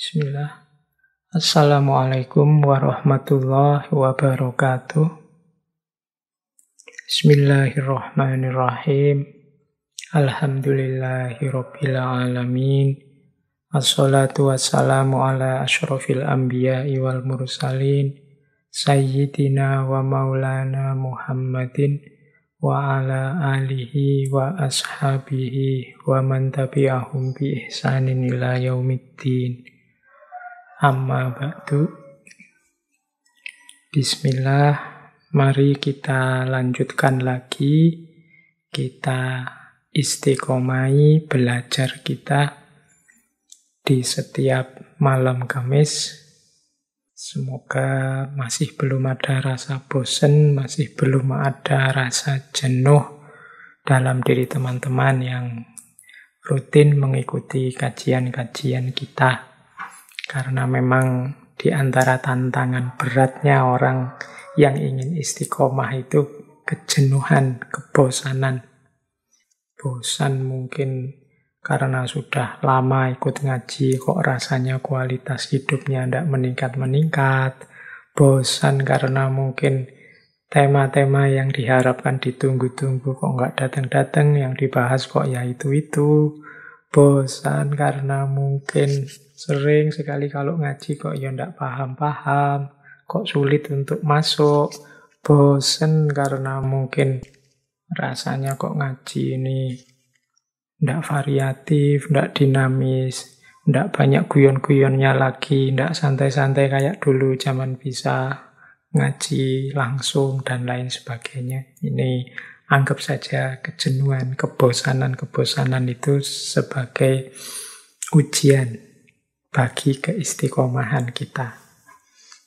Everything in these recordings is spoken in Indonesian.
Bismillah. Assalamualaikum warahmatullahi wabarakatuh. Bismillahirrahmanirrahim. Alhamdulillahirabbil alamin. Assalatu wassalamu ala asyrofil anbiya wal mursalin sayyidina wa maulana Muhammadin wa ala alihi wa ashabihi wa man tabi'ahum bi ihsanin ila yaumiddin. Amma ba'du Bismillah Mari kita lanjutkan lagi Kita istiqomai belajar kita Di setiap malam Kamis Semoga masih belum ada rasa bosen, masih belum ada rasa jenuh dalam diri teman-teman yang rutin mengikuti kajian-kajian kita. Karena memang di antara tantangan beratnya orang yang ingin istiqomah itu kejenuhan, kebosanan. Bosan mungkin karena sudah lama ikut ngaji kok rasanya kualitas hidupnya tidak meningkat-meningkat. Bosan karena mungkin tema-tema yang diharapkan ditunggu-tunggu kok nggak datang-datang, yang dibahas kok ya itu-itu. Bosan karena mungkin Sering sekali kalau ngaji kok ya ndak paham-paham, kok sulit untuk masuk, bosen karena mungkin rasanya kok ngaji ini ndak variatif, ndak dinamis, ndak banyak guyon-guyonnya lagi, ndak santai-santai kayak dulu zaman bisa ngaji langsung dan lain sebagainya. Ini anggap saja kejenuhan, kebosanan-kebosanan itu sebagai ujian bagi keistiqomahan kita.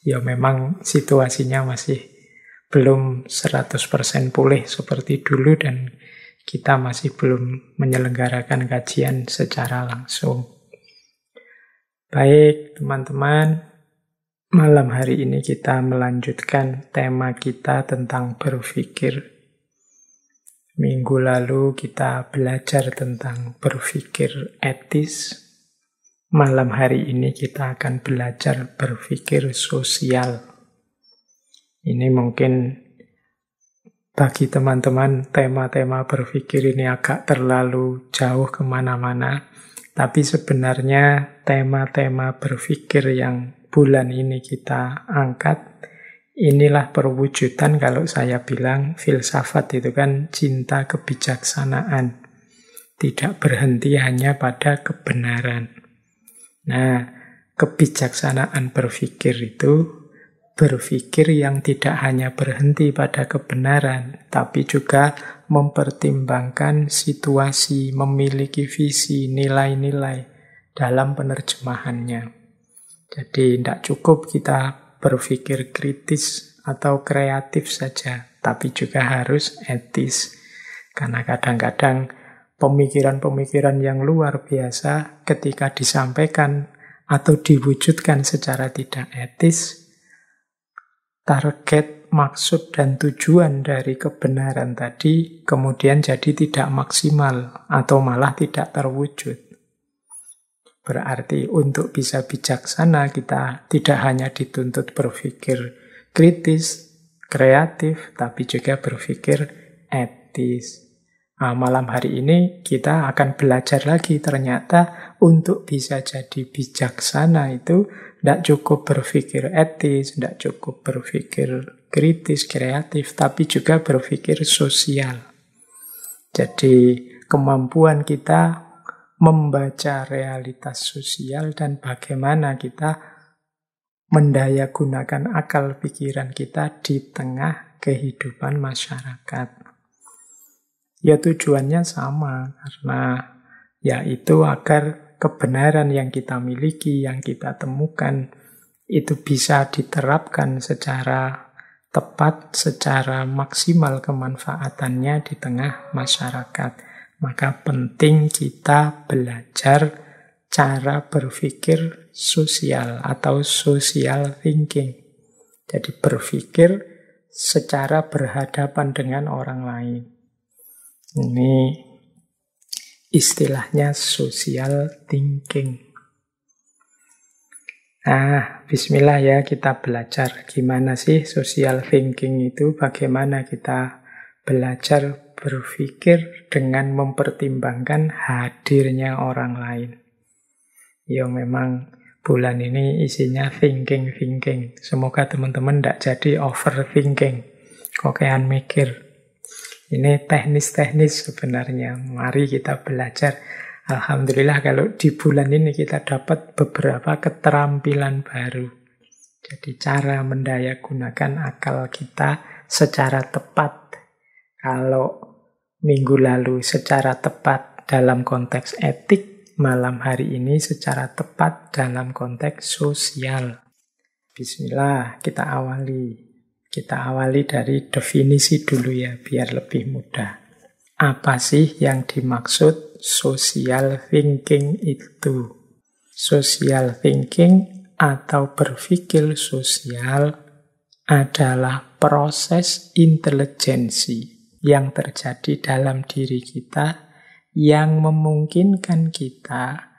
Ya memang situasinya masih belum 100% pulih seperti dulu dan kita masih belum menyelenggarakan kajian secara langsung. Baik, teman-teman, malam hari ini kita melanjutkan tema kita tentang berpikir. Minggu lalu kita belajar tentang berpikir etis, Malam hari ini kita akan belajar berpikir sosial. Ini mungkin bagi teman-teman tema-tema berpikir ini agak terlalu jauh kemana-mana. Tapi sebenarnya tema-tema berpikir yang bulan ini kita angkat, inilah perwujudan kalau saya bilang filsafat itu kan cinta kebijaksanaan. Tidak berhenti hanya pada kebenaran. Nah, kebijaksanaan berpikir itu berpikir yang tidak hanya berhenti pada kebenaran, tapi juga mempertimbangkan situasi, memiliki visi, nilai-nilai dalam penerjemahannya. Jadi, tidak cukup kita berpikir kritis atau kreatif saja, tapi juga harus etis, karena kadang-kadang pemikiran-pemikiran yang luar biasa ketika disampaikan atau diwujudkan secara tidak etis, target, maksud, dan tujuan dari kebenaran tadi kemudian jadi tidak maksimal atau malah tidak terwujud. Berarti untuk bisa bijaksana kita tidak hanya dituntut berpikir kritis, kreatif, tapi juga berpikir etis. Nah, malam hari ini kita akan belajar lagi ternyata untuk bisa jadi bijaksana itu tidak cukup berpikir etis, tidak cukup berpikir kritis, kreatif, tapi juga berpikir sosial. Jadi kemampuan kita membaca realitas sosial dan bagaimana kita mendaya gunakan akal pikiran kita di tengah kehidupan masyarakat. Ya tujuannya sama, karena yaitu agar kebenaran yang kita miliki, yang kita temukan, itu bisa diterapkan secara tepat, secara maksimal kemanfaatannya di tengah masyarakat. Maka penting kita belajar cara berpikir sosial atau social thinking. Jadi berpikir secara berhadapan dengan orang lain. Ini istilahnya social thinking. Nah, bismillah ya kita belajar gimana sih social thinking itu, bagaimana kita belajar berpikir dengan mempertimbangkan hadirnya orang lain. Ya memang bulan ini isinya thinking-thinking. Semoga teman-teman tidak jadi overthinking. Kokean mikir. Ini teknis-teknis sebenarnya. Mari kita belajar. Alhamdulillah kalau di bulan ini kita dapat beberapa keterampilan baru. Jadi cara mendaya gunakan akal kita secara tepat. Kalau minggu lalu secara tepat dalam konteks etik, malam hari ini secara tepat dalam konteks sosial. Bismillah, kita awali. Kita awali dari definisi dulu ya, biar lebih mudah. Apa sih yang dimaksud social thinking itu? Social thinking atau berpikir sosial adalah proses intelijensi yang terjadi dalam diri kita yang memungkinkan kita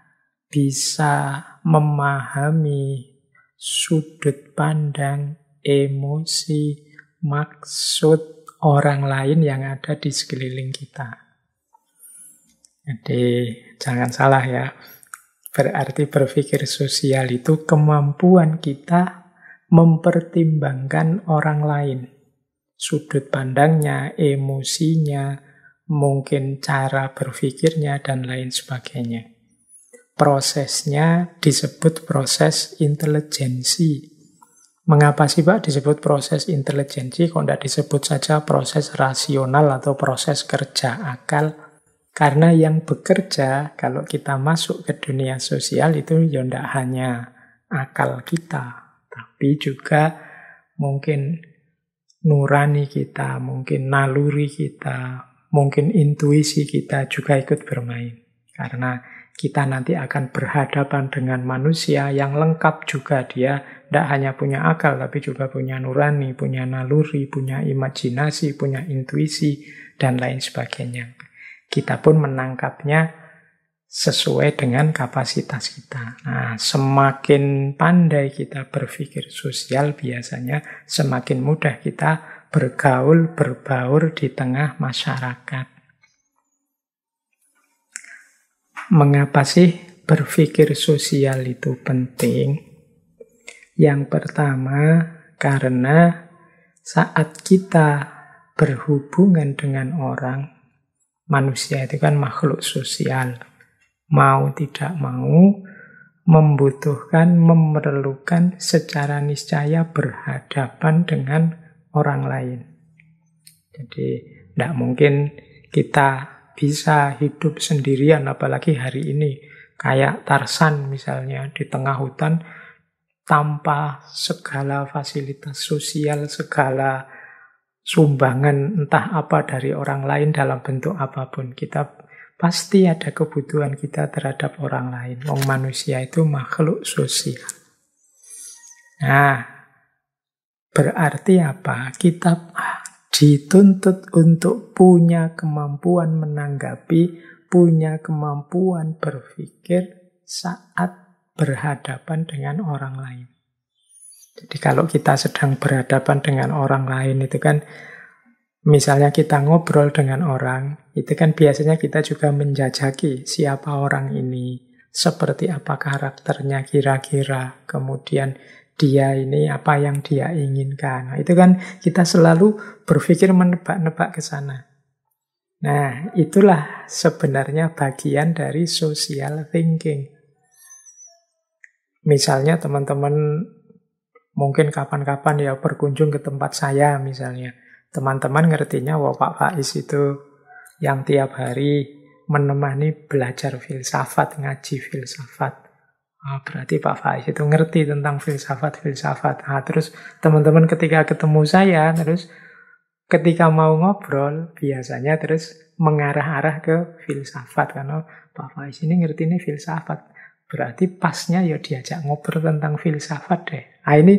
bisa memahami sudut pandang emosi, maksud orang lain yang ada di sekeliling kita. Jadi jangan salah ya, berarti berpikir sosial itu kemampuan kita mempertimbangkan orang lain. Sudut pandangnya, emosinya, mungkin cara berpikirnya, dan lain sebagainya. Prosesnya disebut proses intelijensi Mengapa sih Pak disebut proses intelijensi kok tidak disebut saja proses rasional atau proses kerja akal? Karena yang bekerja kalau kita masuk ke dunia sosial itu ya tidak hanya akal kita, tapi juga mungkin nurani kita, mungkin naluri kita, mungkin intuisi kita juga ikut bermain. Karena kita nanti akan berhadapan dengan manusia yang lengkap juga dia tidak hanya punya akal, tapi juga punya nurani, punya naluri, punya imajinasi, punya intuisi, dan lain sebagainya. Kita pun menangkapnya sesuai dengan kapasitas kita. Nah, semakin pandai kita berpikir sosial, biasanya semakin mudah kita bergaul, berbaur di tengah masyarakat. Mengapa sih berpikir sosial itu penting? Yang pertama, karena saat kita berhubungan dengan orang, manusia itu kan makhluk sosial. Mau tidak mau, membutuhkan, memerlukan secara niscaya berhadapan dengan orang lain. Jadi, tidak mungkin kita bisa hidup sendirian, apalagi hari ini. Kayak Tarsan misalnya, di tengah hutan tanpa segala fasilitas sosial, segala sumbangan entah apa dari orang lain dalam bentuk apapun. Kita pasti ada kebutuhan kita terhadap orang lain. Wong manusia itu makhluk sosial. Nah, berarti apa? Kita dituntut untuk punya kemampuan menanggapi, punya kemampuan berpikir saat berhadapan dengan orang lain. Jadi kalau kita sedang berhadapan dengan orang lain itu kan misalnya kita ngobrol dengan orang, itu kan biasanya kita juga menjajaki siapa orang ini, seperti apa karakternya kira-kira, kemudian dia ini apa yang dia inginkan. Nah, itu kan kita selalu berpikir menebak-nebak ke sana. Nah, itulah sebenarnya bagian dari social thinking. Misalnya teman-teman mungkin kapan-kapan ya berkunjung ke tempat saya misalnya. Teman-teman ngertinya wah Pak Faiz itu yang tiap hari menemani belajar filsafat, ngaji filsafat. Ah, berarti Pak Faiz itu ngerti tentang filsafat-filsafat. Ah, terus teman-teman ketika ketemu saya, terus ketika mau ngobrol, biasanya terus mengarah-arah ke filsafat. Karena Pak Faiz ini ngerti ini filsafat. Berarti pasnya ya diajak ngobrol tentang filsafat deh. Nah, ini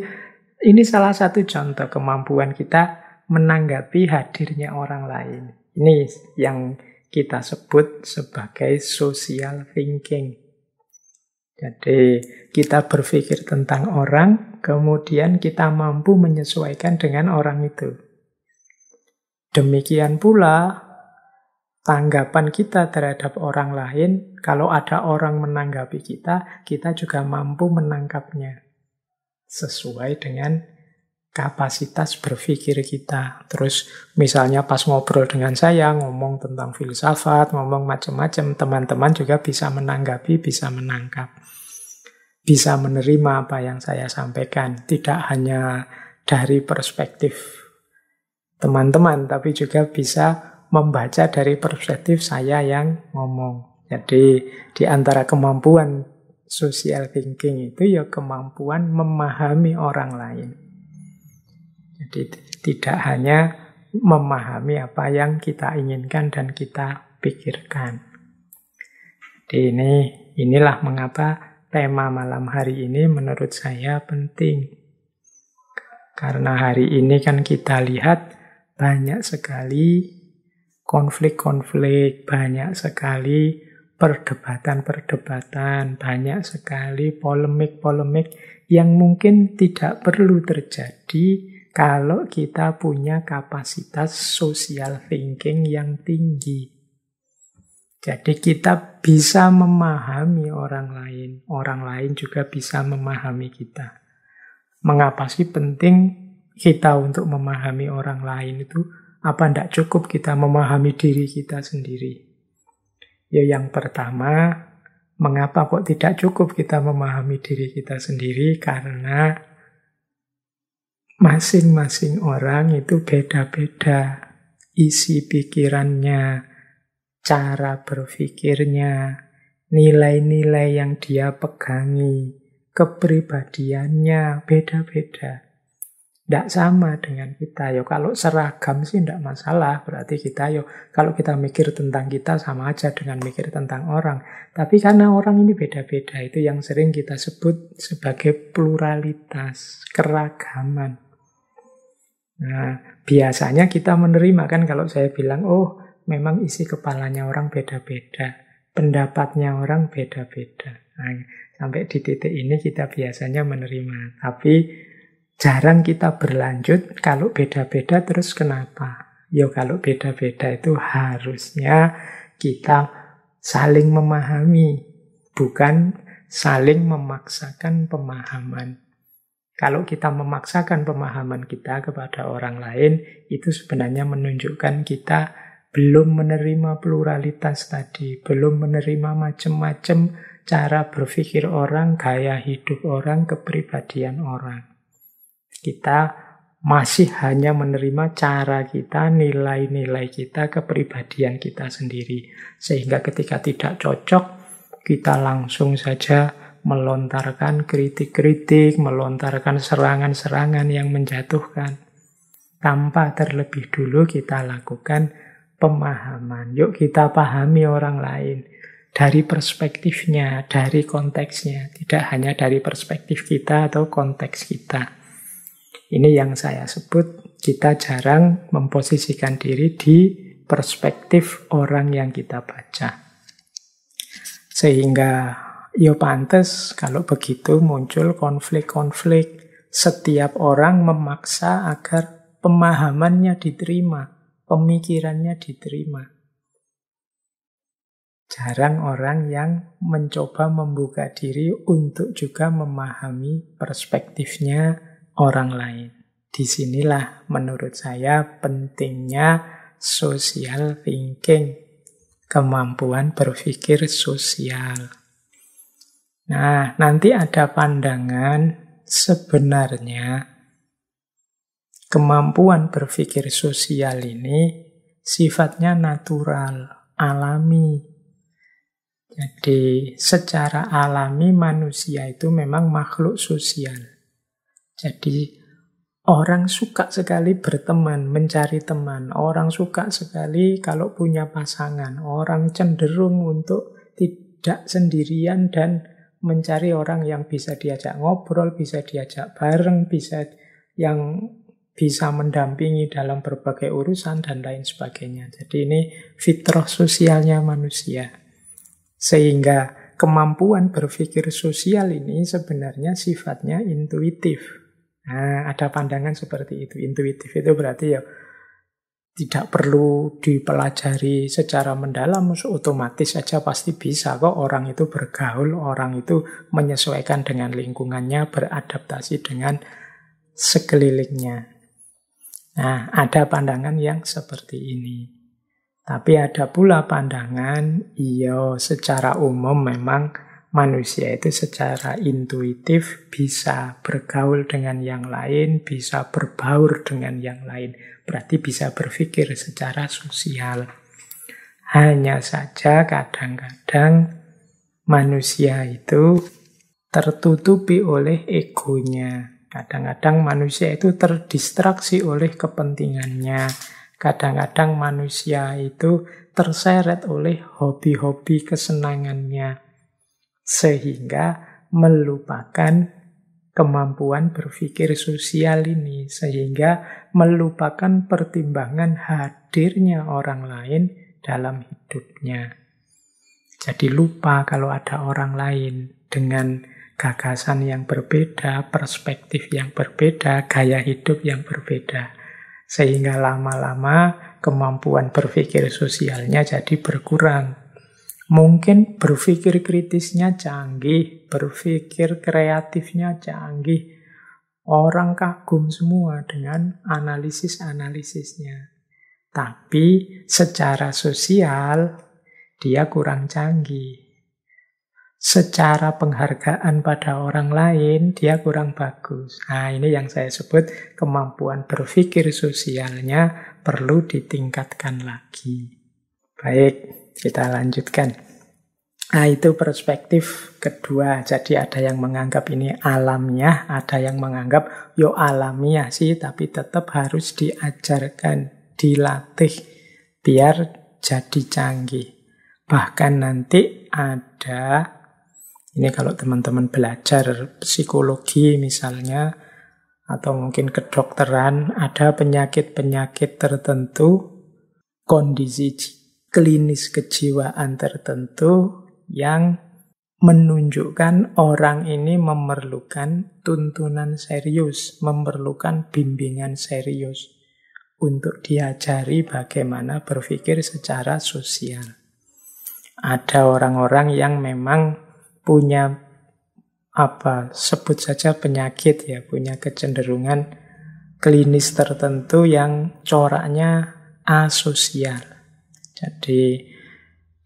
ini salah satu contoh kemampuan kita menanggapi hadirnya orang lain. Ini yang kita sebut sebagai social thinking. Jadi kita berpikir tentang orang, kemudian kita mampu menyesuaikan dengan orang itu. Demikian pula tanggapan kita terhadap orang lain, kalau ada orang menanggapi kita, kita juga mampu menangkapnya sesuai dengan kapasitas berpikir kita. Terus misalnya pas ngobrol dengan saya, ngomong tentang filsafat, ngomong macam-macam, teman-teman juga bisa menanggapi, bisa menangkap. Bisa menerima apa yang saya sampaikan. Tidak hanya dari perspektif teman-teman, tapi juga bisa membaca dari perspektif saya yang ngomong. Jadi di antara kemampuan social thinking itu ya kemampuan memahami orang lain. Jadi tidak hanya memahami apa yang kita inginkan dan kita pikirkan. Jadi ini inilah mengapa tema malam hari ini menurut saya penting. Karena hari ini kan kita lihat banyak sekali konflik-konflik, banyak sekali perdebatan-perdebatan, banyak sekali polemik-polemik yang mungkin tidak perlu terjadi kalau kita punya kapasitas social thinking yang tinggi. Jadi kita bisa memahami orang lain, orang lain juga bisa memahami kita. Mengapa sih penting kita untuk memahami orang lain itu apa tidak cukup kita memahami diri kita sendiri? Ya yang pertama, mengapa kok tidak cukup kita memahami diri kita sendiri? Karena masing-masing orang itu beda-beda isi pikirannya, cara berpikirnya, nilai-nilai yang dia pegangi, kepribadiannya beda-beda tidak sama dengan kita yo kalau seragam sih tidak masalah berarti kita yo kalau kita mikir tentang kita sama aja dengan mikir tentang orang tapi karena orang ini beda-beda itu yang sering kita sebut sebagai pluralitas keragaman nah biasanya kita menerima kan kalau saya bilang oh memang isi kepalanya orang beda-beda pendapatnya orang beda-beda nah, sampai di titik ini kita biasanya menerima tapi jarang kita berlanjut kalau beda-beda terus kenapa? Ya kalau beda-beda itu harusnya kita saling memahami, bukan saling memaksakan pemahaman. Kalau kita memaksakan pemahaman kita kepada orang lain, itu sebenarnya menunjukkan kita belum menerima pluralitas tadi, belum menerima macam-macam cara berpikir orang, gaya hidup orang, kepribadian orang. Kita masih hanya menerima cara kita, nilai-nilai kita, kepribadian kita sendiri. Sehingga ketika tidak cocok, kita langsung saja melontarkan kritik-kritik, melontarkan serangan-serangan yang menjatuhkan. Tanpa terlebih dulu kita lakukan pemahaman. Yuk kita pahami orang lain dari perspektifnya, dari konteksnya, tidak hanya dari perspektif kita atau konteks kita. Ini yang saya sebut kita jarang memposisikan diri di perspektif orang yang kita baca. Sehingga ya pantas kalau begitu muncul konflik-konflik. Setiap orang memaksa agar pemahamannya diterima, pemikirannya diterima. Jarang orang yang mencoba membuka diri untuk juga memahami perspektifnya, orang lain. Disinilah menurut saya pentingnya social thinking, kemampuan berpikir sosial. Nah, nanti ada pandangan sebenarnya kemampuan berpikir sosial ini sifatnya natural, alami. Jadi secara alami manusia itu memang makhluk sosial. Jadi orang suka sekali berteman, mencari teman. Orang suka sekali kalau punya pasangan. Orang cenderung untuk tidak sendirian dan mencari orang yang bisa diajak ngobrol, bisa diajak bareng, bisa yang bisa mendampingi dalam berbagai urusan dan lain sebagainya. Jadi ini fitrah sosialnya manusia. Sehingga kemampuan berpikir sosial ini sebenarnya sifatnya intuitif. Nah, ada pandangan seperti itu. Intuitif itu berarti ya tidak perlu dipelajari secara mendalam, otomatis saja pasti bisa kok orang itu bergaul, orang itu menyesuaikan dengan lingkungannya, beradaptasi dengan sekelilingnya. Nah, ada pandangan yang seperti ini. Tapi ada pula pandangan, iya secara umum memang manusia itu secara intuitif bisa bergaul dengan yang lain, bisa berbaur dengan yang lain. Berarti bisa berpikir secara sosial. Hanya saja kadang-kadang manusia itu tertutupi oleh egonya. Kadang-kadang manusia itu terdistraksi oleh kepentingannya. Kadang-kadang manusia itu terseret oleh hobi-hobi kesenangannya sehingga melupakan kemampuan berpikir sosial ini sehingga melupakan pertimbangan hadirnya orang lain dalam hidupnya. Jadi lupa kalau ada orang lain dengan gagasan yang berbeda, perspektif yang berbeda, gaya hidup yang berbeda. Sehingga lama-lama kemampuan berpikir sosialnya jadi berkurang Mungkin berpikir kritisnya canggih, berpikir kreatifnya canggih. Orang kagum semua dengan analisis-analisisnya. Tapi secara sosial dia kurang canggih. Secara penghargaan pada orang lain dia kurang bagus. Nah, ini yang saya sebut kemampuan berpikir sosialnya perlu ditingkatkan lagi. Baik, kita lanjutkan. Nah, itu perspektif kedua. Jadi ada yang menganggap ini alamnya ada yang menganggap yo alamiah sih, tapi tetap harus diajarkan, dilatih biar jadi canggih. Bahkan nanti ada ini kalau teman-teman belajar psikologi misalnya atau mungkin kedokteran, ada penyakit-penyakit tertentu kondisi klinis kejiwaan tertentu yang menunjukkan orang ini memerlukan tuntunan serius, memerlukan bimbingan serius untuk diajari bagaimana berpikir secara sosial. Ada orang-orang yang memang punya apa sebut saja penyakit ya, punya kecenderungan klinis tertentu yang coraknya asosial jadi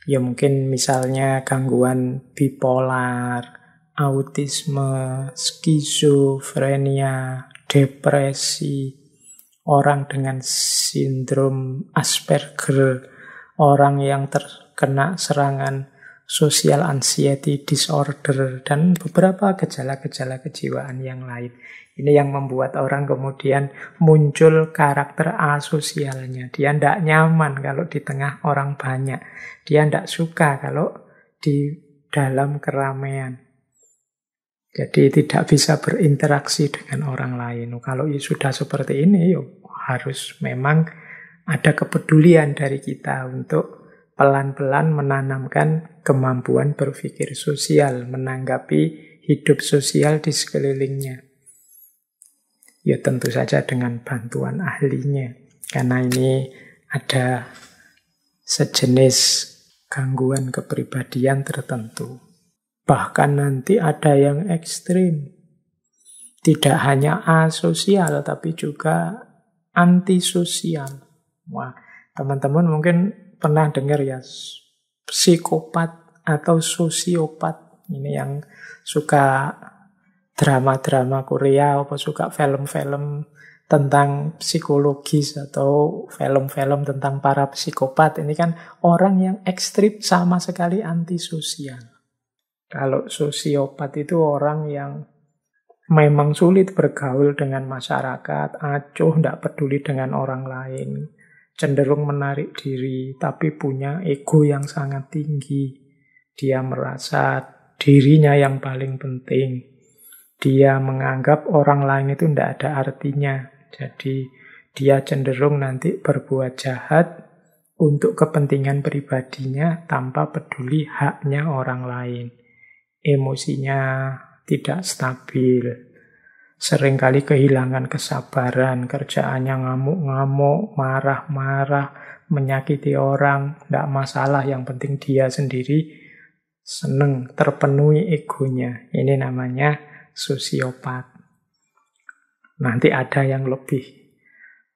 ya mungkin misalnya gangguan bipolar, autisme, skizofrenia, depresi, orang dengan sindrom Asperger, orang yang terkena serangan social anxiety disorder dan beberapa gejala-gejala kejiwaan yang lain ini yang membuat orang kemudian muncul karakter asosialnya. Dia tidak nyaman kalau di tengah orang banyak. Dia tidak suka kalau di dalam keramaian. Jadi tidak bisa berinteraksi dengan orang lain. Kalau ya sudah seperti ini, yuk ya harus memang ada kepedulian dari kita untuk pelan-pelan menanamkan kemampuan berpikir sosial, menanggapi hidup sosial di sekelilingnya. Ya tentu saja dengan bantuan ahlinya. Karena ini ada sejenis gangguan kepribadian tertentu. Bahkan nanti ada yang ekstrim. Tidak hanya asosial, tapi juga antisosial. Wah, teman-teman mungkin pernah dengar ya, psikopat atau sosiopat. Ini yang suka drama-drama Korea apa suka film-film tentang psikologis atau film-film tentang para psikopat ini kan orang yang ekstrim sama sekali antisosial. Kalau sosiopat itu orang yang memang sulit bergaul dengan masyarakat, acuh, tidak peduli dengan orang lain, cenderung menarik diri, tapi punya ego yang sangat tinggi. Dia merasa dirinya yang paling penting dia menganggap orang lain itu tidak ada artinya. Jadi dia cenderung nanti berbuat jahat untuk kepentingan pribadinya tanpa peduli haknya orang lain. Emosinya tidak stabil, seringkali kehilangan kesabaran, kerjaannya ngamuk-ngamuk, marah-marah, menyakiti orang, tidak masalah, yang penting dia sendiri seneng, terpenuhi egonya. Ini namanya sosiopat. Nanti ada yang lebih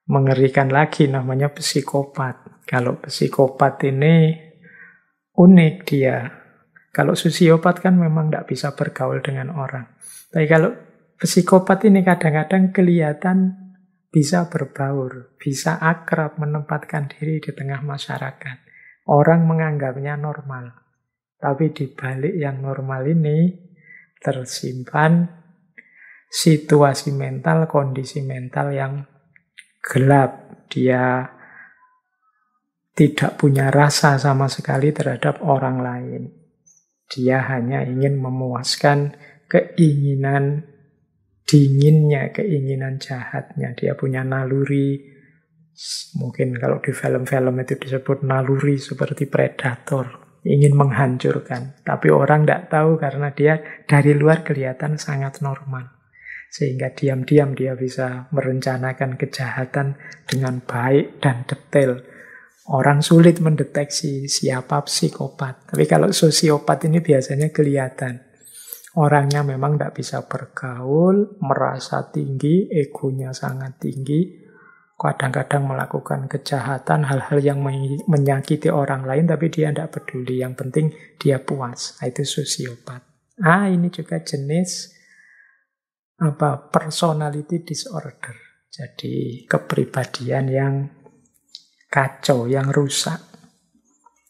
mengerikan lagi namanya psikopat. Kalau psikopat ini unik dia. Kalau sosiopat kan memang tidak bisa bergaul dengan orang. Tapi kalau psikopat ini kadang-kadang kelihatan bisa berbaur, bisa akrab menempatkan diri di tengah masyarakat. Orang menganggapnya normal. Tapi di balik yang normal ini tersimpan situasi mental, kondisi mental yang gelap. Dia tidak punya rasa sama sekali terhadap orang lain. Dia hanya ingin memuaskan keinginan dinginnya, keinginan jahatnya. Dia punya naluri, mungkin kalau di film-film itu disebut naluri seperti predator ingin menghancurkan. Tapi orang tidak tahu karena dia dari luar kelihatan sangat normal. Sehingga diam-diam dia bisa merencanakan kejahatan dengan baik dan detail. Orang sulit mendeteksi siapa psikopat. Tapi kalau sosiopat ini biasanya kelihatan. Orangnya memang tidak bisa bergaul, merasa tinggi, egonya sangat tinggi, kadang-kadang melakukan kejahatan, hal-hal yang menyakiti orang lain, tapi dia tidak peduli. Yang penting dia puas. Nah, itu sosiopat. Ah, ini juga jenis apa personality disorder. Jadi kepribadian yang kacau, yang rusak.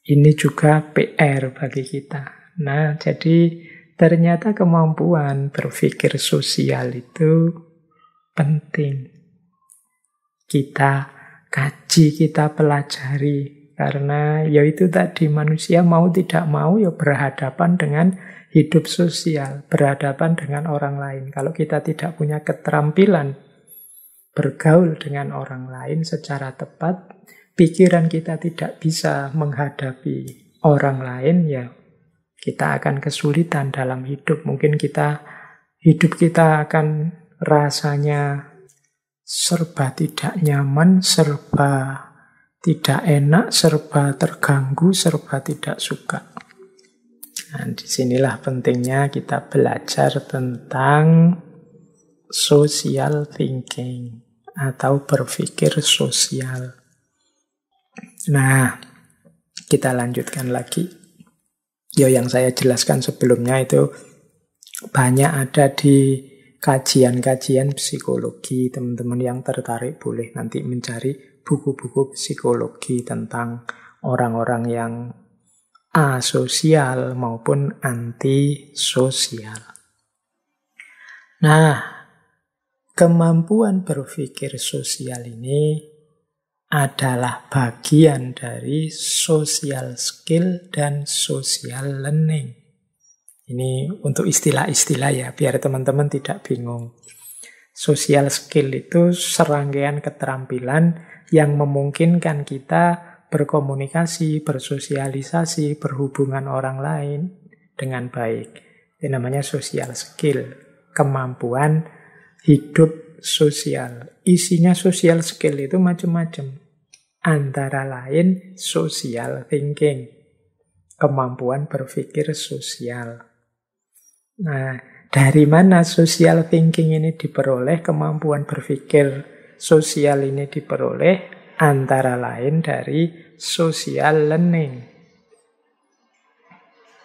Ini juga PR bagi kita. Nah, jadi ternyata kemampuan berpikir sosial itu penting kita kaji, kita pelajari. Karena yaitu tadi manusia mau tidak mau ya berhadapan dengan hidup sosial, berhadapan dengan orang lain. Kalau kita tidak punya keterampilan bergaul dengan orang lain secara tepat, pikiran kita tidak bisa menghadapi orang lain ya kita akan kesulitan dalam hidup. Mungkin kita hidup kita akan rasanya serba tidak nyaman, serba tidak enak, serba terganggu, serba tidak suka. Nah, disinilah pentingnya kita belajar tentang social thinking atau berpikir sosial. Nah, kita lanjutkan lagi. Yo ya, yang saya jelaskan sebelumnya itu banyak ada di kajian-kajian psikologi. Teman-teman yang tertarik boleh nanti mencari buku-buku psikologi tentang orang-orang yang asosial maupun antisosial. Nah, kemampuan berpikir sosial ini adalah bagian dari social skill dan social learning. Ini untuk istilah-istilah ya, biar teman-teman tidak bingung. Social skill itu serangkaian keterampilan yang memungkinkan kita berkomunikasi, bersosialisasi, berhubungan orang lain dengan baik. Ini namanya social skill, kemampuan hidup sosial. Isinya social skill itu macam-macam. Antara lain social thinking, kemampuan berpikir sosial. Nah, dari mana sosial thinking ini diperoleh, kemampuan berpikir sosial ini diperoleh? Antara lain dari social learning.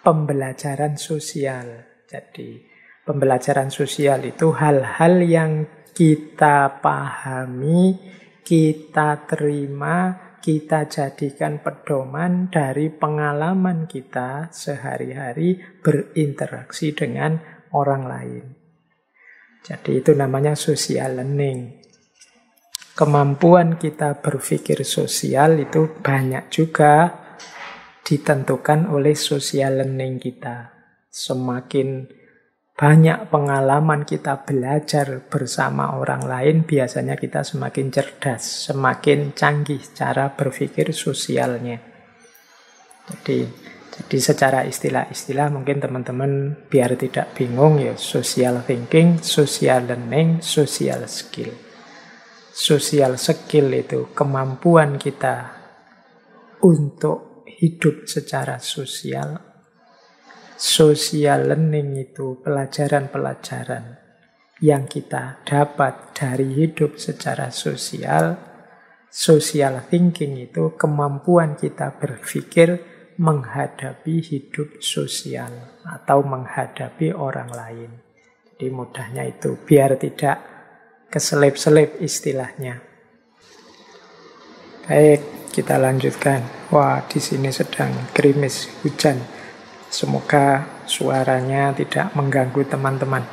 Pembelajaran sosial. Jadi, pembelajaran sosial itu hal-hal yang kita pahami, kita terima, kita jadikan pedoman dari pengalaman kita sehari-hari berinteraksi dengan orang lain. Jadi itu namanya social learning. Kemampuan kita berpikir sosial itu banyak juga ditentukan oleh social learning kita. Semakin banyak pengalaman kita belajar bersama orang lain, biasanya kita semakin cerdas, semakin canggih cara berpikir sosialnya. Jadi, jadi secara istilah-istilah mungkin teman-teman biar tidak bingung ya, social thinking, social learning, social skill. Social skill itu kemampuan kita untuk hidup secara sosial, social learning itu pelajaran-pelajaran yang kita dapat dari hidup secara sosial. Social thinking itu kemampuan kita berpikir menghadapi hidup sosial atau menghadapi orang lain. Jadi mudahnya itu biar tidak keselip-selip istilahnya. Baik, kita lanjutkan. Wah, di sini sedang gerimis hujan. Semoga suaranya tidak mengganggu teman-teman.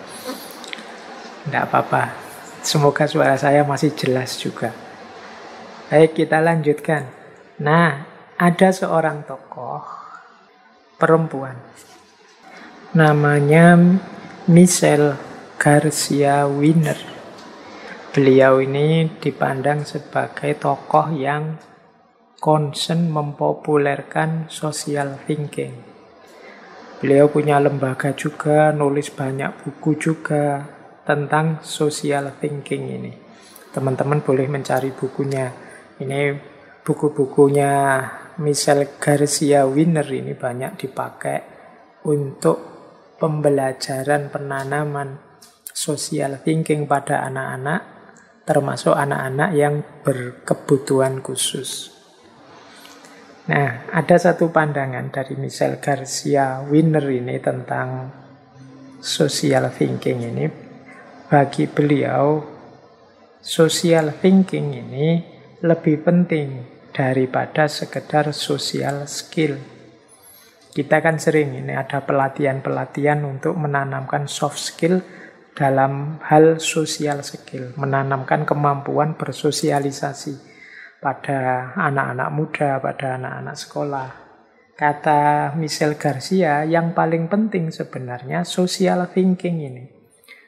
Tidak apa-apa. Semoga suara saya masih jelas juga. Baik, kita lanjutkan. Nah, ada seorang tokoh perempuan. Namanya Michelle Garcia Winner. Beliau ini dipandang sebagai tokoh yang konsen mempopulerkan social thinking Beliau punya lembaga juga, nulis banyak buku juga tentang social thinking ini. Teman-teman boleh mencari bukunya. Ini buku-bukunya Michel Garcia Winner ini banyak dipakai untuk pembelajaran penanaman social thinking pada anak-anak, termasuk anak-anak yang berkebutuhan khusus. Nah, ada satu pandangan dari Michel Garcia Winner ini tentang social thinking ini. Bagi beliau, social thinking ini lebih penting daripada sekedar social skill. Kita kan sering ini ada pelatihan-pelatihan untuk menanamkan soft skill dalam hal social skill, menanamkan kemampuan bersosialisasi pada anak-anak muda, pada anak-anak sekolah. Kata Michel Garcia, yang paling penting sebenarnya social thinking ini.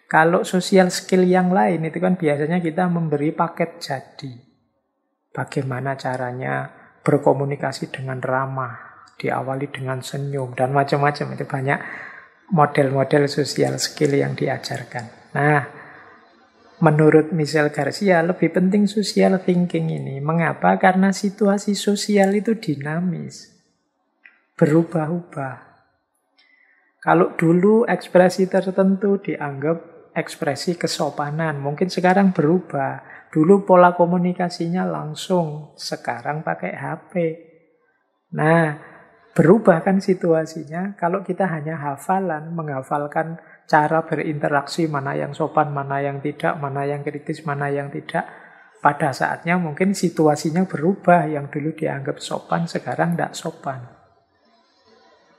Kalau social skill yang lain itu kan biasanya kita memberi paket jadi. Bagaimana caranya berkomunikasi dengan ramah, diawali dengan senyum, dan macam-macam. Itu banyak model-model social skill yang diajarkan. Nah, Menurut Michel Garcia, lebih penting social thinking ini. Mengapa? Karena situasi sosial itu dinamis, berubah-ubah. Kalau dulu ekspresi tertentu dianggap ekspresi kesopanan, mungkin sekarang berubah. Dulu pola komunikasinya langsung, sekarang pakai HP. Nah, berubah kan situasinya kalau kita hanya hafalan, menghafalkan cara berinteraksi mana yang sopan, mana yang tidak, mana yang kritis, mana yang tidak. Pada saatnya mungkin situasinya berubah, yang dulu dianggap sopan sekarang tidak sopan.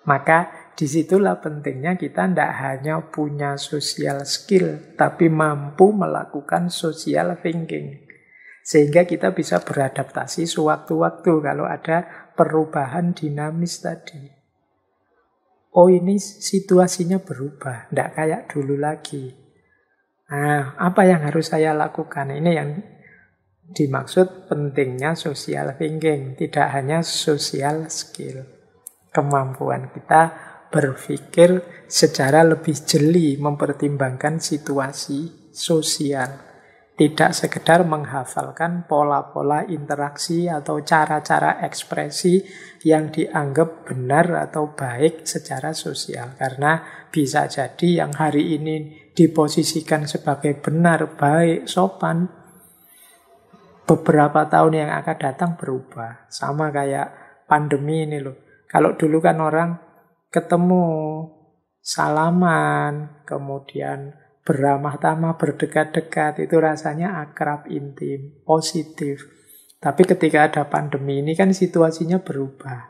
Maka disitulah pentingnya kita tidak hanya punya social skill, tapi mampu melakukan social thinking. Sehingga kita bisa beradaptasi sewaktu-waktu kalau ada perubahan dinamis tadi oh ini situasinya berubah, tidak kayak dulu lagi. Nah, apa yang harus saya lakukan? Ini yang dimaksud pentingnya social thinking, tidak hanya social skill. Kemampuan kita berpikir secara lebih jeli mempertimbangkan situasi sosial tidak sekedar menghafalkan pola-pola interaksi atau cara-cara ekspresi yang dianggap benar atau baik secara sosial. Karena bisa jadi yang hari ini diposisikan sebagai benar, baik, sopan, beberapa tahun yang akan datang berubah. Sama kayak pandemi ini loh. Kalau dulu kan orang ketemu salaman, kemudian beramah-tamah, berdekat-dekat, itu rasanya akrab, intim, positif. Tapi ketika ada pandemi ini kan situasinya berubah.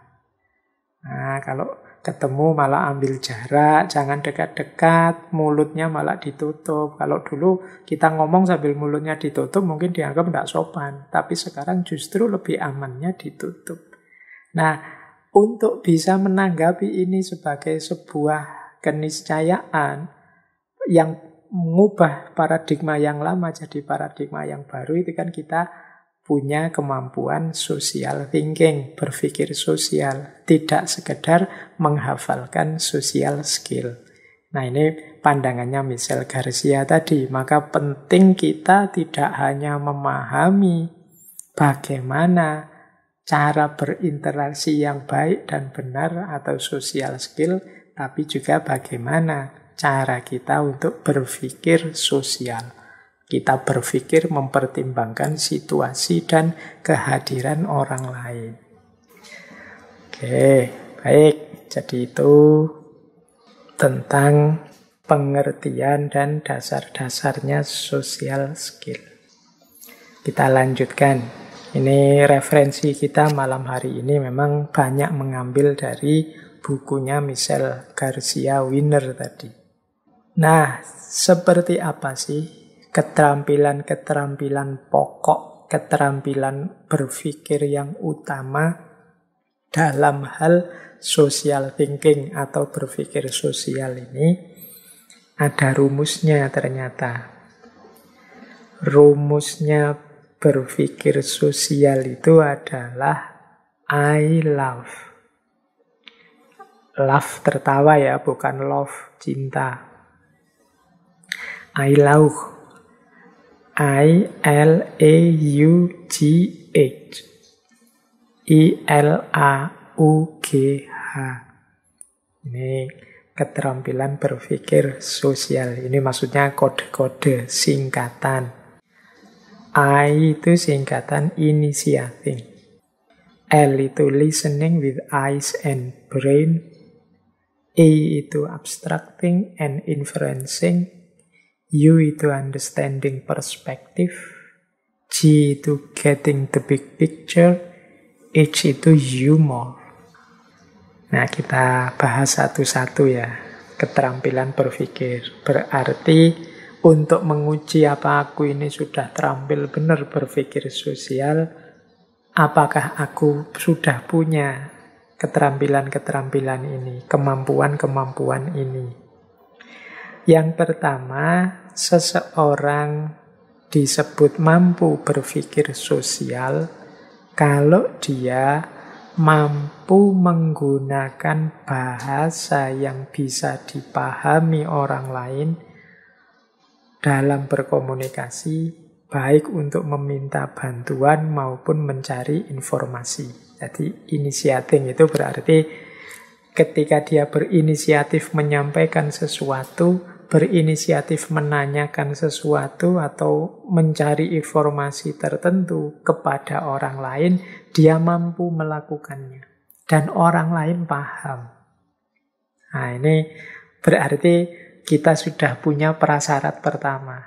Nah, kalau ketemu malah ambil jarak, jangan dekat-dekat, mulutnya malah ditutup. Kalau dulu kita ngomong sambil mulutnya ditutup mungkin dianggap tidak sopan, tapi sekarang justru lebih amannya ditutup. Nah, untuk bisa menanggapi ini sebagai sebuah keniscayaan, yang mengubah paradigma yang lama jadi paradigma yang baru itu kan kita punya kemampuan sosial thinking, berpikir sosial, tidak sekedar menghafalkan social skill. Nah ini pandangannya Michel Garcia tadi, maka penting kita tidak hanya memahami bagaimana cara berinteraksi yang baik dan benar atau social skill, tapi juga bagaimana cara kita untuk berpikir sosial. Kita berpikir mempertimbangkan situasi dan kehadiran orang lain. Oke, baik. Jadi itu tentang pengertian dan dasar-dasarnya social skill. Kita lanjutkan. Ini referensi kita malam hari ini memang banyak mengambil dari bukunya Michel Garcia Winner tadi. Nah, seperti apa sih keterampilan-keterampilan pokok, keterampilan berpikir yang utama dalam hal social thinking atau berpikir sosial ini? Ada rumusnya ternyata. Rumusnya berpikir sosial itu adalah I love. Love tertawa ya, bukan love cinta I love. I L A e U G H. I L A U G H. Ini keterampilan berpikir sosial. Ini maksudnya kode-kode singkatan. I itu singkatan initiating. L itu listening with eyes and brain. E itu abstracting and inferencing. U itu understanding perspective, G itu getting the big picture, H itu humor. Nah, kita bahas satu-satu ya. Keterampilan berpikir berarti untuk menguji apa aku ini sudah terampil benar berpikir sosial, apakah aku sudah punya keterampilan-keterampilan ini, kemampuan-kemampuan ini. Yang pertama, seseorang disebut mampu berpikir sosial kalau dia mampu menggunakan bahasa yang bisa dipahami orang lain dalam berkomunikasi baik untuk meminta bantuan maupun mencari informasi. Jadi inisiatif itu berarti ketika dia berinisiatif menyampaikan sesuatu berinisiatif menanyakan sesuatu atau mencari informasi tertentu kepada orang lain, dia mampu melakukannya dan orang lain paham. Nah, ini berarti kita sudah punya prasyarat pertama.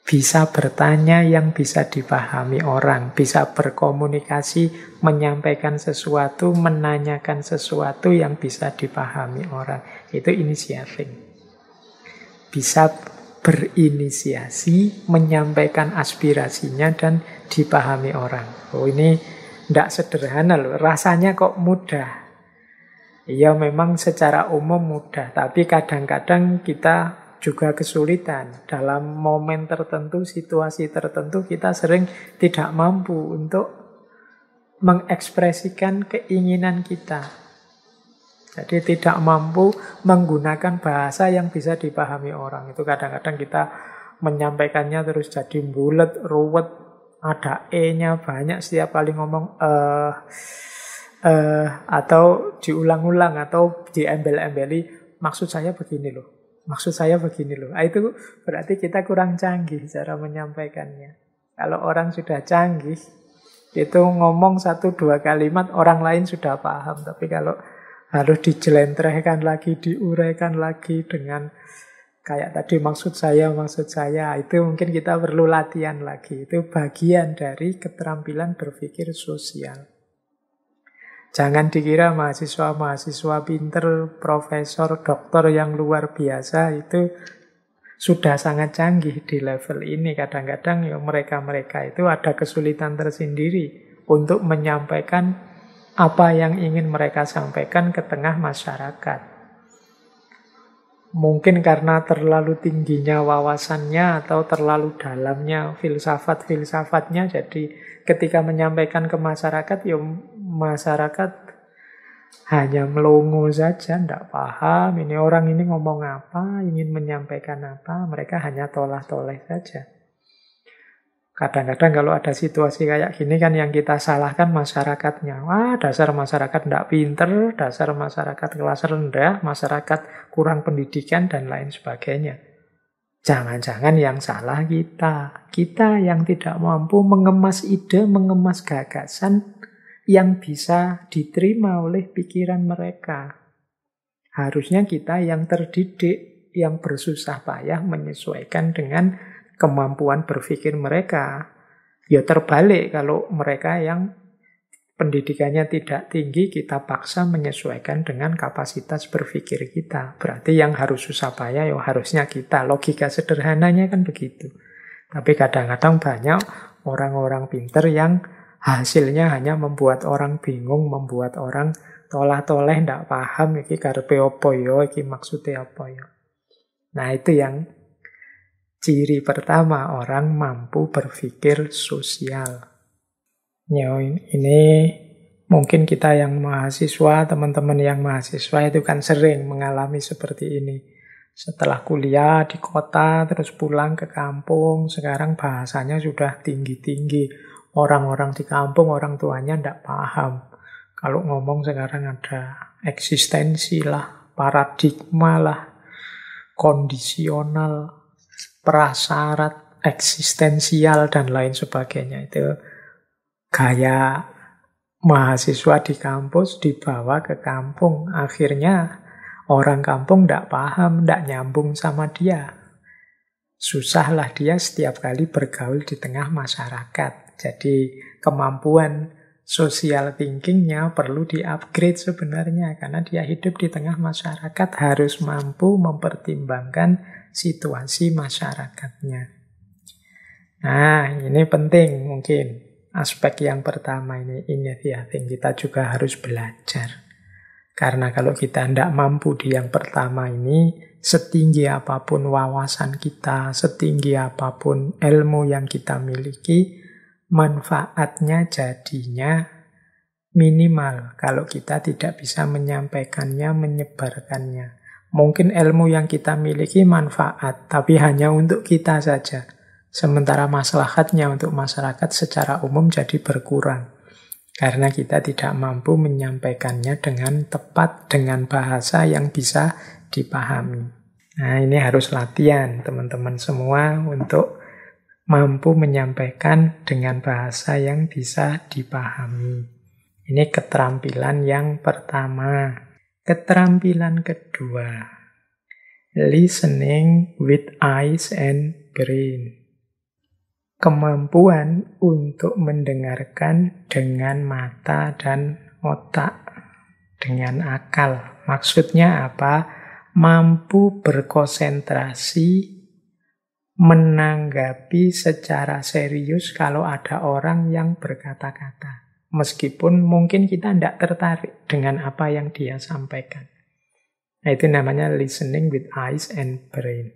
Bisa bertanya yang bisa dipahami orang, bisa berkomunikasi, menyampaikan sesuatu, menanyakan sesuatu yang bisa dipahami orang. Itu inisiatif bisa berinisiasi menyampaikan aspirasinya dan dipahami orang. Oh ini tidak sederhana loh, rasanya kok mudah. Ya memang secara umum mudah, tapi kadang-kadang kita juga kesulitan. Dalam momen tertentu, situasi tertentu kita sering tidak mampu untuk mengekspresikan keinginan kita. Jadi tidak mampu menggunakan bahasa yang bisa dipahami orang. Itu kadang-kadang kita menyampaikannya terus jadi bulat, ruwet, ada e-nya banyak setiap kali ngomong eh uh, atau diulang-ulang atau diembel-embeli maksud saya begini loh. Maksud saya begini loh. Nah, itu berarti kita kurang canggih cara menyampaikannya. Kalau orang sudah canggih itu ngomong satu dua kalimat orang lain sudah paham. Tapi kalau harus dijelentrehkan lagi, diuraikan lagi dengan kayak tadi maksud saya, maksud saya. Itu mungkin kita perlu latihan lagi. Itu bagian dari keterampilan berpikir sosial. Jangan dikira mahasiswa-mahasiswa pinter, profesor, dokter yang luar biasa itu sudah sangat canggih di level ini. Kadang-kadang ya mereka-mereka itu ada kesulitan tersendiri untuk menyampaikan apa yang ingin mereka sampaikan ke tengah masyarakat. Mungkin karena terlalu tingginya wawasannya atau terlalu dalamnya filsafat-filsafatnya, jadi ketika menyampaikan ke masyarakat, ya masyarakat hanya melongo saja, tidak paham ini orang ini ngomong apa, ingin menyampaikan apa, mereka hanya tolah-toleh saja. Kadang-kadang kalau ada situasi kayak gini kan yang kita salahkan masyarakatnya. Wah, dasar masyarakat tidak pinter, dasar masyarakat kelas rendah, masyarakat kurang pendidikan, dan lain sebagainya. Jangan-jangan yang salah kita. Kita yang tidak mampu mengemas ide, mengemas gagasan yang bisa diterima oleh pikiran mereka. Harusnya kita yang terdidik, yang bersusah payah menyesuaikan dengan kemampuan berpikir mereka. Ya terbalik kalau mereka yang pendidikannya tidak tinggi, kita paksa menyesuaikan dengan kapasitas berpikir kita. Berarti yang harus susah payah, ya harusnya kita. Logika sederhananya kan begitu. Tapi kadang-kadang banyak orang-orang pinter yang hasilnya hanya membuat orang bingung, membuat orang tolah-toleh, tidak paham, iki karpe apa ya, iki maksudnya apa ya. Nah itu yang Ciri pertama orang mampu berpikir sosial. Ya, ini mungkin kita yang mahasiswa, teman-teman yang mahasiswa itu kan sering mengalami seperti ini. Setelah kuliah di kota, terus pulang ke kampung, sekarang bahasanya sudah tinggi-tinggi. Orang-orang di kampung, orang tuanya tidak paham. Kalau ngomong sekarang ada eksistensi lah, paradigma lah, kondisional prasyarat eksistensial dan lain sebagainya itu gaya mahasiswa di kampus dibawa ke kampung akhirnya orang kampung tidak paham tidak nyambung sama dia susahlah dia setiap kali bergaul di tengah masyarakat jadi kemampuan social thinkingnya perlu di-upgrade sebenarnya karena dia hidup di tengah masyarakat harus mampu mempertimbangkan situasi masyarakatnya. Nah, ini penting mungkin. Aspek yang pertama ini, ini thinking. Ya, kita juga harus belajar. Karena kalau kita tidak mampu di yang pertama ini, setinggi apapun wawasan kita, setinggi apapun ilmu yang kita miliki, manfaatnya jadinya minimal kalau kita tidak bisa menyampaikannya, menyebarkannya. Mungkin ilmu yang kita miliki manfaat, tapi hanya untuk kita saja. Sementara maslahatnya untuk masyarakat secara umum jadi berkurang. Karena kita tidak mampu menyampaikannya dengan tepat, dengan bahasa yang bisa dipahami. Nah ini harus latihan teman-teman semua untuk mampu menyampaikan dengan bahasa yang bisa dipahami. Ini keterampilan yang pertama. Keterampilan kedua, listening with eyes and brain. Kemampuan untuk mendengarkan dengan mata dan otak, dengan akal. Maksudnya apa? Mampu berkonsentrasi menanggapi secara serius kalau ada orang yang berkata-kata. Meskipun mungkin kita tidak tertarik dengan apa yang dia sampaikan. Nah, itu namanya listening with eyes and brain.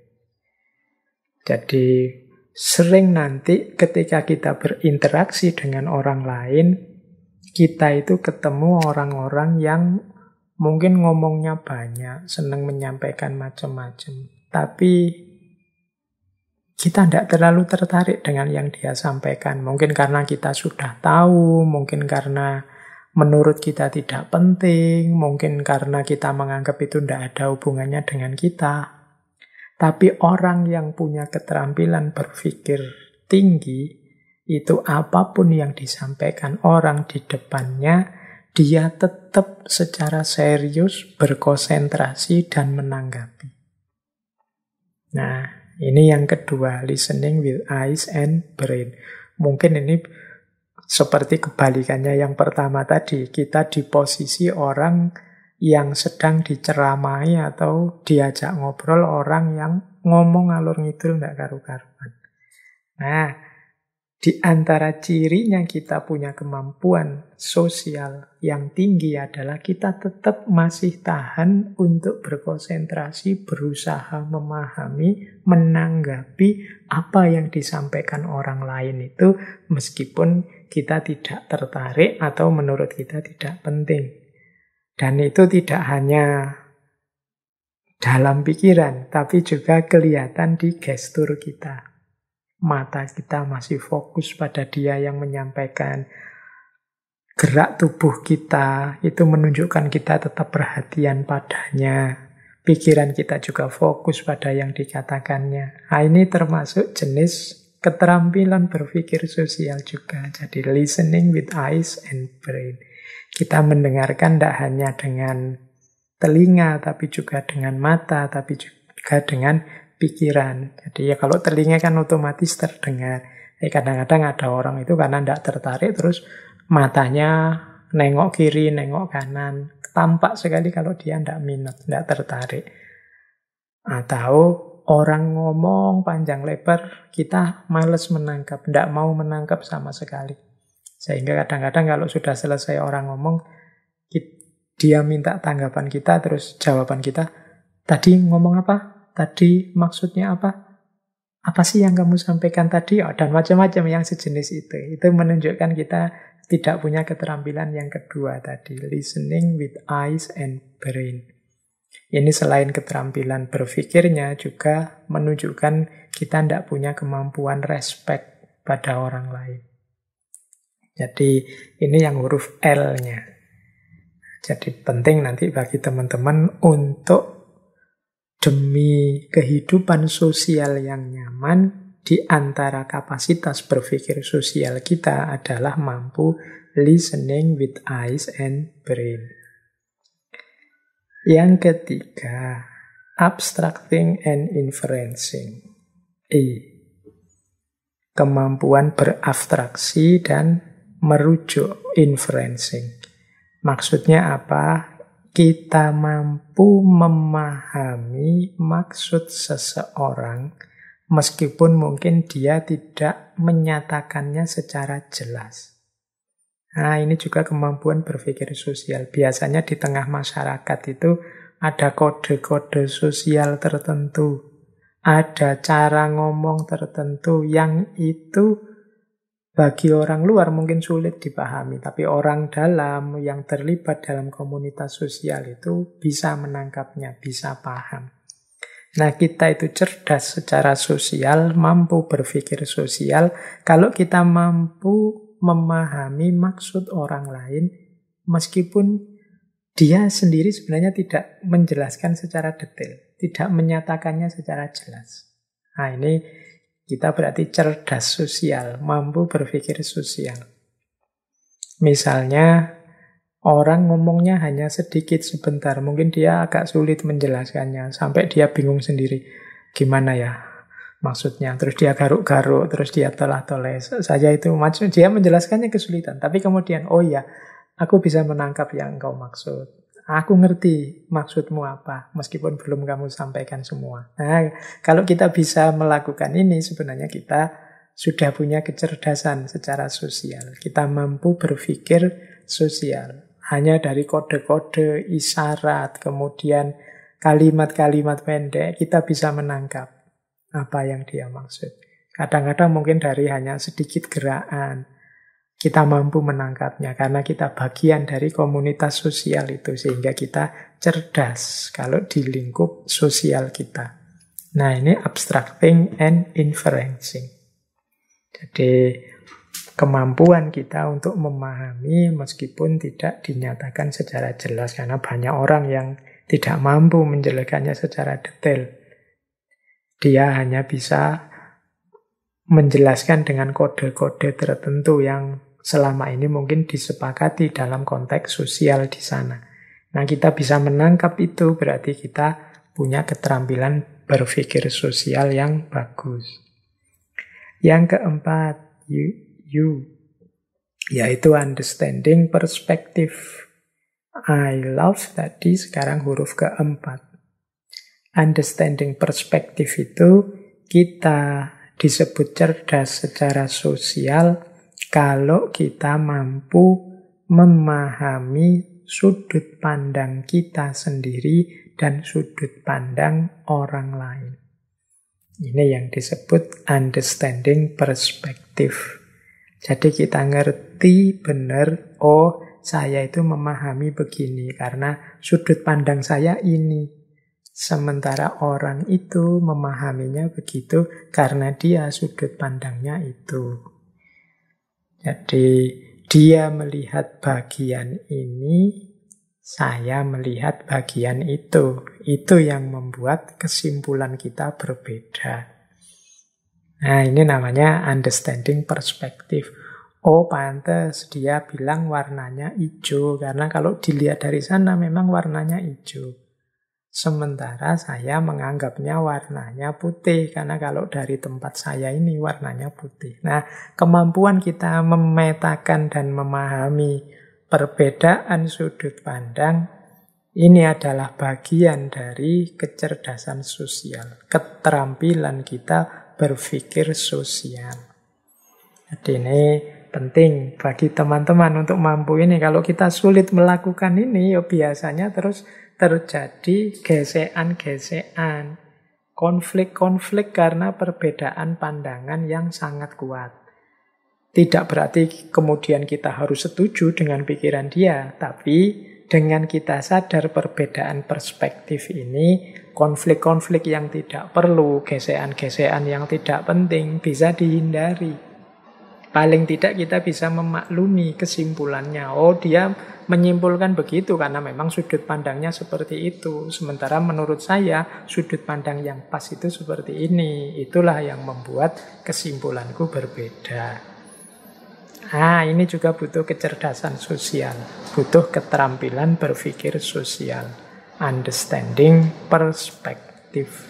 Jadi sering nanti ketika kita berinteraksi dengan orang lain, kita itu ketemu orang-orang yang mungkin ngomongnya banyak, senang menyampaikan macam-macam. Tapi kita tidak terlalu tertarik dengan yang dia sampaikan. Mungkin karena kita sudah tahu, mungkin karena menurut kita tidak penting, mungkin karena kita menganggap itu tidak ada hubungannya dengan kita. Tapi orang yang punya keterampilan berpikir tinggi, itu apapun yang disampaikan orang di depannya, dia tetap secara serius berkonsentrasi dan menanggapi. Nah, ini yang kedua, listening with eyes and brain. Mungkin ini seperti kebalikannya yang pertama tadi, kita di posisi orang yang sedang diceramai atau diajak ngobrol orang yang ngomong alur ngidul nggak karu-karuan. Nah, di antara cirinya kita punya kemampuan sosial yang tinggi adalah kita tetap masih tahan untuk berkonsentrasi, berusaha memahami, menanggapi apa yang disampaikan orang lain itu meskipun kita tidak tertarik atau menurut kita tidak penting. Dan itu tidak hanya dalam pikiran, tapi juga kelihatan di gestur kita mata kita masih fokus pada dia yang menyampaikan. Gerak tubuh kita itu menunjukkan kita tetap perhatian padanya. Pikiran kita juga fokus pada yang dikatakannya. Nah, ini termasuk jenis keterampilan berpikir sosial juga. Jadi listening with eyes and brain. Kita mendengarkan tidak hanya dengan telinga, tapi juga dengan mata, tapi juga dengan pikiran. Jadi ya kalau telinga kan otomatis terdengar. Eh kadang-kadang ada orang itu karena tidak tertarik terus matanya nengok kiri, nengok kanan. Tampak sekali kalau dia tidak minat, tidak tertarik. Atau orang ngomong panjang lebar, kita males menangkap, tidak mau menangkap sama sekali. Sehingga kadang-kadang kalau sudah selesai orang ngomong, dia minta tanggapan kita, terus jawaban kita, tadi ngomong apa? tadi maksudnya apa? Apa sih yang kamu sampaikan tadi? Oh, dan macam-macam yang sejenis itu. Itu menunjukkan kita tidak punya keterampilan yang kedua tadi. Listening with eyes and brain. Ini selain keterampilan berpikirnya juga menunjukkan kita tidak punya kemampuan respect pada orang lain. Jadi ini yang huruf L-nya. Jadi penting nanti bagi teman-teman untuk demi kehidupan sosial yang nyaman di antara kapasitas berpikir sosial kita adalah mampu listening with eyes and brain. Yang ketiga, abstracting and inferencing. I. E. Kemampuan berabstraksi dan merujuk inferencing. Maksudnya apa? kita mampu memahami maksud seseorang meskipun mungkin dia tidak menyatakannya secara jelas. Nah, ini juga kemampuan berpikir sosial. Biasanya di tengah masyarakat itu ada kode-kode sosial tertentu, ada cara ngomong tertentu yang itu bagi orang luar mungkin sulit dipahami, tapi orang dalam yang terlibat dalam komunitas sosial itu bisa menangkapnya, bisa paham. Nah, kita itu cerdas secara sosial, mampu berpikir sosial kalau kita mampu memahami maksud orang lain meskipun dia sendiri sebenarnya tidak menjelaskan secara detail, tidak menyatakannya secara jelas. Nah, ini kita berarti cerdas sosial, mampu berpikir sosial. Misalnya, orang ngomongnya hanya sedikit sebentar, mungkin dia agak sulit menjelaskannya, sampai dia bingung sendiri. Gimana ya maksudnya? Terus dia garuk-garuk, terus dia telah-toleh. Saja itu maksud dia menjelaskannya kesulitan, tapi kemudian, oh iya, aku bisa menangkap yang engkau maksud aku ngerti maksudmu apa, meskipun belum kamu sampaikan semua. Nah, kalau kita bisa melakukan ini, sebenarnya kita sudah punya kecerdasan secara sosial. Kita mampu berpikir sosial. Hanya dari kode-kode, isyarat, kemudian kalimat-kalimat pendek, kita bisa menangkap apa yang dia maksud. Kadang-kadang mungkin dari hanya sedikit gerakan, kita mampu menangkapnya karena kita bagian dari komunitas sosial itu sehingga kita cerdas kalau di lingkup sosial kita. Nah, ini abstracting and inferencing. Jadi kemampuan kita untuk memahami meskipun tidak dinyatakan secara jelas karena banyak orang yang tidak mampu menjelaskannya secara detail. Dia hanya bisa menjelaskan dengan kode-kode tertentu yang selama ini mungkin disepakati dalam konteks sosial di sana. Nah, kita bisa menangkap itu berarti kita punya keterampilan berpikir sosial yang bagus. Yang keempat, you, you yaitu understanding perspective. I love tadi sekarang huruf keempat. Understanding perspective itu kita disebut cerdas secara sosial kalau kita mampu memahami sudut pandang kita sendiri dan sudut pandang orang lain. Ini yang disebut understanding perspective. Jadi kita ngerti benar, oh saya itu memahami begini karena sudut pandang saya ini. Sementara orang itu memahaminya begitu karena dia sudut pandangnya itu. Jadi dia melihat bagian ini, saya melihat bagian itu. Itu yang membuat kesimpulan kita berbeda. Nah, ini namanya understanding perspektif. Oh, pantas dia bilang warnanya hijau karena kalau dilihat dari sana memang warnanya hijau. Sementara saya menganggapnya warnanya putih, karena kalau dari tempat saya ini warnanya putih. Nah, kemampuan kita memetakan dan memahami perbedaan sudut pandang ini adalah bagian dari kecerdasan sosial, keterampilan kita berpikir sosial. Jadi ini penting bagi teman-teman untuk mampu ini. Kalau kita sulit melakukan ini, ya biasanya terus terjadi gesekan-gesekan, konflik-konflik karena perbedaan pandangan yang sangat kuat. Tidak berarti kemudian kita harus setuju dengan pikiran dia, tapi dengan kita sadar perbedaan perspektif ini, konflik-konflik yang tidak perlu, gesekan-gesekan yang tidak penting bisa dihindari. Paling tidak kita bisa memaklumi kesimpulannya. Oh, dia menyimpulkan begitu karena memang sudut pandangnya seperti itu. Sementara menurut saya sudut pandang yang pas itu seperti ini. Itulah yang membuat kesimpulanku berbeda. Ah, ini juga butuh kecerdasan sosial, butuh keterampilan berpikir sosial, understanding perspektif.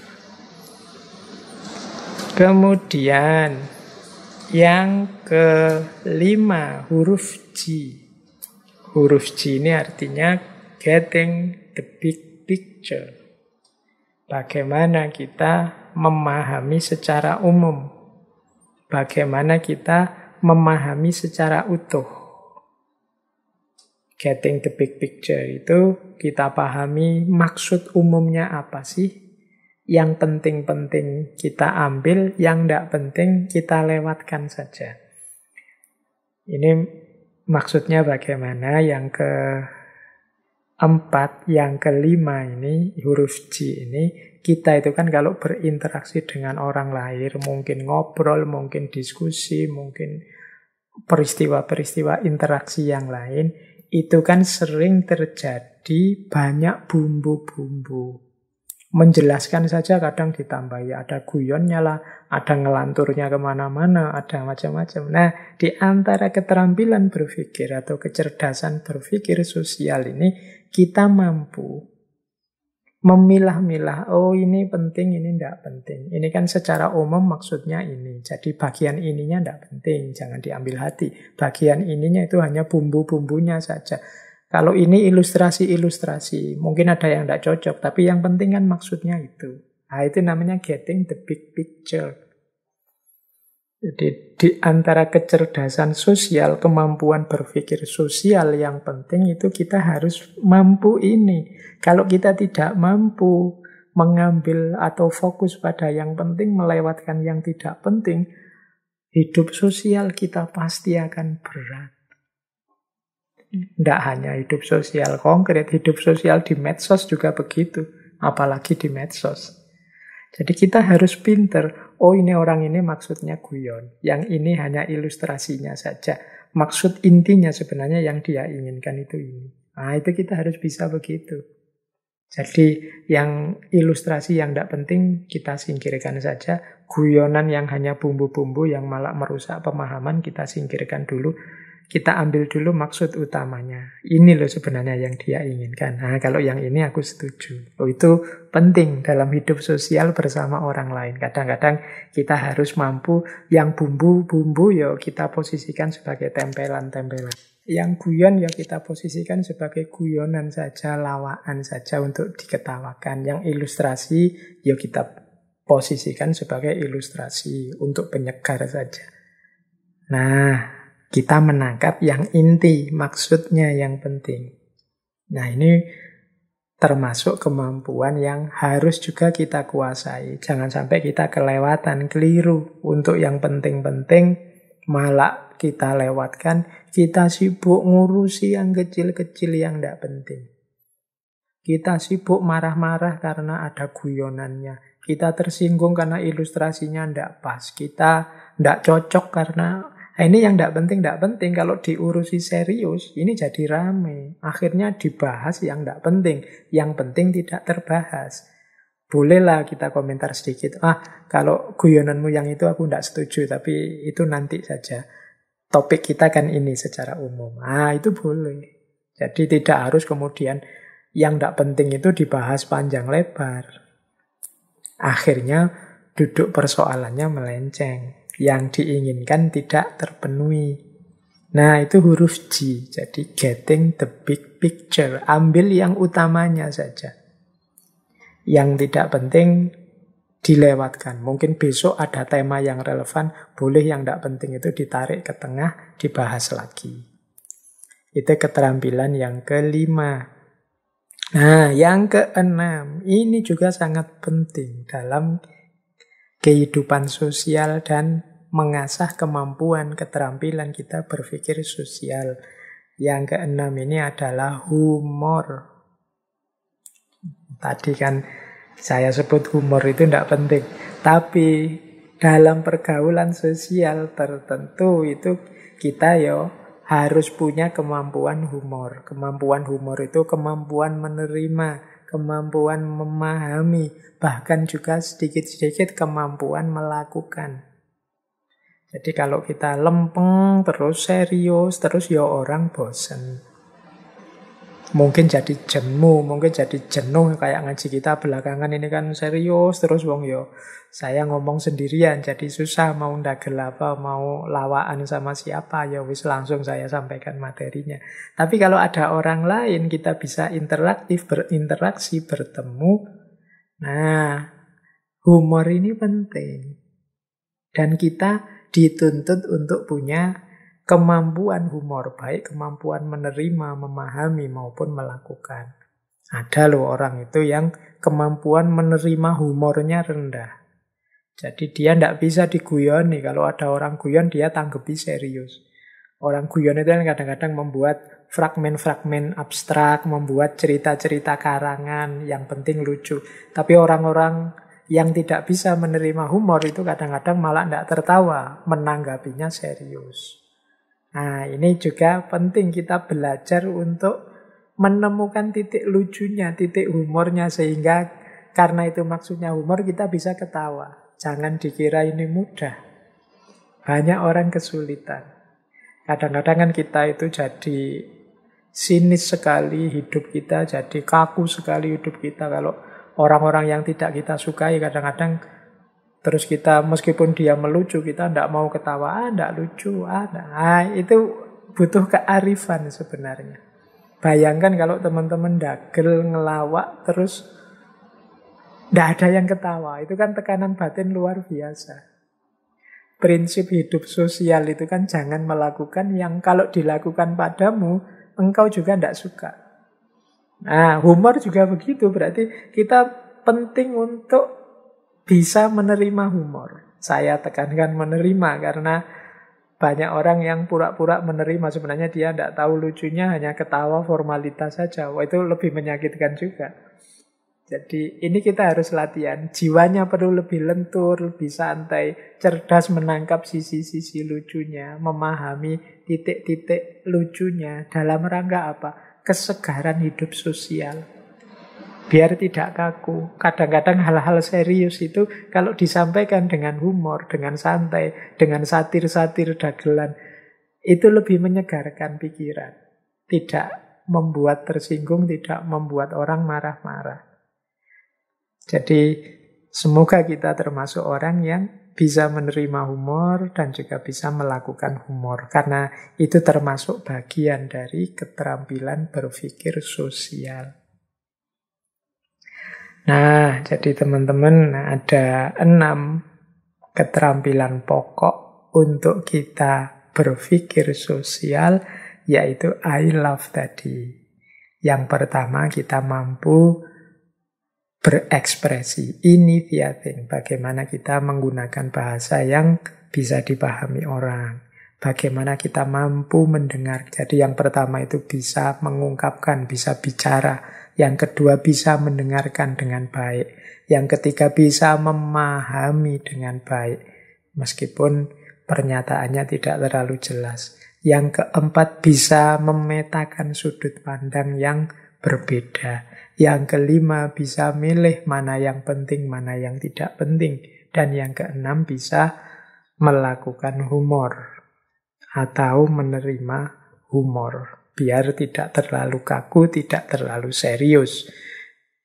Kemudian, yang kelima, huruf G. Huruf G ini artinya getting the big picture. Bagaimana kita memahami secara umum. Bagaimana kita memahami secara utuh. Getting the big picture itu kita pahami maksud umumnya apa sih? Yang penting-penting kita ambil, yang tidak penting kita lewatkan saja. Ini maksudnya bagaimana yang ke empat, yang kelima ini, huruf C ini, kita itu kan kalau berinteraksi dengan orang lahir, mungkin ngobrol, mungkin diskusi, mungkin peristiwa-peristiwa interaksi yang lain, itu kan sering terjadi banyak bumbu-bumbu menjelaskan saja kadang ditambahi ya ada guyonnya lah, ada ngelanturnya kemana-mana, ada macam-macam. Nah, di antara keterampilan berpikir atau kecerdasan berpikir sosial ini, kita mampu memilah-milah, oh ini penting, ini tidak penting. Ini kan secara umum maksudnya ini. Jadi bagian ininya tidak penting, jangan diambil hati. Bagian ininya itu hanya bumbu-bumbunya saja. Kalau ini ilustrasi-ilustrasi, mungkin ada yang tidak cocok, tapi yang penting kan maksudnya itu. Nah, itu namanya getting the big picture. Jadi di antara kecerdasan sosial, kemampuan berpikir sosial yang penting itu kita harus mampu ini. Kalau kita tidak mampu mengambil atau fokus pada yang penting, melewatkan yang tidak penting, hidup sosial kita pasti akan berat. Tidak hanya hidup sosial konkret, hidup sosial di medsos juga begitu. Apalagi di medsos. Jadi kita harus pinter, oh ini orang ini maksudnya guyon, yang ini hanya ilustrasinya saja. Maksud intinya sebenarnya yang dia inginkan itu ini. Nah itu kita harus bisa begitu. Jadi yang ilustrasi yang tidak penting kita singkirkan saja. Guyonan yang hanya bumbu-bumbu yang malah merusak pemahaman kita singkirkan dulu kita ambil dulu maksud utamanya. Ini loh sebenarnya yang dia inginkan. Nah, kalau yang ini aku setuju. Oh, itu penting dalam hidup sosial bersama orang lain. Kadang-kadang kita harus mampu yang bumbu-bumbu ya kita posisikan sebagai tempelan-tempelan. Yang guyon ya kita posisikan sebagai guyonan saja, lawaan saja untuk diketawakan. Yang ilustrasi ya kita posisikan sebagai ilustrasi untuk penyegar saja. Nah, kita menangkap yang inti, maksudnya yang penting. Nah, ini termasuk kemampuan yang harus juga kita kuasai. Jangan sampai kita kelewatan, keliru untuk yang penting-penting, malah kita lewatkan, kita sibuk ngurusi yang kecil-kecil yang tidak penting. Kita sibuk marah-marah karena ada guyonannya. Kita tersinggung karena ilustrasinya tidak pas. Kita tidak cocok karena Nah, ini yang tidak penting, tidak penting. Kalau diurusi serius, ini jadi rame. Akhirnya dibahas yang tidak penting. Yang penting tidak terbahas. Bolehlah kita komentar sedikit. Ah, kalau guyonanmu yang itu aku tidak setuju, tapi itu nanti saja. Topik kita kan ini secara umum. Ah, itu boleh. Jadi tidak harus kemudian yang tidak penting itu dibahas panjang lebar. Akhirnya duduk persoalannya melenceng yang diinginkan tidak terpenuhi. Nah, itu huruf G. Jadi, getting the big picture. Ambil yang utamanya saja. Yang tidak penting dilewatkan. Mungkin besok ada tema yang relevan. Boleh yang tidak penting itu ditarik ke tengah, dibahas lagi. Itu keterampilan yang kelima. Nah, yang keenam. Ini juga sangat penting dalam kehidupan sosial dan mengasah kemampuan keterampilan kita berpikir sosial. Yang keenam ini adalah humor. Tadi kan saya sebut humor itu tidak penting. Tapi dalam pergaulan sosial tertentu itu kita yo harus punya kemampuan humor. Kemampuan humor itu kemampuan menerima kemampuan memahami, bahkan juga sedikit-sedikit kemampuan melakukan. Jadi kalau kita lempeng, terus serius, terus ya orang bosen. Mungkin jadi jenuh, mungkin jadi jenuh kayak ngaji kita belakangan ini kan serius, terus wong yo ya saya ngomong sendirian jadi susah mau ndagel apa mau lawaan sama siapa ya wis langsung saya sampaikan materinya tapi kalau ada orang lain kita bisa interaktif berinteraksi bertemu nah humor ini penting dan kita dituntut untuk punya kemampuan humor baik kemampuan menerima memahami maupun melakukan ada loh orang itu yang kemampuan menerima humornya rendah jadi dia tidak bisa diguyoni. Kalau ada orang guyon, dia tanggapi serius. Orang guyon itu kan kadang-kadang membuat fragmen-fragmen abstrak, membuat cerita-cerita karangan yang penting lucu. Tapi orang-orang yang tidak bisa menerima humor itu kadang-kadang malah tidak tertawa, menanggapinya serius. Nah, ini juga penting kita belajar untuk menemukan titik lucunya, titik humornya, sehingga karena itu maksudnya humor kita bisa ketawa. Jangan dikira ini mudah. Banyak orang kesulitan. Kadang-kadang kan kita itu jadi sinis sekali hidup kita, jadi kaku sekali hidup kita. Kalau orang-orang yang tidak kita sukai kadang-kadang terus kita meskipun dia melucu kita tidak mau ketawa, ah, tidak lucu, ah, nah, itu butuh kearifan sebenarnya. Bayangkan kalau teman-teman dagel ngelawak terus tidak ada yang ketawa, itu kan tekanan batin luar biasa. Prinsip hidup sosial itu kan jangan melakukan yang kalau dilakukan padamu, engkau juga tidak suka. Nah, humor juga begitu, berarti kita penting untuk bisa menerima humor. Saya tekankan menerima karena banyak orang yang pura-pura menerima sebenarnya dia tidak tahu lucunya hanya ketawa formalitas saja. Wah, itu lebih menyakitkan juga. Jadi ini kita harus latihan. Jiwanya perlu lebih lentur, lebih santai, cerdas menangkap sisi-sisi lucunya, memahami titik-titik lucunya dalam rangka apa? Kesegaran hidup sosial. Biar tidak kaku. Kadang-kadang hal-hal serius itu kalau disampaikan dengan humor, dengan santai, dengan satir-satir dagelan, itu lebih menyegarkan pikiran. Tidak membuat tersinggung, tidak membuat orang marah-marah. Jadi semoga kita termasuk orang yang bisa menerima humor dan juga bisa melakukan humor karena itu termasuk bagian dari keterampilan berpikir sosial. Nah, jadi teman-teman ada enam keterampilan pokok untuk kita berpikir sosial yaitu I love tadi. Yang pertama kita mampu berekspresi. Ini fiating, bagaimana kita menggunakan bahasa yang bisa dipahami orang. Bagaimana kita mampu mendengar. Jadi yang pertama itu bisa mengungkapkan, bisa bicara. Yang kedua bisa mendengarkan dengan baik. Yang ketiga bisa memahami dengan baik. Meskipun pernyataannya tidak terlalu jelas. Yang keempat bisa memetakan sudut pandang yang berbeda. Yang kelima bisa milih mana yang penting, mana yang tidak penting. Dan yang keenam bisa melakukan humor atau menerima humor. Biar tidak terlalu kaku, tidak terlalu serius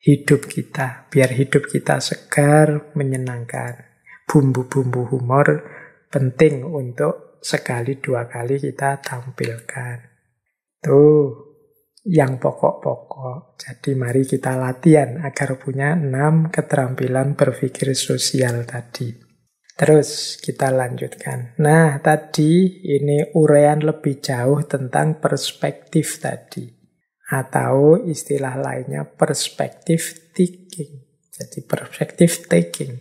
hidup kita. Biar hidup kita segar, menyenangkan. Bumbu-bumbu humor penting untuk sekali dua kali kita tampilkan. Tuh, yang pokok-pokok. Jadi mari kita latihan agar punya enam keterampilan berpikir sosial tadi. Terus kita lanjutkan. Nah, tadi ini urean lebih jauh tentang perspektif tadi. Atau istilah lainnya perspektif thinking. Jadi perspektif taking.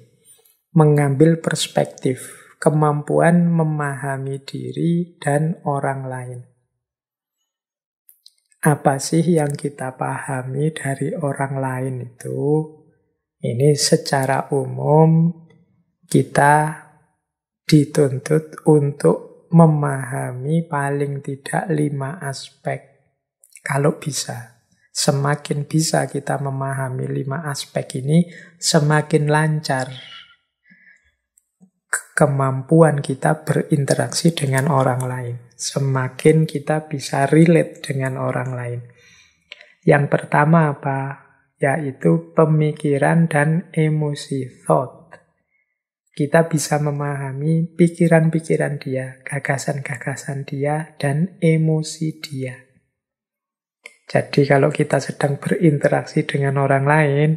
Mengambil perspektif. Kemampuan memahami diri dan orang lain apa sih yang kita pahami dari orang lain itu ini secara umum kita dituntut untuk memahami paling tidak lima aspek kalau bisa semakin bisa kita memahami lima aspek ini semakin lancar kemampuan kita berinteraksi dengan orang lain semakin kita bisa relate dengan orang lain. Yang pertama apa? Yaitu pemikiran dan emosi, thought. Kita bisa memahami pikiran-pikiran dia, gagasan-gagasan dia, dan emosi dia. Jadi kalau kita sedang berinteraksi dengan orang lain,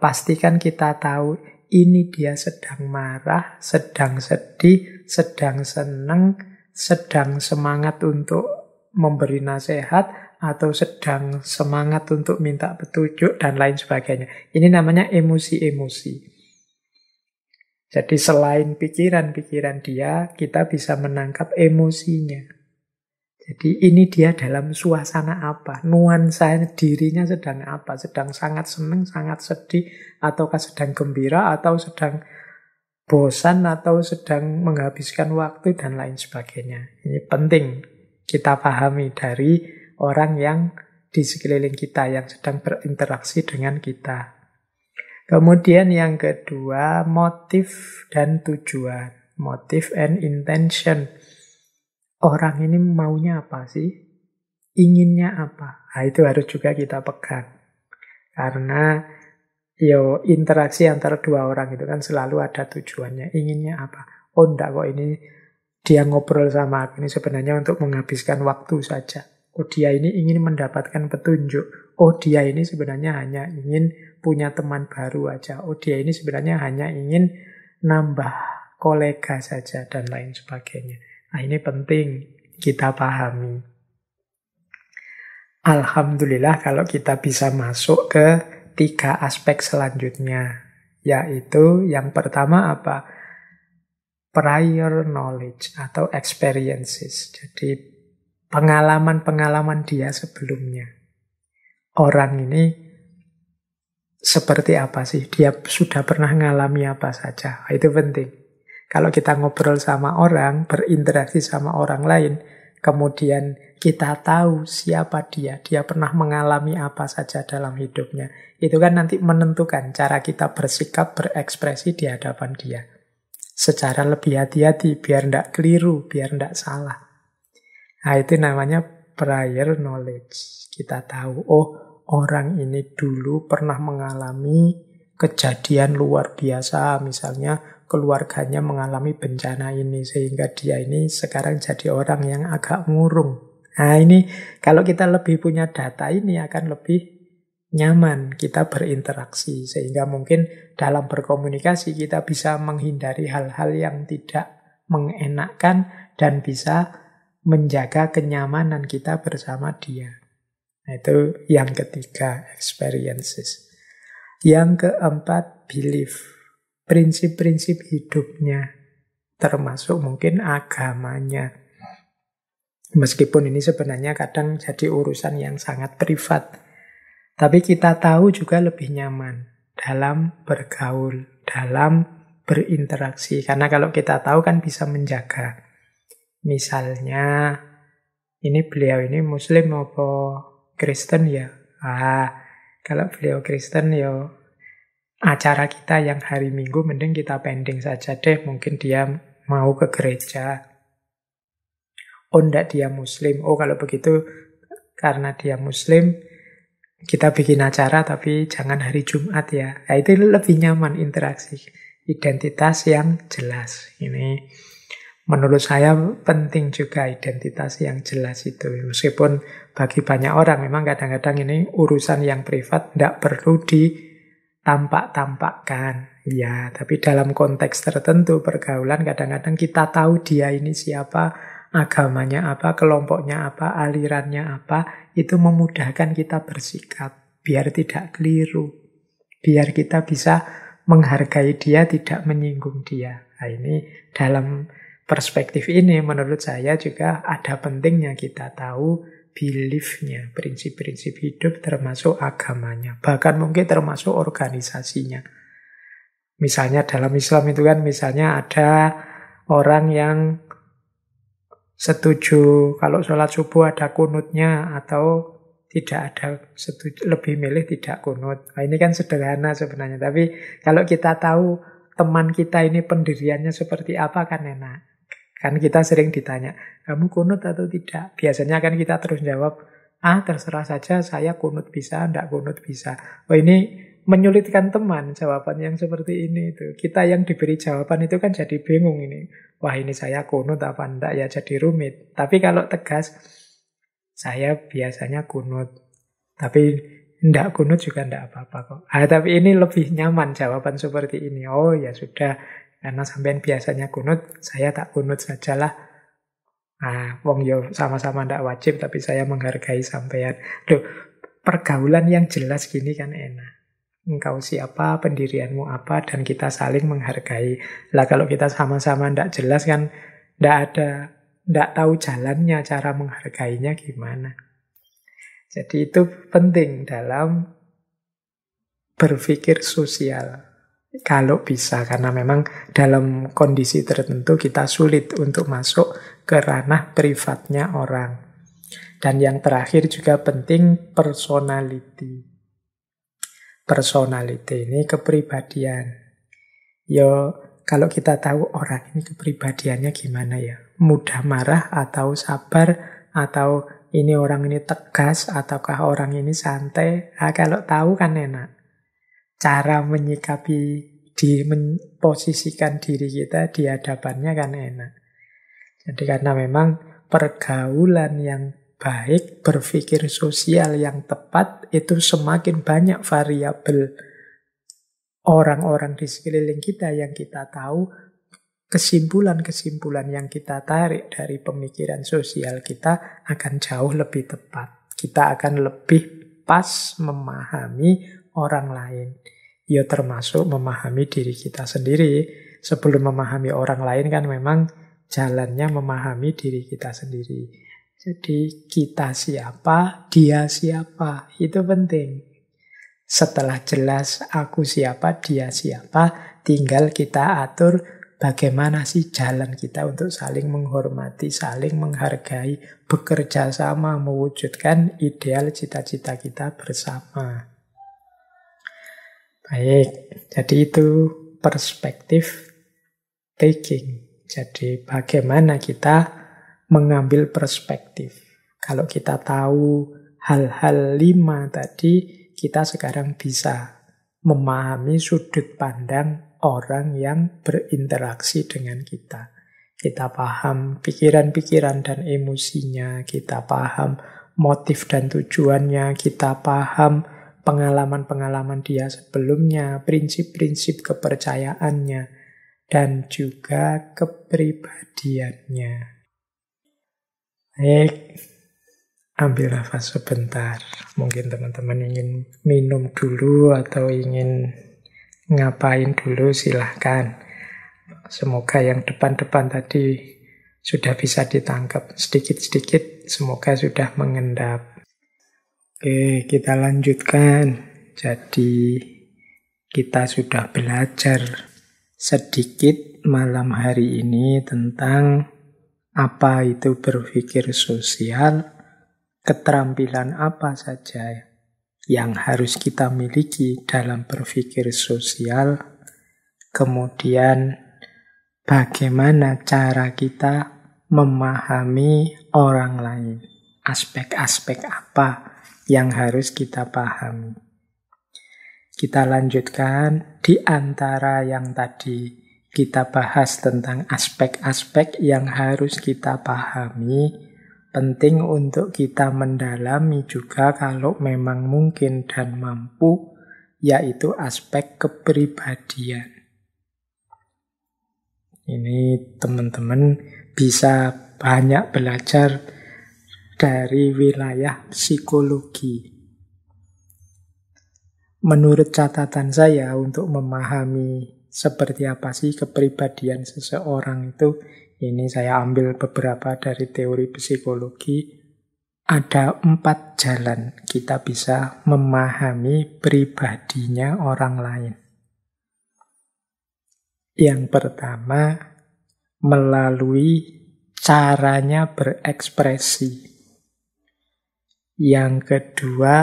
pastikan kita tahu ini dia sedang marah, sedang sedih, sedang senang, sedang semangat untuk memberi nasihat atau sedang semangat untuk minta petunjuk dan lain sebagainya. Ini namanya emosi-emosi. Jadi selain pikiran-pikiran dia, kita bisa menangkap emosinya. Jadi ini dia dalam suasana apa, nuansa dirinya sedang apa, sedang sangat senang, sangat sedih, ataukah sedang gembira, atau sedang bosan atau sedang menghabiskan waktu dan lain sebagainya. Ini penting kita pahami dari orang yang di sekeliling kita yang sedang berinteraksi dengan kita. Kemudian yang kedua, motif dan tujuan. Motif and intention. Orang ini maunya apa sih? Inginnya apa? Nah, itu harus juga kita pegang. Karena yo interaksi antara dua orang itu kan selalu ada tujuannya. Inginnya apa? Oh enggak kok ini dia ngobrol sama aku ini sebenarnya untuk menghabiskan waktu saja. Oh dia ini ingin mendapatkan petunjuk. Oh dia ini sebenarnya hanya ingin punya teman baru aja. Oh dia ini sebenarnya hanya ingin nambah kolega saja dan lain sebagainya. Nah ini penting kita pahami. Alhamdulillah kalau kita bisa masuk ke tiga aspek selanjutnya, yaitu yang pertama apa? Prior knowledge atau experiences. Jadi pengalaman-pengalaman dia sebelumnya. Orang ini seperti apa sih? Dia sudah pernah mengalami apa saja. Nah, itu penting. Kalau kita ngobrol sama orang, berinteraksi sama orang lain, kemudian kita tahu siapa dia, dia pernah mengalami apa saja dalam hidupnya. Itu kan nanti menentukan cara kita bersikap, berekspresi di hadapan dia. Secara lebih hati-hati, biar tidak keliru, biar tidak salah. Nah itu namanya prior knowledge. Kita tahu, oh orang ini dulu pernah mengalami kejadian luar biasa, misalnya keluarganya mengalami bencana ini sehingga dia ini sekarang jadi orang yang agak murung. Nah ini kalau kita lebih punya data ini akan lebih nyaman kita berinteraksi sehingga mungkin dalam berkomunikasi kita bisa menghindari hal-hal yang tidak mengenakkan dan bisa menjaga kenyamanan kita bersama dia. Nah, itu yang ketiga, experiences. Yang keempat, belief. Prinsip-prinsip hidupnya, termasuk mungkin agamanya. Meskipun ini sebenarnya kadang jadi urusan yang sangat privat. Tapi kita tahu juga lebih nyaman dalam bergaul, dalam berinteraksi. Karena kalau kita tahu kan bisa menjaga. Misalnya, ini beliau ini muslim apa Kristen ya? Ah, kalau beliau Kristen ya acara kita yang hari Minggu mending kita pending saja deh. Mungkin dia mau ke gereja oh enggak dia muslim oh kalau begitu karena dia muslim kita bikin acara tapi jangan hari Jumat ya nah, itu lebih nyaman interaksi identitas yang jelas ini menurut saya penting juga identitas yang jelas itu meskipun bagi banyak orang memang kadang-kadang ini urusan yang privat tidak perlu ditampak-tampakkan ya tapi dalam konteks tertentu pergaulan kadang-kadang kita tahu dia ini siapa agamanya apa, kelompoknya apa, alirannya apa, itu memudahkan kita bersikap biar tidak keliru. Biar kita bisa menghargai dia, tidak menyinggung dia. Nah, ini dalam perspektif ini menurut saya juga ada pentingnya kita tahu beliefnya, prinsip-prinsip hidup termasuk agamanya, bahkan mungkin termasuk organisasinya. Misalnya dalam Islam itu kan misalnya ada orang yang setuju kalau sholat subuh ada kunutnya atau tidak ada setuju, lebih milih tidak kunut. Nah, ini kan sederhana sebenarnya, tapi kalau kita tahu teman kita ini pendiriannya seperti apa kan enak. Kan kita sering ditanya, kamu kunut atau tidak? Biasanya kan kita terus jawab, ah terserah saja saya kunut bisa, tidak kunut bisa. Oh ini menyulitkan teman jawaban yang seperti ini itu. Kita yang diberi jawaban itu kan jadi bingung ini. Wah ini saya kunut apa enggak ya jadi rumit. Tapi kalau tegas, saya biasanya kunut. Tapi enggak kunut juga enggak apa-apa kok. Ah, tapi ini lebih nyaman jawaban seperti ini. Oh ya sudah, karena sampean biasanya kunut, saya tak kunut sajalah. Ah, wong yo sama-sama ndak wajib tapi saya menghargai sampean. Loh, pergaulan yang jelas gini kan enak engkau siapa, pendirianmu apa, dan kita saling menghargai. Lah kalau kita sama-sama tidak jelas kan, tidak ada, tidak tahu jalannya cara menghargainya gimana. Jadi itu penting dalam berpikir sosial. Kalau bisa, karena memang dalam kondisi tertentu kita sulit untuk masuk ke ranah privatnya orang. Dan yang terakhir juga penting personality personality ini kepribadian. Yo, ya, kalau kita tahu orang ini kepribadiannya gimana ya, mudah marah atau sabar atau ini orang ini tegas ataukah orang ini santai. Nah, kalau tahu kan enak. Cara menyikapi di memposisikan diri kita di hadapannya kan enak. Jadi karena memang pergaulan yang baik, berpikir sosial yang tepat, itu semakin banyak variabel orang-orang di sekeliling kita yang kita tahu kesimpulan-kesimpulan yang kita tarik dari pemikiran sosial kita akan jauh lebih tepat. Kita akan lebih pas memahami orang lain. Ya termasuk memahami diri kita sendiri. Sebelum memahami orang lain kan memang jalannya memahami diri kita sendiri. Jadi kita siapa, dia siapa, itu penting. Setelah jelas aku siapa, dia siapa, tinggal kita atur bagaimana sih jalan kita untuk saling menghormati, saling menghargai, bekerja sama, mewujudkan ideal cita-cita kita bersama. Baik, jadi itu perspektif taking. Jadi bagaimana kita mengambil perspektif. Kalau kita tahu hal-hal lima tadi, kita sekarang bisa memahami sudut pandang orang yang berinteraksi dengan kita. Kita paham pikiran-pikiran dan emosinya, kita paham motif dan tujuannya, kita paham pengalaman-pengalaman dia sebelumnya, prinsip-prinsip kepercayaannya, dan juga kepribadiannya. Baik, eh, ambil nafas sebentar. Mungkin teman-teman ingin minum dulu atau ingin ngapain dulu silahkan. Semoga yang depan-depan tadi sudah bisa ditangkap sedikit-sedikit. Semoga sudah mengendap. Oke, kita lanjutkan. Jadi, kita sudah belajar sedikit malam hari ini tentang apa itu berpikir sosial, keterampilan apa saja yang harus kita miliki dalam berpikir sosial, kemudian bagaimana cara kita memahami orang lain, aspek-aspek apa yang harus kita pahami. Kita lanjutkan di antara yang tadi kita bahas tentang aspek-aspek yang harus kita pahami, penting untuk kita mendalami juga kalau memang mungkin dan mampu, yaitu aspek kepribadian. Ini teman-teman bisa banyak belajar dari wilayah psikologi. Menurut catatan saya untuk memahami seperti apa sih kepribadian seseorang itu. Ini saya ambil beberapa dari teori psikologi. Ada empat jalan kita bisa memahami pribadinya orang lain. Yang pertama, melalui caranya berekspresi. Yang kedua,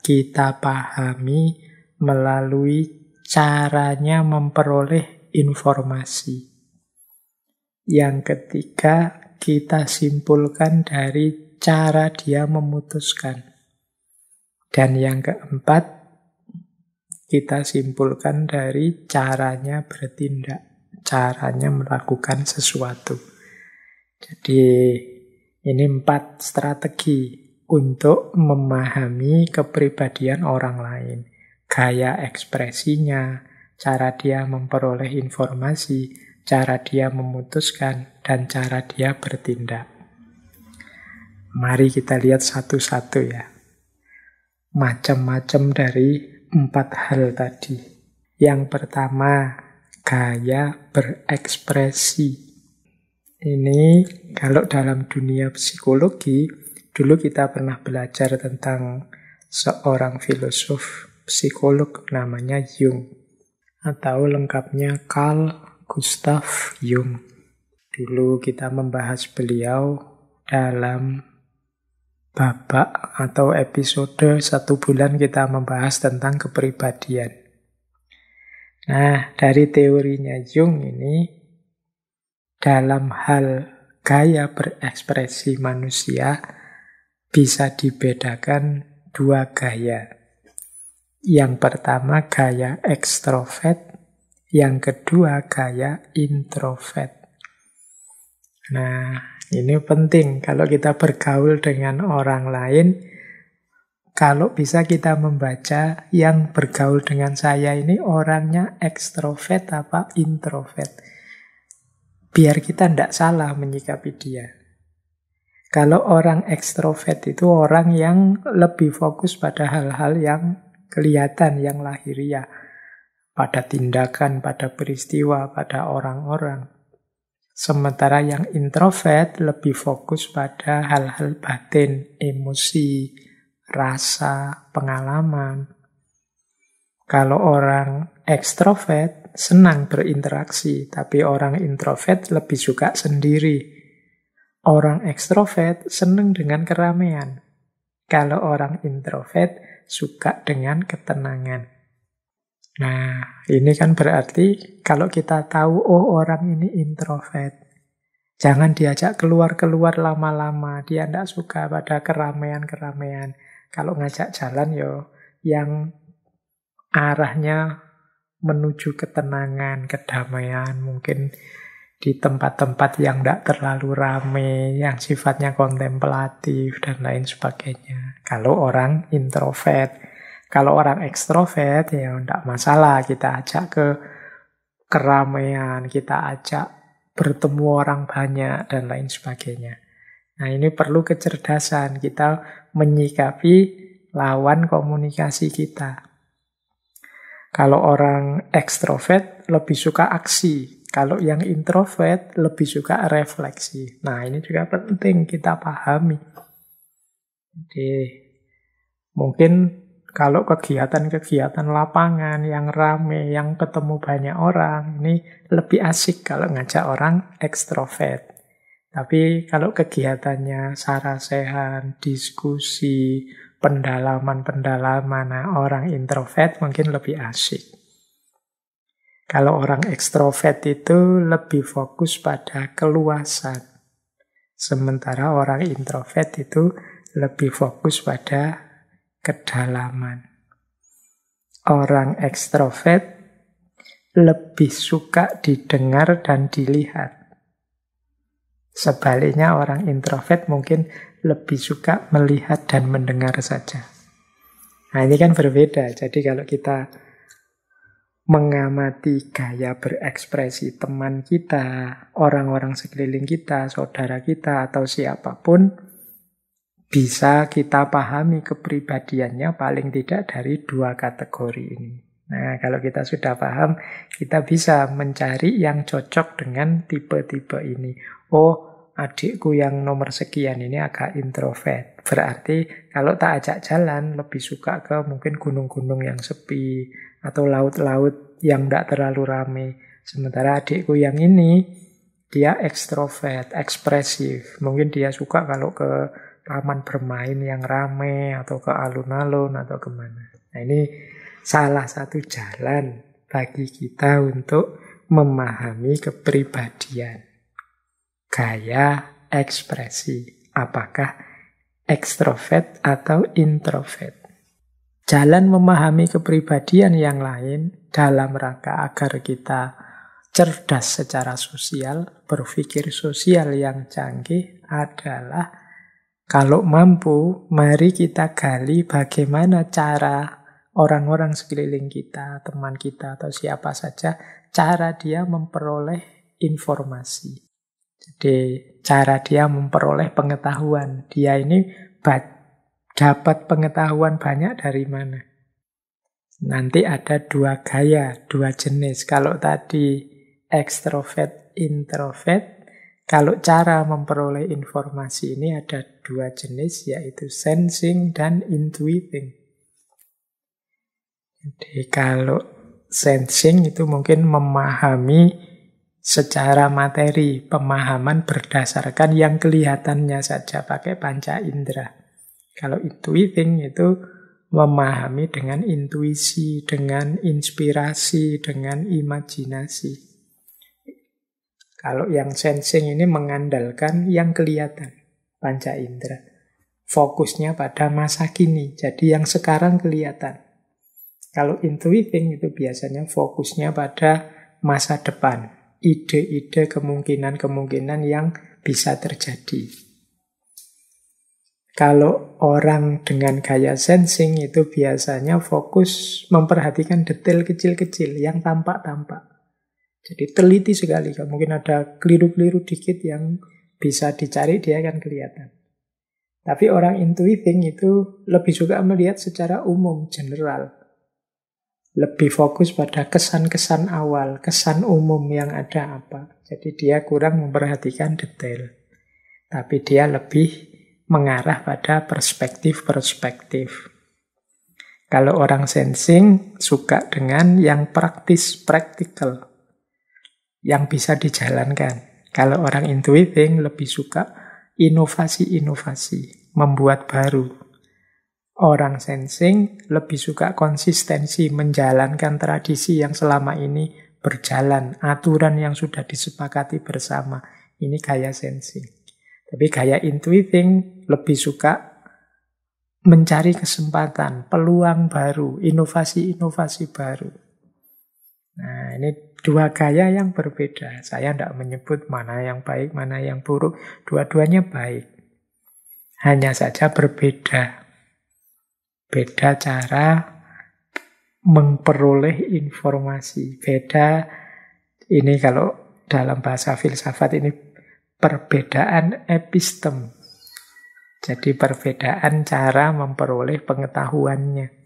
kita pahami melalui caranya memperoleh informasi. Yang ketiga, kita simpulkan dari cara dia memutuskan. Dan yang keempat, kita simpulkan dari caranya bertindak, caranya melakukan sesuatu. Jadi ini empat strategi untuk memahami kepribadian orang lain gaya ekspresinya, cara dia memperoleh informasi, cara dia memutuskan, dan cara dia bertindak. Mari kita lihat satu-satu ya. Macam-macam dari empat hal tadi. Yang pertama, gaya berekspresi. Ini kalau dalam dunia psikologi, dulu kita pernah belajar tentang seorang filosof psikolog namanya Jung atau lengkapnya Carl Gustav Jung. Dulu kita membahas beliau dalam babak atau episode satu bulan kita membahas tentang kepribadian. Nah, dari teorinya Jung ini, dalam hal gaya berekspresi manusia, bisa dibedakan dua gaya. Yang pertama gaya ekstrovert, yang kedua gaya introvert. Nah, ini penting kalau kita bergaul dengan orang lain. Kalau bisa kita membaca yang bergaul dengan saya ini orangnya ekstrovert apa introvert. Biar kita tidak salah menyikapi dia. Kalau orang ekstrovert itu orang yang lebih fokus pada hal-hal yang kelihatan yang lahiriah pada tindakan, pada peristiwa, pada orang-orang. Sementara yang introvert lebih fokus pada hal-hal batin, emosi, rasa, pengalaman. Kalau orang ekstrovert senang berinteraksi, tapi orang introvert lebih suka sendiri. Orang ekstrovert senang dengan keramaian. Kalau orang introvert suka dengan ketenangan. Nah, ini kan berarti kalau kita tahu, oh orang ini introvert. Jangan diajak keluar-keluar lama-lama. Dia tidak suka pada keramaian-keramaian. Kalau ngajak jalan yo yang arahnya menuju ketenangan, kedamaian, mungkin di tempat-tempat yang tidak terlalu rame, yang sifatnya kontemplatif, dan lain sebagainya. Kalau orang introvert, kalau orang ekstrovert ya tidak masalah kita ajak ke keramaian, kita ajak bertemu orang banyak dan lain sebagainya. Nah, ini perlu kecerdasan kita menyikapi lawan komunikasi kita. Kalau orang ekstrovert lebih suka aksi, kalau yang introvert lebih suka refleksi. Nah, ini juga penting kita pahami. Jadi mungkin kalau kegiatan-kegiatan lapangan yang rame, yang ketemu banyak orang, ini lebih asik kalau ngajak orang ekstrovert. Tapi kalau kegiatannya sarasehan, diskusi, pendalaman-pendalaman, nah orang introvert mungkin lebih asik. Kalau orang ekstrovert itu lebih fokus pada keluasan. Sementara orang introvert itu lebih fokus pada kedalaman. Orang ekstrovert lebih suka didengar dan dilihat. Sebaliknya orang introvert mungkin lebih suka melihat dan mendengar saja. Nah ini kan berbeda. Jadi kalau kita mengamati gaya berekspresi teman kita, orang-orang sekeliling kita, saudara kita, atau siapapun, bisa kita pahami kepribadiannya paling tidak dari dua kategori ini. Nah, kalau kita sudah paham, kita bisa mencari yang cocok dengan tipe-tipe ini. Oh, adikku yang nomor sekian ini agak introvert. Berarti kalau tak ajak jalan, lebih suka ke mungkin gunung-gunung yang sepi atau laut-laut yang tidak terlalu rame. Sementara adikku yang ini, dia ekstrovert, ekspresif. Mungkin dia suka kalau ke taman bermain yang rame atau ke alun-alun atau kemana. Nah ini salah satu jalan bagi kita untuk memahami kepribadian, gaya ekspresi, apakah ekstrovert atau introvert. Jalan memahami kepribadian yang lain dalam rangka agar kita cerdas secara sosial, berpikir sosial yang canggih adalah kalau mampu, mari kita gali bagaimana cara orang-orang sekeliling kita, teman kita, atau siapa saja, cara dia memperoleh informasi. Jadi, cara dia memperoleh pengetahuan. Dia ini dapat pengetahuan banyak dari mana. Nanti ada dua gaya, dua jenis. Kalau tadi ekstrovert, introvert, kalau cara memperoleh informasi ini ada dua jenis, yaitu sensing dan intuiting. Jadi kalau sensing itu mungkin memahami secara materi, pemahaman berdasarkan yang kelihatannya saja pakai panca indera. Kalau intuiting itu memahami dengan intuisi, dengan inspirasi, dengan imajinasi. Kalau yang sensing ini mengandalkan yang kelihatan, panca indera. Fokusnya pada masa kini, jadi yang sekarang kelihatan. Kalau intuiting itu biasanya fokusnya pada masa depan, ide-ide kemungkinan-kemungkinan yang bisa terjadi. Kalau orang dengan gaya sensing itu biasanya fokus memperhatikan detail kecil-kecil yang tampak-tampak jadi teliti sekali. Kalau mungkin ada keliru-keliru dikit yang bisa dicari dia akan kelihatan. Tapi orang intuiting itu lebih suka melihat secara umum, general. Lebih fokus pada kesan-kesan awal, kesan umum yang ada apa. Jadi dia kurang memperhatikan detail. Tapi dia lebih mengarah pada perspektif-perspektif. Kalau orang sensing suka dengan yang praktis, praktikal yang bisa dijalankan. Kalau orang intuiting lebih suka inovasi-inovasi, membuat baru. Orang sensing lebih suka konsistensi menjalankan tradisi yang selama ini berjalan, aturan yang sudah disepakati bersama. Ini gaya sensing. Tapi gaya intuiting lebih suka mencari kesempatan, peluang baru, inovasi-inovasi baru. Nah, ini dua gaya yang berbeda. Saya tidak menyebut mana yang baik, mana yang buruk. Dua-duanya baik. Hanya saja berbeda. Beda cara memperoleh informasi. Beda ini kalau dalam bahasa filsafat ini perbedaan epistem. Jadi perbedaan cara memperoleh pengetahuannya.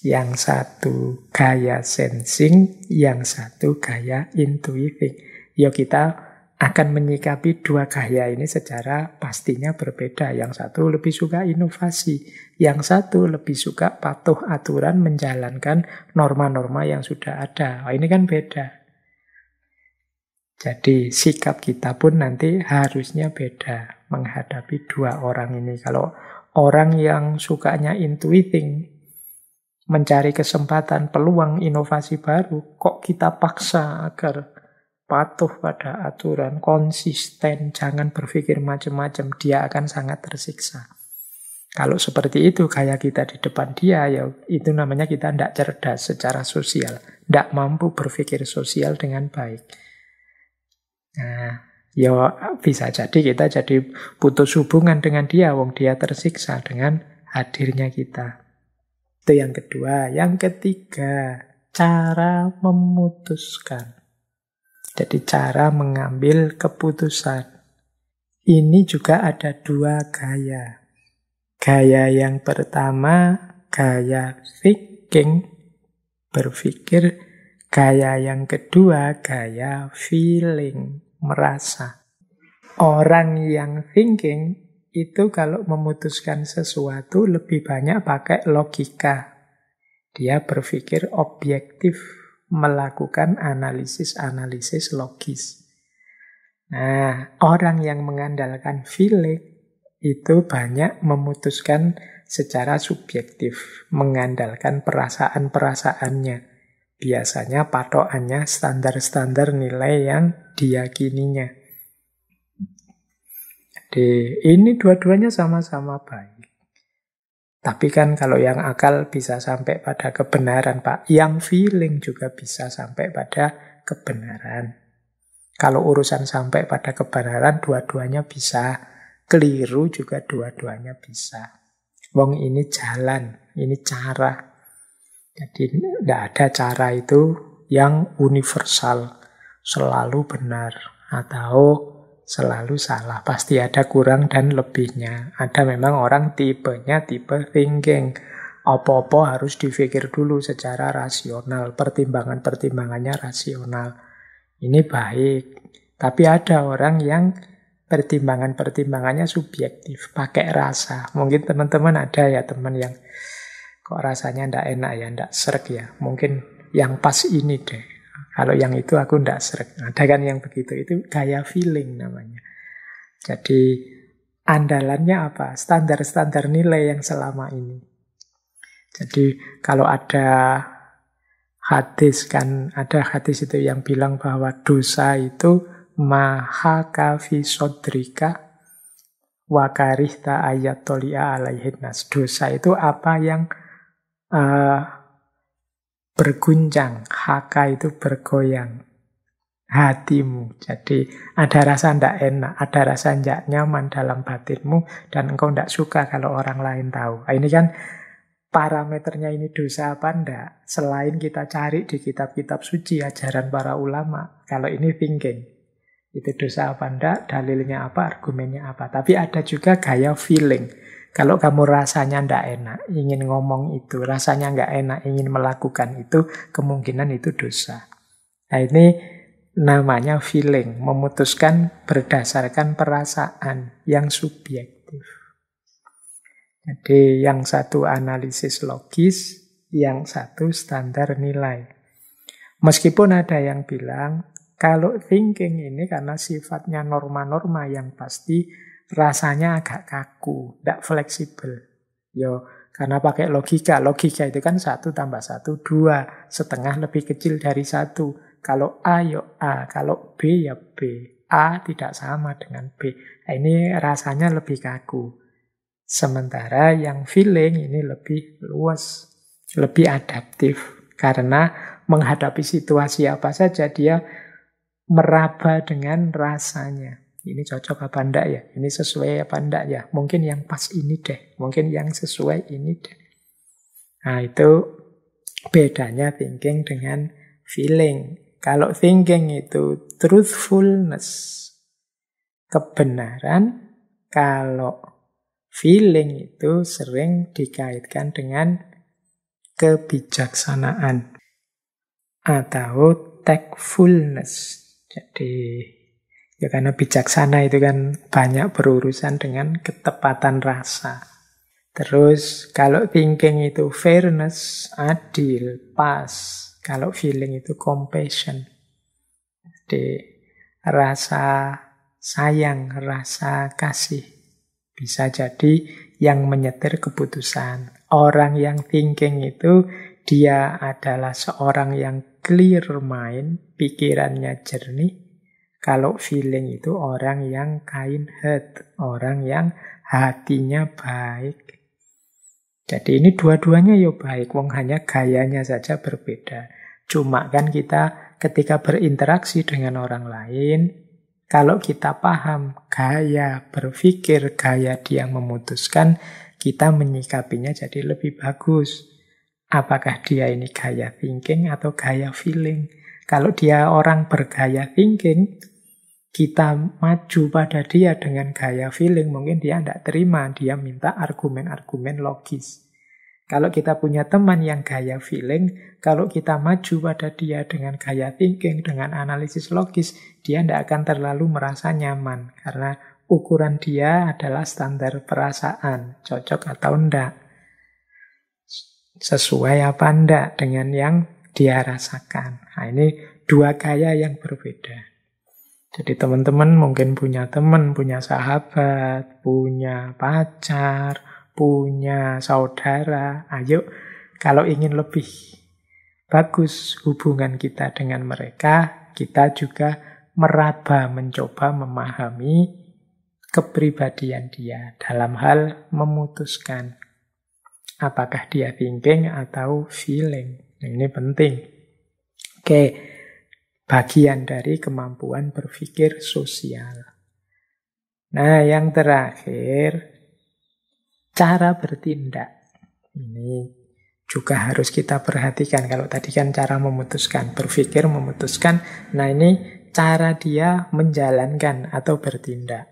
Yang satu gaya sensing, yang satu gaya intuiting. Yo kita akan menyikapi dua gaya ini secara pastinya berbeda. Yang satu lebih suka inovasi, yang satu lebih suka patuh aturan menjalankan norma-norma yang sudah ada. Oh, ini kan beda. Jadi sikap kita pun nanti harusnya beda menghadapi dua orang ini. Kalau orang yang sukanya intuiting, mencari kesempatan peluang inovasi baru, kok kita paksa agar patuh pada aturan, konsisten, jangan berpikir macam-macam, dia akan sangat tersiksa. Kalau seperti itu kayak kita di depan dia, ya itu namanya kita tidak cerdas secara sosial, tidak mampu berpikir sosial dengan baik. Nah, ya bisa jadi kita jadi putus hubungan dengan dia, wong dia tersiksa dengan hadirnya kita. Itu yang kedua. Yang ketiga, cara memutuskan. Jadi cara mengambil keputusan. Ini juga ada dua gaya. Gaya yang pertama, gaya thinking, berpikir. Gaya yang kedua, gaya feeling, merasa. Orang yang thinking itu kalau memutuskan sesuatu lebih banyak pakai logika. Dia berpikir objektif, melakukan analisis-analisis logis. Nah, orang yang mengandalkan feeling itu banyak memutuskan secara subjektif, mengandalkan perasaan-perasaannya. Biasanya patokannya standar-standar nilai yang diyakininya. D. ini dua-duanya sama-sama baik. Tapi kan kalau yang akal bisa sampai pada kebenaran, Pak. Yang feeling juga bisa sampai pada kebenaran. Kalau urusan sampai pada kebenaran, dua-duanya bisa. Keliru juga dua-duanya bisa. Wong ini jalan, ini cara. Jadi tidak ada cara itu yang universal, selalu benar. Atau selalu salah. Pasti ada kurang dan lebihnya. Ada memang orang tipenya tipe thinking. Opo-opo harus difikir dulu secara rasional. Pertimbangan-pertimbangannya rasional. Ini baik. Tapi ada orang yang pertimbangan-pertimbangannya subjektif. Pakai rasa. Mungkin teman-teman ada ya teman yang kok rasanya ndak enak ya, ndak serg ya. Mungkin yang pas ini deh. Kalau yang itu aku tidak seret. Ada kan yang begitu. Itu gaya feeling namanya. Jadi andalannya apa? Standar-standar nilai yang selama ini. Jadi kalau ada hadis kan ada hadis itu yang bilang bahwa dosa itu maha kafi sodrika wakarihta ayat tolia Dosa itu apa yang uh, berguncang, haka itu bergoyang hatimu. Jadi ada rasa ndak enak, ada rasa ndak nyaman dalam batinmu dan engkau ndak suka kalau orang lain tahu. Nah, ini kan parameternya ini dosa apa ndak? Selain kita cari di kitab-kitab suci ajaran para ulama, kalau ini thinking itu dosa apa ndak, dalilnya apa, argumennya apa. Tapi ada juga gaya feeling. Kalau kamu rasanya tidak enak, ingin ngomong itu, rasanya nggak enak, ingin melakukan itu, kemungkinan itu dosa. Nah ini namanya feeling, memutuskan berdasarkan perasaan yang subjektif. Jadi yang satu analisis logis, yang satu standar nilai. Meskipun ada yang bilang, kalau thinking ini karena sifatnya norma-norma yang pasti, rasanya agak kaku, tidak fleksibel. Yo, karena pakai logika. Logika itu kan satu tambah satu dua, setengah lebih kecil dari satu. Kalau A yo A, kalau B ya B. A tidak sama dengan B. Nah, ini rasanya lebih kaku. Sementara yang feeling ini lebih luas, lebih adaptif. Karena menghadapi situasi apa saja dia meraba dengan rasanya. Ini cocok apa enggak ya? Ini sesuai apa enggak ya? Mungkin yang pas ini deh. Mungkin yang sesuai ini deh. Nah itu bedanya thinking dengan feeling. Kalau thinking itu truthfulness, kebenaran. Kalau feeling itu sering dikaitkan dengan kebijaksanaan atau tactfulness. Jadi Ya karena bijaksana itu kan banyak berurusan dengan ketepatan rasa. Terus kalau thinking itu fairness, adil, pas. Kalau feeling itu compassion. Jadi rasa sayang, rasa kasih. Bisa jadi yang menyetir keputusan. Orang yang thinking itu dia adalah seorang yang clear mind, pikirannya jernih, kalau feeling itu orang yang kind heart, orang yang hatinya baik. Jadi ini dua-duanya ya baik, wong hanya gayanya saja berbeda. Cuma kan kita ketika berinteraksi dengan orang lain, kalau kita paham gaya berpikir, gaya dia memutuskan, kita menyikapinya jadi lebih bagus. Apakah dia ini gaya thinking atau gaya feeling? Kalau dia orang bergaya thinking, kita maju pada dia dengan gaya feeling, mungkin dia tidak terima, dia minta argumen-argumen logis. Kalau kita punya teman yang gaya feeling, kalau kita maju pada dia dengan gaya thinking, dengan analisis logis, dia tidak akan terlalu merasa nyaman karena ukuran dia adalah standar perasaan, cocok atau tidak Sesuai apa enggak dengan yang dia rasakan. Nah, ini dua gaya yang berbeda. Jadi teman-teman mungkin punya teman, punya sahabat, punya pacar, punya saudara. Ayo, ah, kalau ingin lebih bagus hubungan kita dengan mereka, kita juga meraba mencoba memahami kepribadian dia dalam hal memutuskan apakah dia thinking atau feeling. Nah, ini penting. Oke. Okay bagian dari kemampuan berpikir sosial. Nah, yang terakhir, cara bertindak. Ini juga harus kita perhatikan. Kalau tadi kan cara memutuskan, berpikir memutuskan. Nah, ini cara dia menjalankan atau bertindak.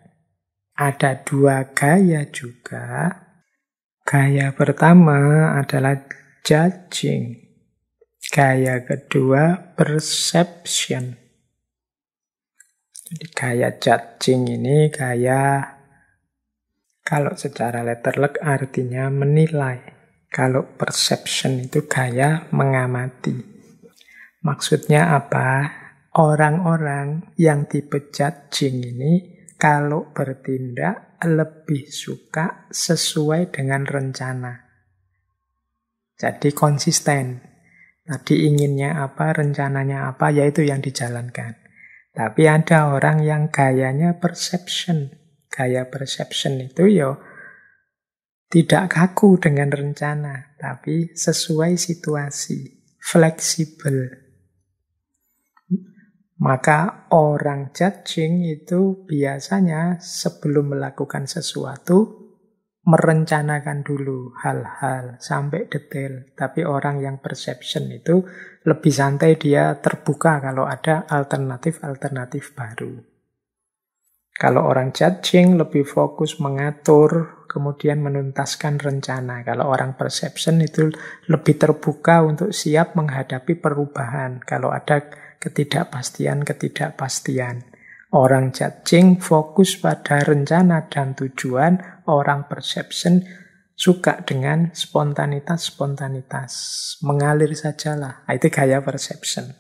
Ada dua gaya juga. Gaya pertama adalah judging. Gaya kedua, perception. Jadi gaya judging ini gaya kalau secara letter letterlek artinya menilai. Kalau perception itu gaya mengamati. Maksudnya apa? Orang-orang yang tipe judging ini kalau bertindak lebih suka sesuai dengan rencana. Jadi konsisten. Tadi inginnya apa, rencananya apa, yaitu yang dijalankan. Tapi ada orang yang gayanya perception. Gaya perception itu yo ya tidak kaku dengan rencana, tapi sesuai situasi, fleksibel. Maka orang judging itu biasanya sebelum melakukan sesuatu merencanakan dulu hal-hal sampai detail. Tapi orang yang perception itu lebih santai dia terbuka kalau ada alternatif-alternatif baru. Kalau orang judging lebih fokus mengatur, kemudian menuntaskan rencana. Kalau orang perception itu lebih terbuka untuk siap menghadapi perubahan. Kalau ada ketidakpastian-ketidakpastian. Orang judging fokus pada rencana dan tujuan, orang perception suka dengan spontanitas-spontanitas. Mengalir sajalah. Nah, itu gaya perception.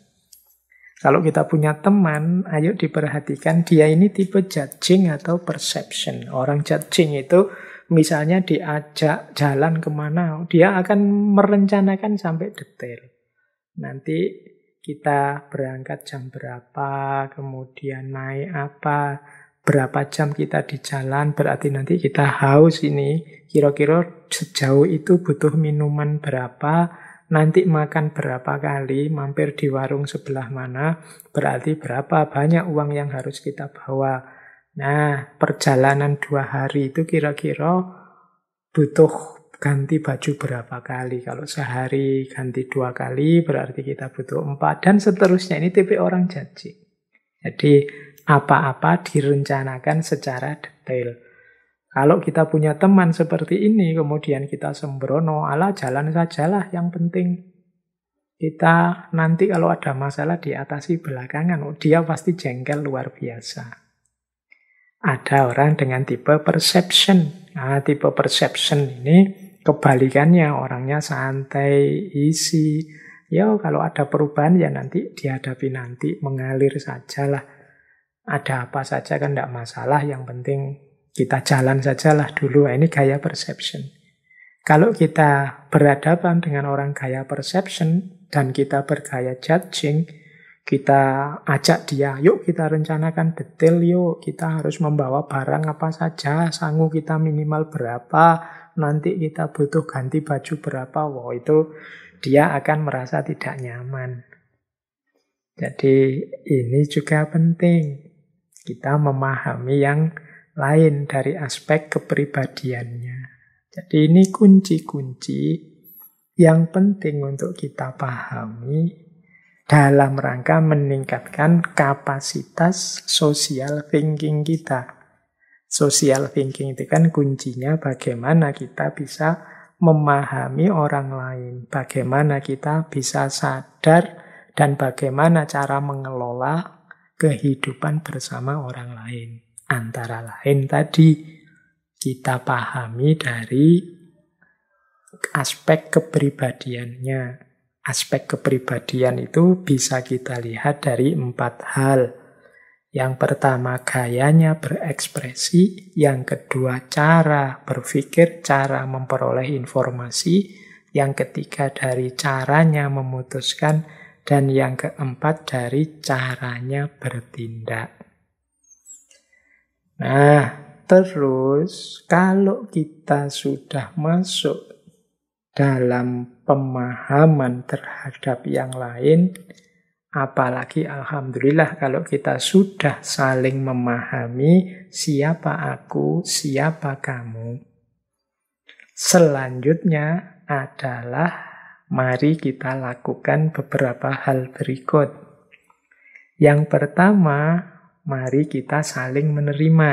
Kalau kita punya teman, ayo diperhatikan dia ini tipe judging atau perception. Orang judging itu misalnya diajak jalan kemana, dia akan merencanakan sampai detail. Nanti kita berangkat jam berapa, kemudian naik apa, berapa jam kita di jalan, berarti nanti kita haus ini. Kira-kira sejauh itu butuh minuman berapa, nanti makan berapa kali, mampir di warung sebelah mana, berarti berapa banyak uang yang harus kita bawa. Nah, perjalanan dua hari itu kira-kira butuh ganti baju berapa kali. Kalau sehari ganti dua kali berarti kita butuh empat dan seterusnya. Ini tipe orang janji. Jadi apa-apa direncanakan secara detail. Kalau kita punya teman seperti ini, kemudian kita sembrono, ala jalan sajalah yang penting. Kita nanti kalau ada masalah diatasi belakangan, oh, dia pasti jengkel luar biasa. Ada orang dengan tipe perception. Nah, tipe perception ini kebalikannya orangnya santai, isi. Ya kalau ada perubahan ya nanti dihadapi nanti, mengalir sajalah. Ada apa saja kan tidak masalah, yang penting kita jalan sajalah dulu. Nah, ini gaya perception. Kalau kita berhadapan dengan orang gaya perception dan kita bergaya judging, kita ajak dia, yuk kita rencanakan detail, yuk kita harus membawa barang apa saja, sanggup kita minimal berapa, nanti kita butuh ganti baju berapa, wow itu dia akan merasa tidak nyaman. Jadi ini juga penting. Kita memahami yang lain dari aspek kepribadiannya. Jadi ini kunci-kunci yang penting untuk kita pahami dalam rangka meningkatkan kapasitas sosial thinking kita. Social thinking itu kan kuncinya bagaimana kita bisa memahami orang lain, bagaimana kita bisa sadar dan bagaimana cara mengelola kehidupan bersama orang lain. Antara lain tadi kita pahami dari aspek kepribadiannya. Aspek kepribadian itu bisa kita lihat dari empat hal. Yang pertama gayanya berekspresi, yang kedua cara berpikir, cara memperoleh informasi, yang ketiga dari caranya memutuskan, dan yang keempat dari caranya bertindak. Nah, terus kalau kita sudah masuk dalam pemahaman terhadap yang lain, Apalagi alhamdulillah kalau kita sudah saling memahami siapa aku, siapa kamu. Selanjutnya adalah mari kita lakukan beberapa hal berikut. Yang pertama, mari kita saling menerima.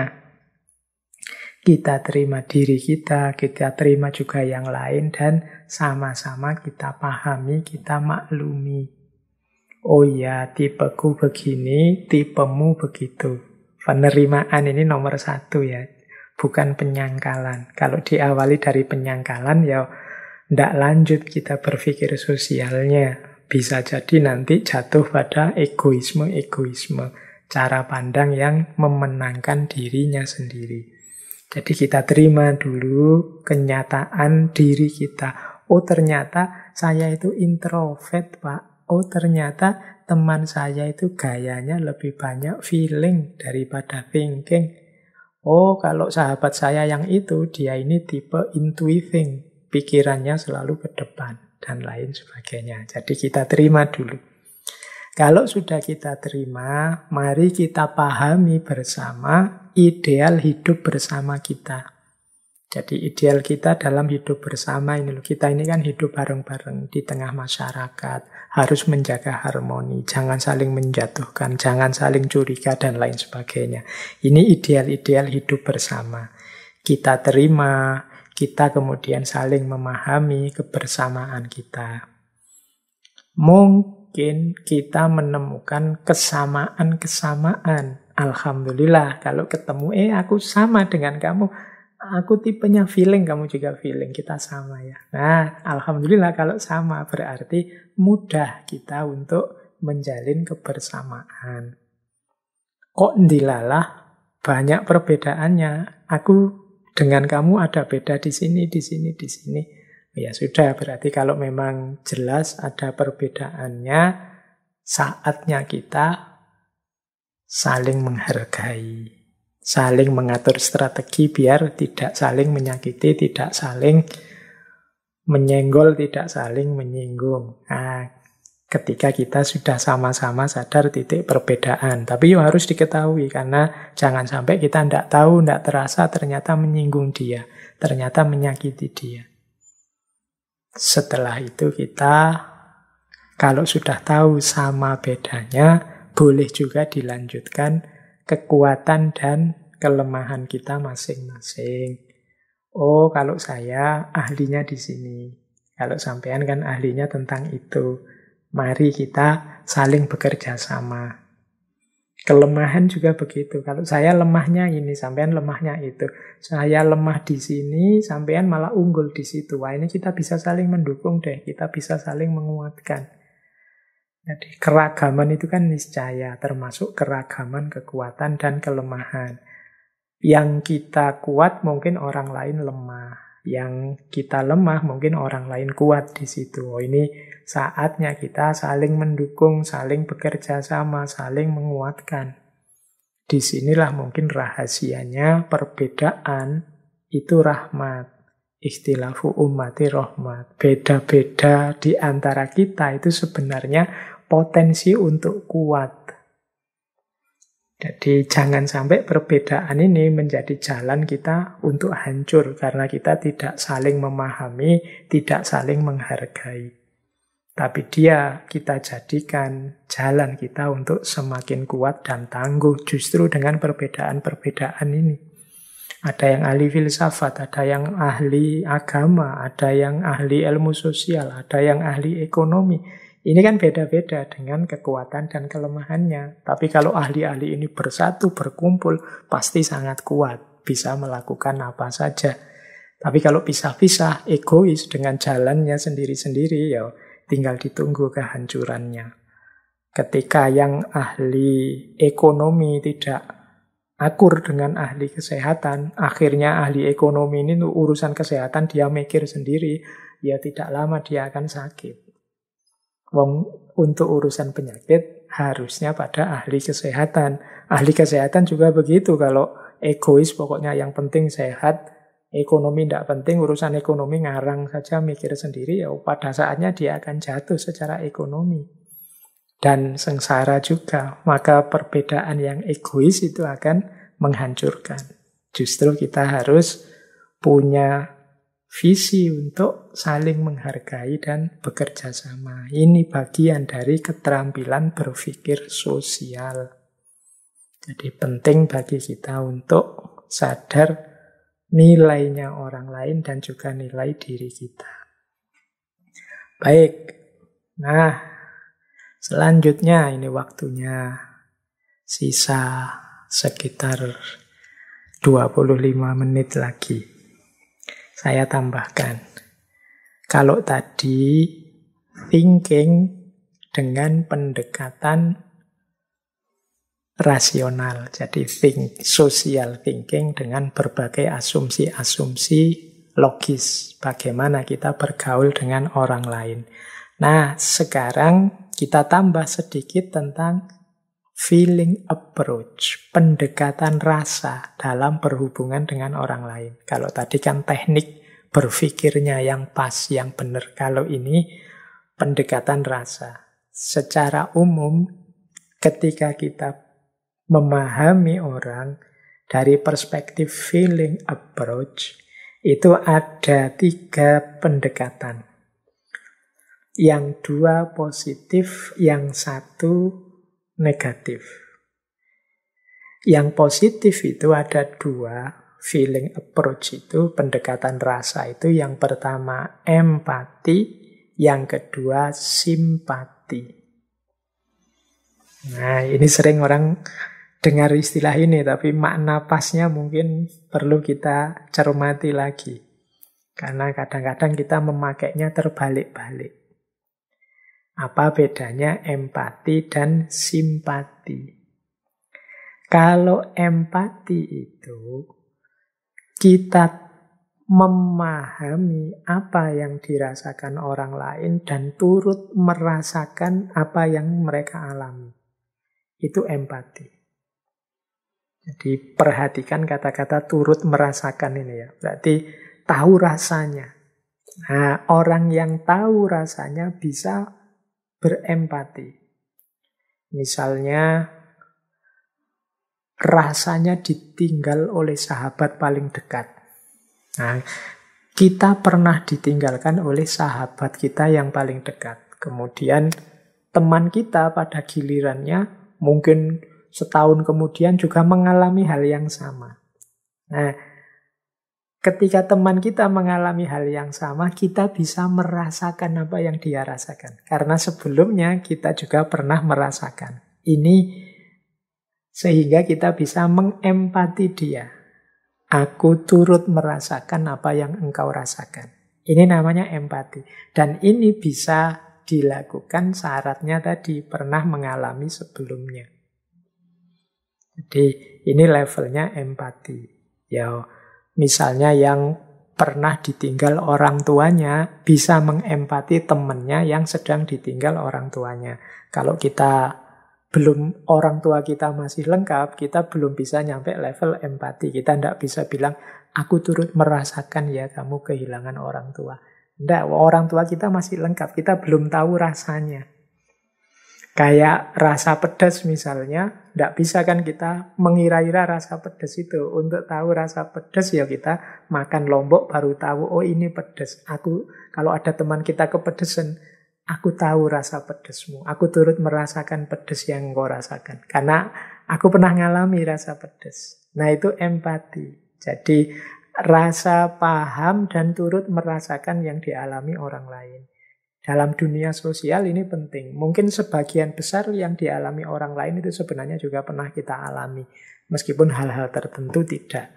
Kita terima diri kita, kita terima juga yang lain dan sama-sama kita pahami, kita maklumi. Oh iya, tipeku begini, tipemu begitu. Penerimaan ini nomor satu ya, bukan penyangkalan. Kalau diawali dari penyangkalan ya tidak lanjut kita berpikir sosialnya. Bisa jadi nanti jatuh pada egoisme-egoisme. Cara pandang yang memenangkan dirinya sendiri. Jadi kita terima dulu kenyataan diri kita. Oh ternyata saya itu introvert pak oh ternyata teman saya itu gayanya lebih banyak feeling daripada thinking. Oh, kalau sahabat saya yang itu, dia ini tipe intuiting, pikirannya selalu ke depan, dan lain sebagainya. Jadi kita terima dulu. Kalau sudah kita terima, mari kita pahami bersama ideal hidup bersama kita. Jadi ideal kita dalam hidup bersama ini Kita ini kan hidup bareng-bareng di tengah masyarakat harus menjaga harmoni, jangan saling menjatuhkan, jangan saling curiga, dan lain sebagainya. Ini ideal-ideal hidup bersama. Kita terima, kita kemudian saling memahami kebersamaan kita. Mungkin kita menemukan kesamaan-kesamaan. Alhamdulillah, kalau ketemu, eh aku sama dengan kamu aku tipenya feeling, kamu juga feeling, kita sama ya. Nah, alhamdulillah kalau sama berarti mudah kita untuk menjalin kebersamaan. Kok dilalah banyak perbedaannya. Aku dengan kamu ada beda di sini, di sini, di sini. Ya sudah, berarti kalau memang jelas ada perbedaannya, saatnya kita saling menghargai saling mengatur strategi biar tidak saling menyakiti, tidak saling menyenggol, tidak saling menyinggung. Nah, ketika kita sudah sama-sama sadar titik perbedaan. Tapi yuk ya harus diketahui karena jangan sampai kita tidak tahu, tidak terasa ternyata menyinggung dia, ternyata menyakiti dia. Setelah itu kita kalau sudah tahu sama bedanya, boleh juga dilanjutkan kekuatan dan kelemahan kita masing-masing. Oh, kalau saya ahlinya di sini. Kalau sampean kan ahlinya tentang itu. Mari kita saling bekerja sama. Kelemahan juga begitu. Kalau saya lemahnya ini, sampean lemahnya itu. Saya lemah di sini, sampean malah unggul di situ. Wah, ini kita bisa saling mendukung deh. Kita bisa saling menguatkan. Jadi keragaman itu kan niscaya, termasuk keragaman kekuatan dan kelemahan. Yang kita kuat mungkin orang lain lemah, yang kita lemah mungkin orang lain kuat di situ. Oh, ini saatnya kita saling mendukung, saling bekerja sama, saling menguatkan. Disinilah mungkin rahasianya perbedaan itu rahmat istilahu umati rahmat. Beda-beda di antara kita itu sebenarnya potensi untuk kuat. Jadi jangan sampai perbedaan ini menjadi jalan kita untuk hancur karena kita tidak saling memahami, tidak saling menghargai. Tapi dia kita jadikan jalan kita untuk semakin kuat dan tangguh justru dengan perbedaan-perbedaan ini. Ada yang ahli filsafat, ada yang ahli agama, ada yang ahli ilmu sosial, ada yang ahli ekonomi ini kan beda-beda dengan kekuatan dan kelemahannya. Tapi kalau ahli-ahli ini bersatu, berkumpul, pasti sangat kuat. Bisa melakukan apa saja. Tapi kalau pisah-pisah, egois dengan jalannya sendiri-sendiri, ya tinggal ditunggu kehancurannya. Ketika yang ahli ekonomi tidak akur dengan ahli kesehatan, akhirnya ahli ekonomi ini urusan kesehatan dia mikir sendiri, ya tidak lama dia akan sakit. Wong untuk urusan penyakit harusnya pada ahli kesehatan. Ahli kesehatan juga begitu kalau egois pokoknya yang penting sehat, ekonomi tidak penting, urusan ekonomi ngarang saja mikir sendiri ya pada saatnya dia akan jatuh secara ekonomi dan sengsara juga. Maka perbedaan yang egois itu akan menghancurkan. Justru kita harus punya visi untuk saling menghargai dan bekerja sama. Ini bagian dari keterampilan berpikir sosial. Jadi penting bagi kita untuk sadar nilainya orang lain dan juga nilai diri kita. Baik. Nah, selanjutnya ini waktunya sisa sekitar 25 menit lagi. Saya tambahkan. Kalau tadi thinking dengan pendekatan rasional. Jadi think, social thinking dengan berbagai asumsi-asumsi logis. Bagaimana kita bergaul dengan orang lain. Nah, sekarang kita tambah sedikit tentang feeling approach, pendekatan rasa dalam berhubungan dengan orang lain. Kalau tadi kan teknik berpikirnya yang pas, yang benar. Kalau ini pendekatan rasa. Secara umum, ketika kita memahami orang dari perspektif feeling approach, itu ada tiga pendekatan. Yang dua positif, yang satu negatif. Yang positif itu ada dua feeling approach itu, pendekatan rasa itu yang pertama empati, yang kedua simpati. Nah, ini sering orang dengar istilah ini, tapi makna pasnya mungkin perlu kita cermati lagi. Karena kadang-kadang kita memakainya terbalik-balik. Apa bedanya empati dan simpati? Kalau empati itu kita memahami apa yang dirasakan orang lain dan turut merasakan apa yang mereka alami. Itu empati. Jadi perhatikan kata-kata turut merasakan ini ya. Berarti tahu rasanya. Nah, orang yang tahu rasanya bisa berempati. Misalnya, rasanya ditinggal oleh sahabat paling dekat. Nah, kita pernah ditinggalkan oleh sahabat kita yang paling dekat. Kemudian teman kita pada gilirannya mungkin setahun kemudian juga mengalami hal yang sama. Nah, ketika teman kita mengalami hal yang sama, kita bisa merasakan apa yang dia rasakan. Karena sebelumnya kita juga pernah merasakan. Ini sehingga kita bisa mengempati dia. Aku turut merasakan apa yang engkau rasakan. Ini namanya empati. Dan ini bisa dilakukan syaratnya tadi pernah mengalami sebelumnya. Jadi ini levelnya empati. Ya, Misalnya yang pernah ditinggal orang tuanya bisa mengempati temannya yang sedang ditinggal orang tuanya. Kalau kita belum orang tua kita masih lengkap, kita belum bisa nyampe level empati. Kita tidak bisa bilang, aku turut merasakan ya kamu kehilangan orang tua. Tidak, orang tua kita masih lengkap, kita belum tahu rasanya. Kayak rasa pedas misalnya, tidak bisa kan kita mengira-ira rasa pedas itu. Untuk tahu rasa pedas ya kita makan lombok baru tahu, oh ini pedas. Aku kalau ada teman kita kepedesan, aku tahu rasa pedesmu. Aku turut merasakan pedes yang kau rasakan. Karena aku pernah ngalami rasa pedes. Nah itu empati. Jadi rasa paham dan turut merasakan yang dialami orang lain dalam dunia sosial ini penting. Mungkin sebagian besar yang dialami orang lain itu sebenarnya juga pernah kita alami, meskipun hal-hal tertentu tidak.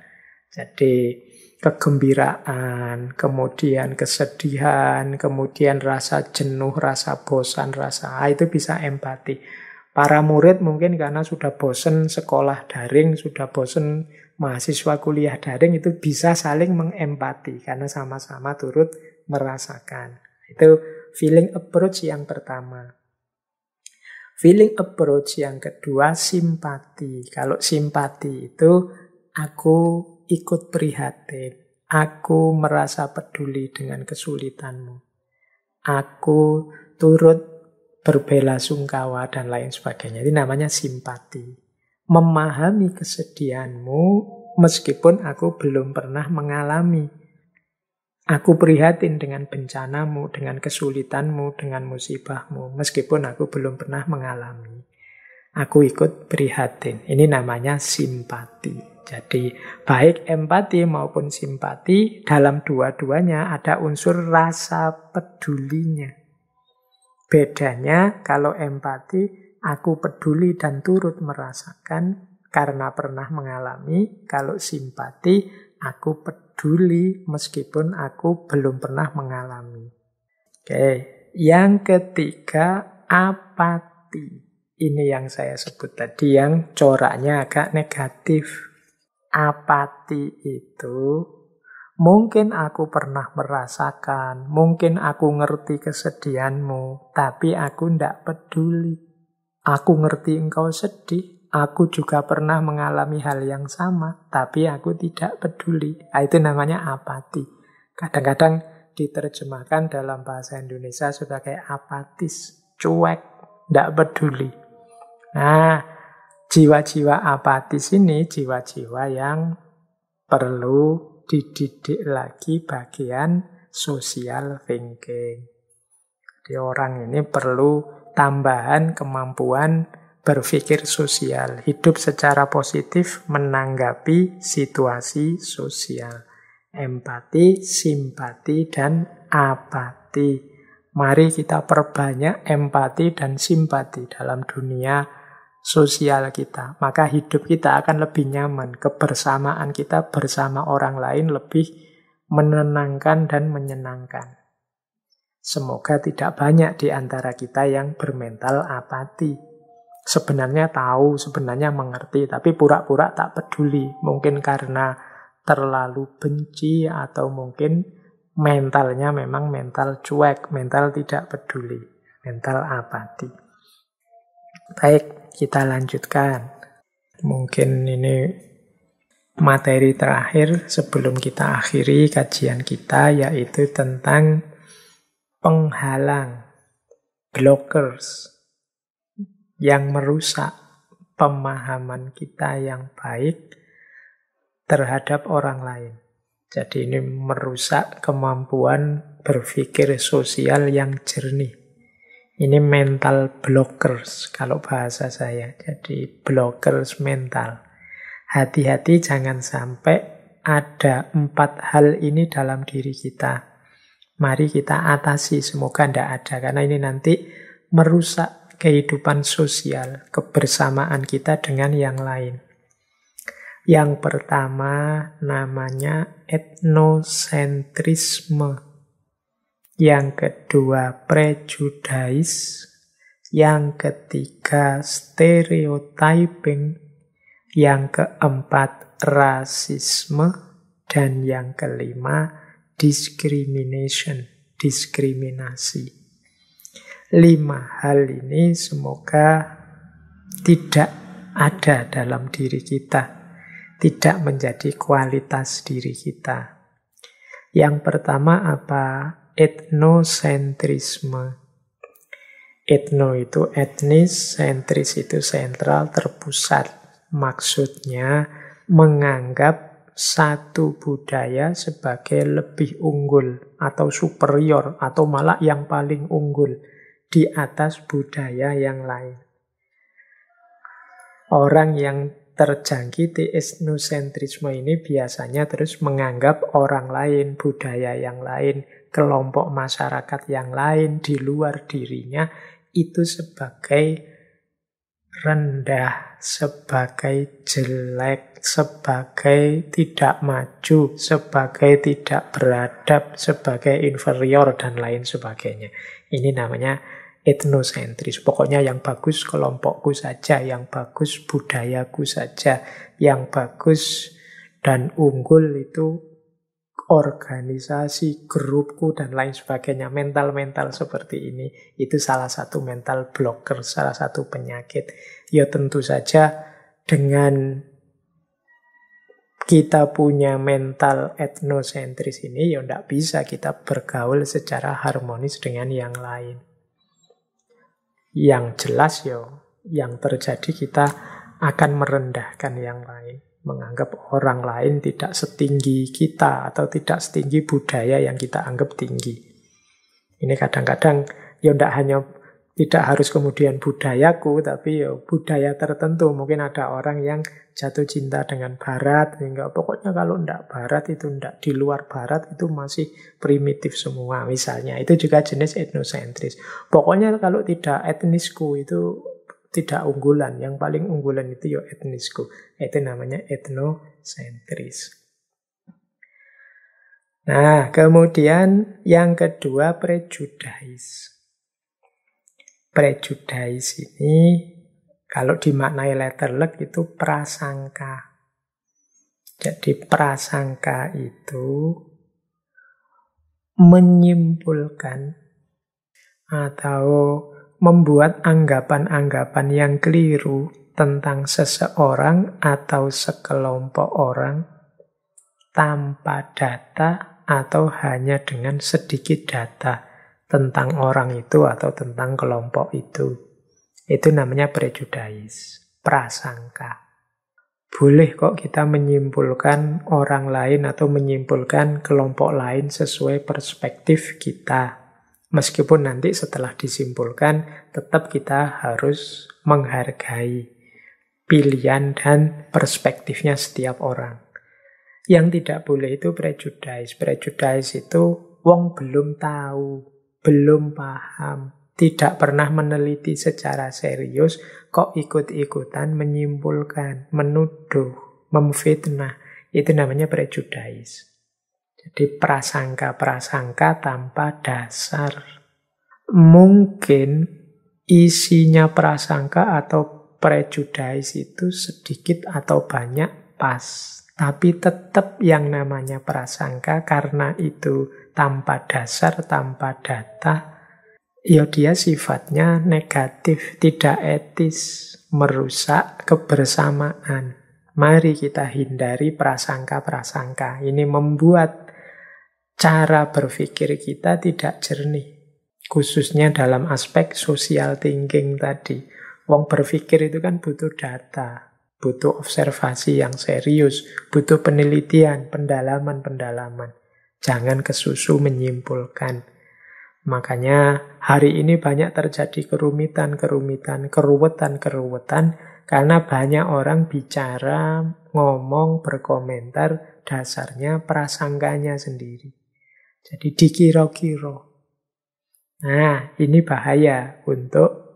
Jadi kegembiraan, kemudian kesedihan, kemudian rasa jenuh, rasa bosan, rasa ah, itu bisa empati. Para murid mungkin karena sudah bosan sekolah daring, sudah bosan mahasiswa kuliah daring itu bisa saling mengempati karena sama-sama turut merasakan. Itu feeling approach yang pertama. Feeling approach yang kedua simpati. Kalau simpati itu aku ikut prihatin. Aku merasa peduli dengan kesulitanmu. Aku turut berbela sungkawa dan lain sebagainya. Ini namanya simpati. Memahami kesedihanmu meskipun aku belum pernah mengalami Aku prihatin dengan bencanamu, dengan kesulitanmu, dengan musibahmu, meskipun aku belum pernah mengalami. Aku ikut prihatin. Ini namanya simpati. Jadi, baik empati maupun simpati, dalam dua-duanya ada unsur rasa pedulinya. Bedanya, kalau empati, aku peduli dan turut merasakan karena pernah mengalami, kalau simpati, aku peduli peduli meskipun aku belum pernah mengalami. Oke, yang ketiga apati. Ini yang saya sebut tadi yang coraknya agak negatif. Apati itu mungkin aku pernah merasakan, mungkin aku ngerti kesedihanmu, tapi aku ndak peduli. Aku ngerti engkau sedih, aku juga pernah mengalami hal yang sama, tapi aku tidak peduli. Nah, itu namanya apati. Kadang-kadang diterjemahkan dalam bahasa Indonesia sebagai apatis, cuek, tidak peduli. Nah, jiwa-jiwa apatis ini jiwa-jiwa yang perlu dididik lagi bagian social thinking. Jadi orang ini perlu tambahan kemampuan berpikir sosial, hidup secara positif menanggapi situasi sosial, empati, simpati, dan apati. Mari kita perbanyak empati dan simpati dalam dunia sosial kita. Maka hidup kita akan lebih nyaman, kebersamaan kita bersama orang lain lebih menenangkan dan menyenangkan. Semoga tidak banyak di antara kita yang bermental apati sebenarnya tahu, sebenarnya mengerti, tapi pura-pura tak peduli. Mungkin karena terlalu benci atau mungkin mentalnya memang mental cuek, mental tidak peduli, mental apati. Baik, kita lanjutkan. Mungkin ini materi terakhir sebelum kita akhiri kajian kita yaitu tentang penghalang blockers yang merusak pemahaman kita yang baik terhadap orang lain. Jadi ini merusak kemampuan berpikir sosial yang jernih. Ini mental blockers kalau bahasa saya. Jadi blockers mental. Hati-hati jangan sampai ada empat hal ini dalam diri kita. Mari kita atasi, semoga tidak ada. Karena ini nanti merusak kehidupan sosial, kebersamaan kita dengan yang lain. Yang pertama namanya etnosentrisme. Yang kedua prejudais. Yang ketiga stereotyping. Yang keempat rasisme. Dan yang kelima discrimination, diskriminasi. Lima hal ini semoga tidak ada dalam diri kita, tidak menjadi kualitas diri kita. Yang pertama apa? Etnosentrisme. Etno itu etnis, sentris itu sentral, terpusat. Maksudnya menganggap satu budaya sebagai lebih unggul atau superior atau malah yang paling unggul di atas budaya yang lain. Orang yang terjangkiti etnosentrisme ini biasanya terus menganggap orang lain, budaya yang lain, kelompok masyarakat yang lain di luar dirinya itu sebagai rendah, sebagai jelek, sebagai tidak maju, sebagai tidak beradab, sebagai inferior dan lain sebagainya. Ini namanya etnosentris. Pokoknya yang bagus kelompokku saja, yang bagus budayaku saja, yang bagus dan unggul itu organisasi, grupku, dan lain sebagainya. Mental-mental seperti ini itu salah satu mental blocker, salah satu penyakit. Ya tentu saja dengan kita punya mental etnosentris ini, ya tidak bisa kita bergaul secara harmonis dengan yang lain yang jelas yo yang terjadi kita akan merendahkan yang lain menganggap orang lain tidak setinggi kita atau tidak setinggi budaya yang kita anggap tinggi ini kadang-kadang ya tidak hanya tidak harus kemudian budayaku, tapi ya budaya tertentu. Mungkin ada orang yang jatuh cinta dengan barat, sehingga pokoknya kalau ndak barat itu ndak di luar barat itu masih primitif semua misalnya. Itu juga jenis etnosentris. Pokoknya kalau tidak etnisku itu tidak unggulan. Yang paling unggulan itu ya etnisku. Itu namanya etnosentris. Nah, kemudian yang kedua prejudais. Prejudice ini kalau dimaknai letter leg itu prasangka. Jadi prasangka itu menyimpulkan atau membuat anggapan-anggapan yang keliru tentang seseorang atau sekelompok orang tanpa data atau hanya dengan sedikit data tentang orang itu atau tentang kelompok itu. Itu namanya prejudais, prasangka. Boleh kok kita menyimpulkan orang lain atau menyimpulkan kelompok lain sesuai perspektif kita. Meskipun nanti setelah disimpulkan, tetap kita harus menghargai pilihan dan perspektifnya setiap orang. Yang tidak boleh itu prejudais. Prejudais itu wong belum tahu belum paham, tidak pernah meneliti secara serius, kok ikut-ikutan menyimpulkan, menuduh, memfitnah. Itu namanya prejudais. Jadi prasangka-prasangka tanpa dasar. Mungkin isinya prasangka atau prejudais itu sedikit atau banyak pas. Tapi tetap yang namanya prasangka karena itu tanpa dasar, tanpa data, ya dia sifatnya negatif, tidak etis, merusak kebersamaan. Mari kita hindari prasangka-prasangka. Ini membuat cara berpikir kita tidak jernih. Khususnya dalam aspek sosial thinking tadi. Wong berpikir itu kan butuh data, butuh observasi yang serius, butuh penelitian, pendalaman-pendalaman. Jangan kesusu menyimpulkan. Makanya hari ini banyak terjadi kerumitan-kerumitan, keruwetan-keruwetan karena banyak orang bicara, ngomong, berkomentar dasarnya prasangkanya sendiri. Jadi dikira-kira. Nah, ini bahaya untuk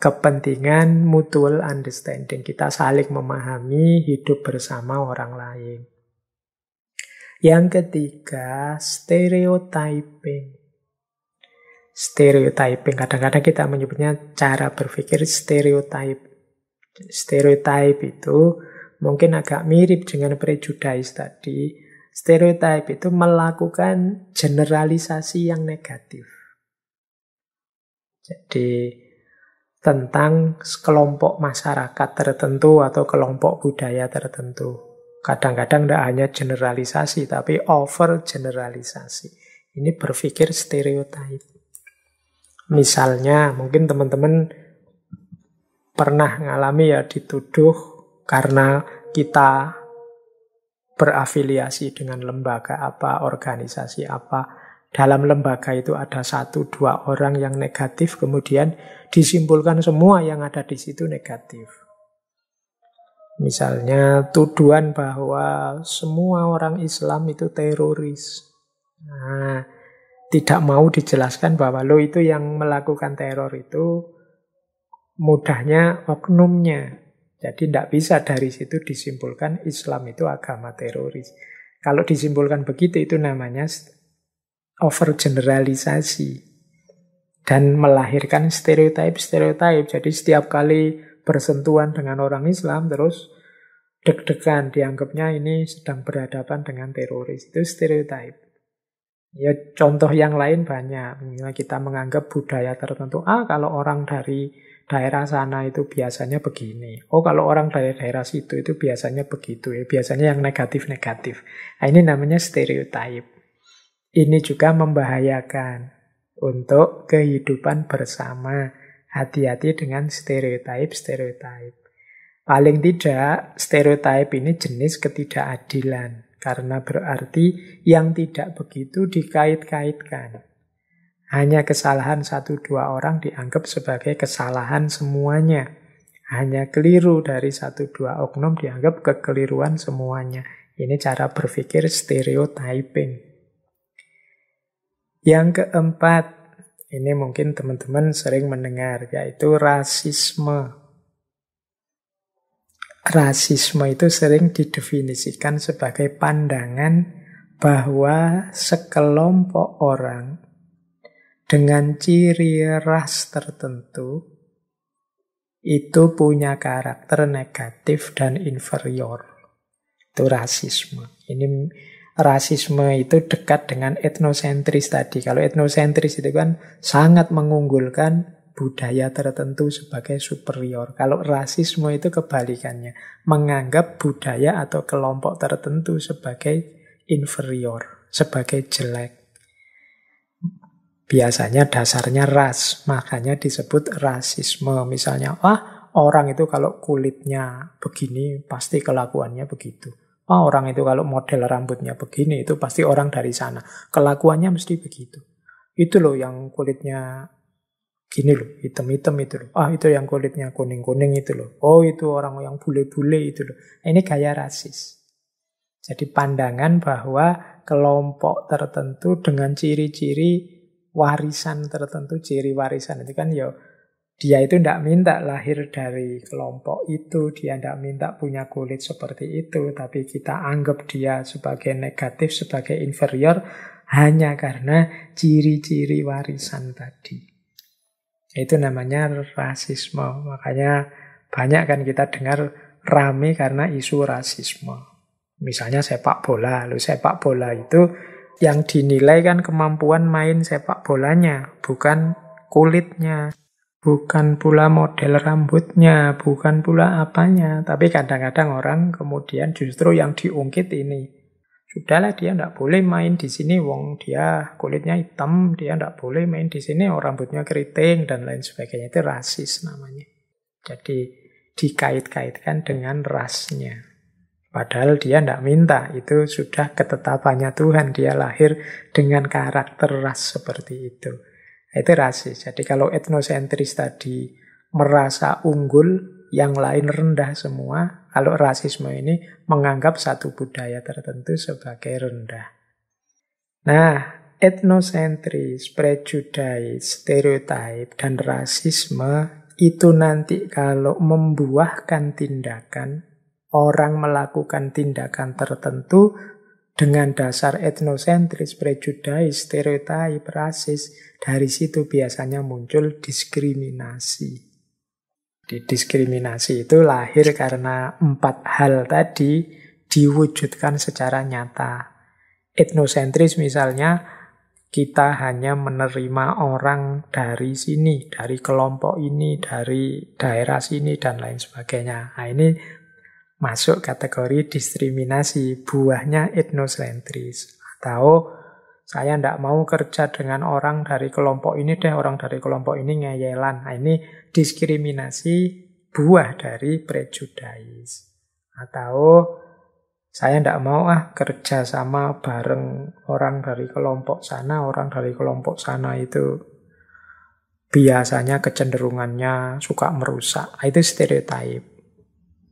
kepentingan mutual understanding. Kita saling memahami hidup bersama orang lain. Yang ketiga, stereotyping. Stereotyping, kadang-kadang kita menyebutnya cara berpikir stereotip. Stereotip itu mungkin agak mirip dengan prejudice tadi. Stereotip itu melakukan generalisasi yang negatif. Jadi, tentang sekelompok masyarakat tertentu atau kelompok budaya tertentu. Kadang-kadang tidak hanya generalisasi, tapi over generalisasi. Ini berpikir stereotip. Misalnya, mungkin teman-teman pernah mengalami ya dituduh karena kita berafiliasi dengan lembaga apa, organisasi apa. Dalam lembaga itu ada satu dua orang yang negatif, kemudian disimpulkan semua yang ada di situ negatif. Misalnya tuduhan bahwa semua orang Islam itu teroris. Nah, tidak mau dijelaskan bahwa lo itu yang melakukan teror itu mudahnya oknumnya. Jadi tidak bisa dari situ disimpulkan Islam itu agama teroris. Kalau disimpulkan begitu itu namanya overgeneralisasi dan melahirkan stereotip-stereotip. Jadi setiap kali bersentuhan dengan orang Islam terus deg-degan dianggapnya ini sedang berhadapan dengan teroris itu stereotip ya contoh yang lain banyak misalnya kita menganggap budaya tertentu ah kalau orang dari daerah sana itu biasanya begini oh kalau orang dari daerah situ itu biasanya begitu ya biasanya yang negatif-negatif nah, ini namanya stereotip ini juga membahayakan untuk kehidupan bersama hati-hati dengan stereotip-stereotip. Paling tidak, stereotip ini jenis ketidakadilan, karena berarti yang tidak begitu dikait-kaitkan. Hanya kesalahan satu dua orang dianggap sebagai kesalahan semuanya. Hanya keliru dari satu dua oknum dianggap kekeliruan semuanya. Ini cara berpikir stereotyping. Yang keempat, ini mungkin teman-teman sering mendengar, yaitu rasisme. Rasisme itu sering didefinisikan sebagai pandangan bahwa sekelompok orang dengan ciri ras tertentu itu punya karakter negatif dan inferior. Itu rasisme. Ini rasisme itu dekat dengan etnosentris tadi. Kalau etnosentris itu kan sangat mengunggulkan budaya tertentu sebagai superior. Kalau rasisme itu kebalikannya, menganggap budaya atau kelompok tertentu sebagai inferior, sebagai jelek. Biasanya dasarnya ras, makanya disebut rasisme. Misalnya, wah orang itu kalau kulitnya begini, pasti kelakuannya begitu. Oh, orang itu kalau model rambutnya begini itu pasti orang dari sana. Kelakuannya mesti begitu. Itu loh yang kulitnya gini loh, hitam-hitam itu loh. Ah, itu yang kulitnya kuning-kuning itu loh. Oh, itu orang yang bule-bule itu loh. Ini gaya rasis. Jadi pandangan bahwa kelompok tertentu dengan ciri-ciri warisan tertentu, ciri warisan itu kan ya dia itu tidak minta lahir dari kelompok itu, dia tidak minta punya kulit seperti itu, tapi kita anggap dia sebagai negatif, sebagai inferior, hanya karena ciri-ciri warisan tadi. Itu namanya rasisme. Makanya banyak kan kita dengar rame karena isu rasisme. Misalnya sepak bola. Lalu sepak bola itu yang dinilai kan kemampuan main sepak bolanya, bukan kulitnya bukan pula model rambutnya, bukan pula apanya. Tapi kadang-kadang orang kemudian justru yang diungkit ini. Sudahlah dia tidak boleh main di sini, wong dia kulitnya hitam, dia tidak boleh main di sini, oh, rambutnya keriting, dan lain sebagainya. Itu rasis namanya. Jadi dikait-kaitkan dengan rasnya. Padahal dia tidak minta, itu sudah ketetapannya Tuhan. Dia lahir dengan karakter ras seperti itu. Nah, itu rasis. Jadi kalau etnosentris tadi merasa unggul, yang lain rendah semua, kalau rasisme ini menganggap satu budaya tertentu sebagai rendah. Nah, etnosentris, prejudis, stereotip, dan rasisme itu nanti kalau membuahkan tindakan, orang melakukan tindakan tertentu dengan dasar etnosentris, prejudis, stereotip, rasis, dari situ biasanya muncul diskriminasi. Di diskriminasi itu lahir karena empat hal tadi diwujudkan secara nyata. Etnosentris misalnya kita hanya menerima orang dari sini, dari kelompok ini, dari daerah sini dan lain sebagainya. Nah, ini masuk kategori diskriminasi, buahnya etnosentris. Atau saya tidak mau kerja dengan orang dari kelompok ini deh, orang dari kelompok ini ngeyelan. Nah, ini diskriminasi buah dari prejudais. Atau saya tidak mau ah kerja sama bareng orang dari kelompok sana, orang dari kelompok sana itu biasanya kecenderungannya suka merusak. Nah, itu stereotip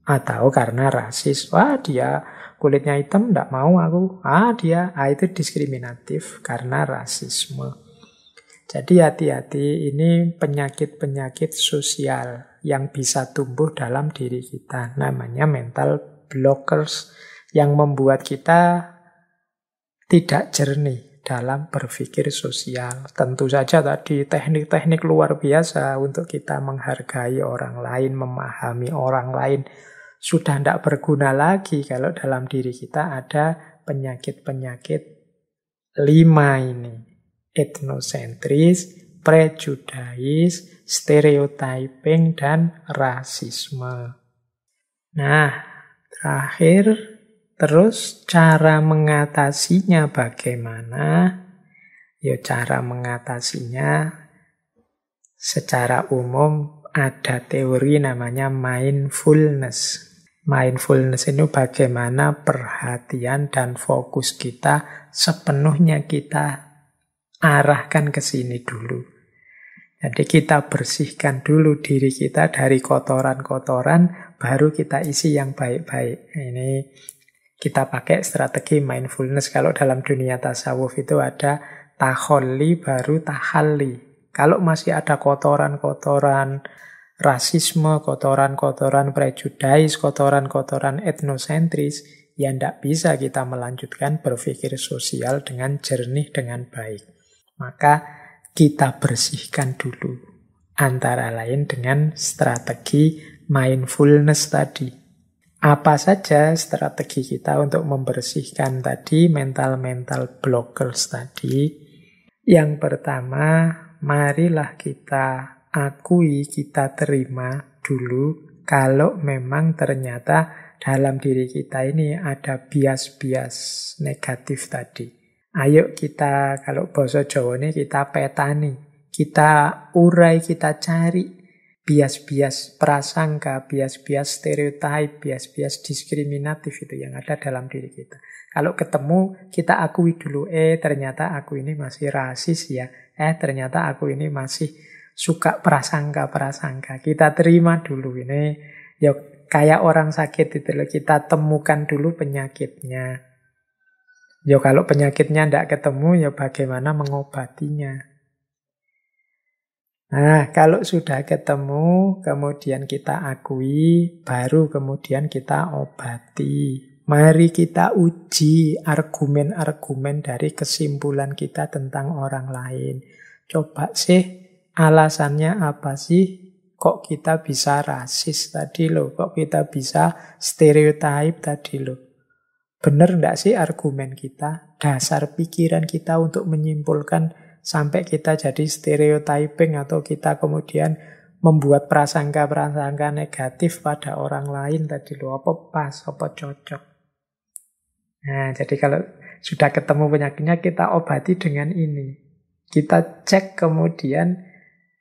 atau karena rasis wah dia kulitnya hitam tidak mau aku ah dia ah itu diskriminatif karena rasisme jadi hati-hati ini penyakit-penyakit sosial yang bisa tumbuh dalam diri kita namanya mental blockers yang membuat kita tidak jernih dalam berpikir sosial. Tentu saja tadi teknik-teknik luar biasa untuk kita menghargai orang lain, memahami orang lain, sudah tidak berguna lagi kalau dalam diri kita ada penyakit-penyakit lima ini. Etnosentris, prejudais, stereotyping, dan rasisme. Nah, terakhir, terus cara mengatasinya bagaimana? Ya, cara mengatasinya secara umum ada teori namanya mindfulness Mindfulness itu bagaimana perhatian dan fokus kita sepenuhnya kita arahkan ke sini dulu. Jadi kita bersihkan dulu diri kita dari kotoran-kotoran, baru kita isi yang baik-baik. Ini kita pakai strategi mindfulness. Kalau dalam dunia tasawuf itu ada taholi baru tahalli. Kalau masih ada kotoran-kotoran, rasisme, kotoran-kotoran prejudais, kotoran-kotoran etnosentris, yang tidak bisa kita melanjutkan berpikir sosial dengan jernih, dengan baik. Maka kita bersihkan dulu, antara lain dengan strategi mindfulness tadi. Apa saja strategi kita untuk membersihkan tadi mental-mental blockers tadi? Yang pertama, marilah kita akui, kita terima dulu kalau memang ternyata dalam diri kita ini ada bias-bias negatif tadi. Ayo kita kalau bahasa Jawa ini kita petani, kita urai, kita cari bias-bias prasangka, bias-bias stereotip, bias-bias diskriminatif itu yang ada dalam diri kita. Kalau ketemu, kita akui dulu, eh ternyata aku ini masih rasis ya, eh ternyata aku ini masih suka prasangka-prasangka. Kita terima dulu ini ya kayak orang sakit itu loh. Kita temukan dulu penyakitnya. Ya kalau penyakitnya tidak ketemu ya bagaimana mengobatinya. Nah, kalau sudah ketemu, kemudian kita akui, baru kemudian kita obati. Mari kita uji argumen-argumen dari kesimpulan kita tentang orang lain. Coba sih alasannya apa sih kok kita bisa rasis tadi loh, kok kita bisa stereotip tadi loh. Benar nggak sih argumen kita, dasar pikiran kita untuk menyimpulkan sampai kita jadi stereotyping atau kita kemudian membuat prasangka-prasangka negatif pada orang lain tadi loh, apa pas apa cocok nah jadi kalau sudah ketemu penyakitnya kita obati dengan ini kita cek kemudian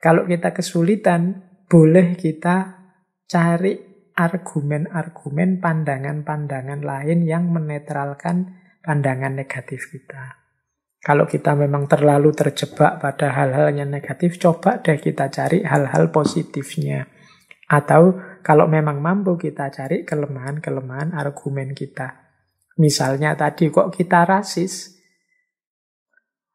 kalau kita kesulitan, boleh kita cari argumen-argumen, pandangan-pandangan lain yang menetralkan pandangan negatif kita. Kalau kita memang terlalu terjebak pada hal-hal yang negatif, coba deh kita cari hal-hal positifnya. Atau kalau memang mampu kita cari kelemahan-kelemahan argumen kita. Misalnya tadi kok kita rasis,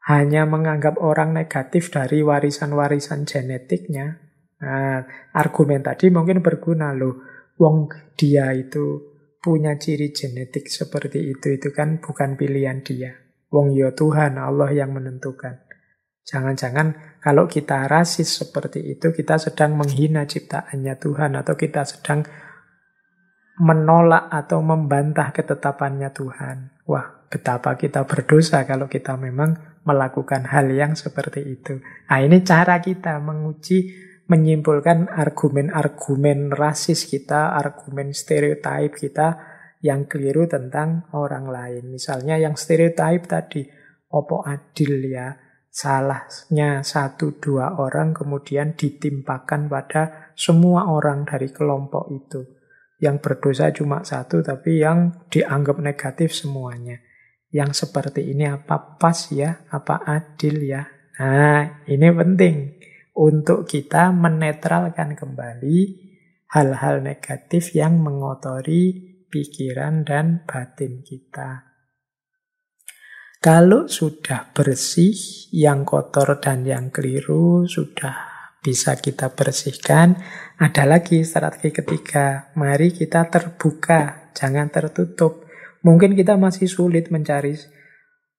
hanya menganggap orang negatif dari warisan-warisan genetiknya. Nah, argumen tadi mungkin berguna loh. Wong dia itu punya ciri genetik seperti itu, itu kan bukan pilihan dia. Wong yo ya Tuhan, Allah yang menentukan. Jangan-jangan kalau kita rasis seperti itu, kita sedang menghina ciptaannya Tuhan atau kita sedang menolak atau membantah ketetapannya Tuhan. Wah, betapa kita berdosa kalau kita memang melakukan hal yang seperti itu. Nah, ini cara kita menguji, menyimpulkan argumen-argumen rasis kita, argumen stereotip kita yang keliru tentang orang lain. Misalnya yang stereotip tadi, opo adil ya, salahnya satu dua orang kemudian ditimpakan pada semua orang dari kelompok itu. Yang berdosa cuma satu, tapi yang dianggap negatif semuanya yang seperti ini apa pas ya, apa adil ya. Nah, ini penting untuk kita menetralkan kembali hal-hal negatif yang mengotori pikiran dan batin kita. Kalau sudah bersih, yang kotor dan yang keliru sudah bisa kita bersihkan. Ada lagi strategi ketiga, mari kita terbuka, jangan tertutup Mungkin kita masih sulit mencari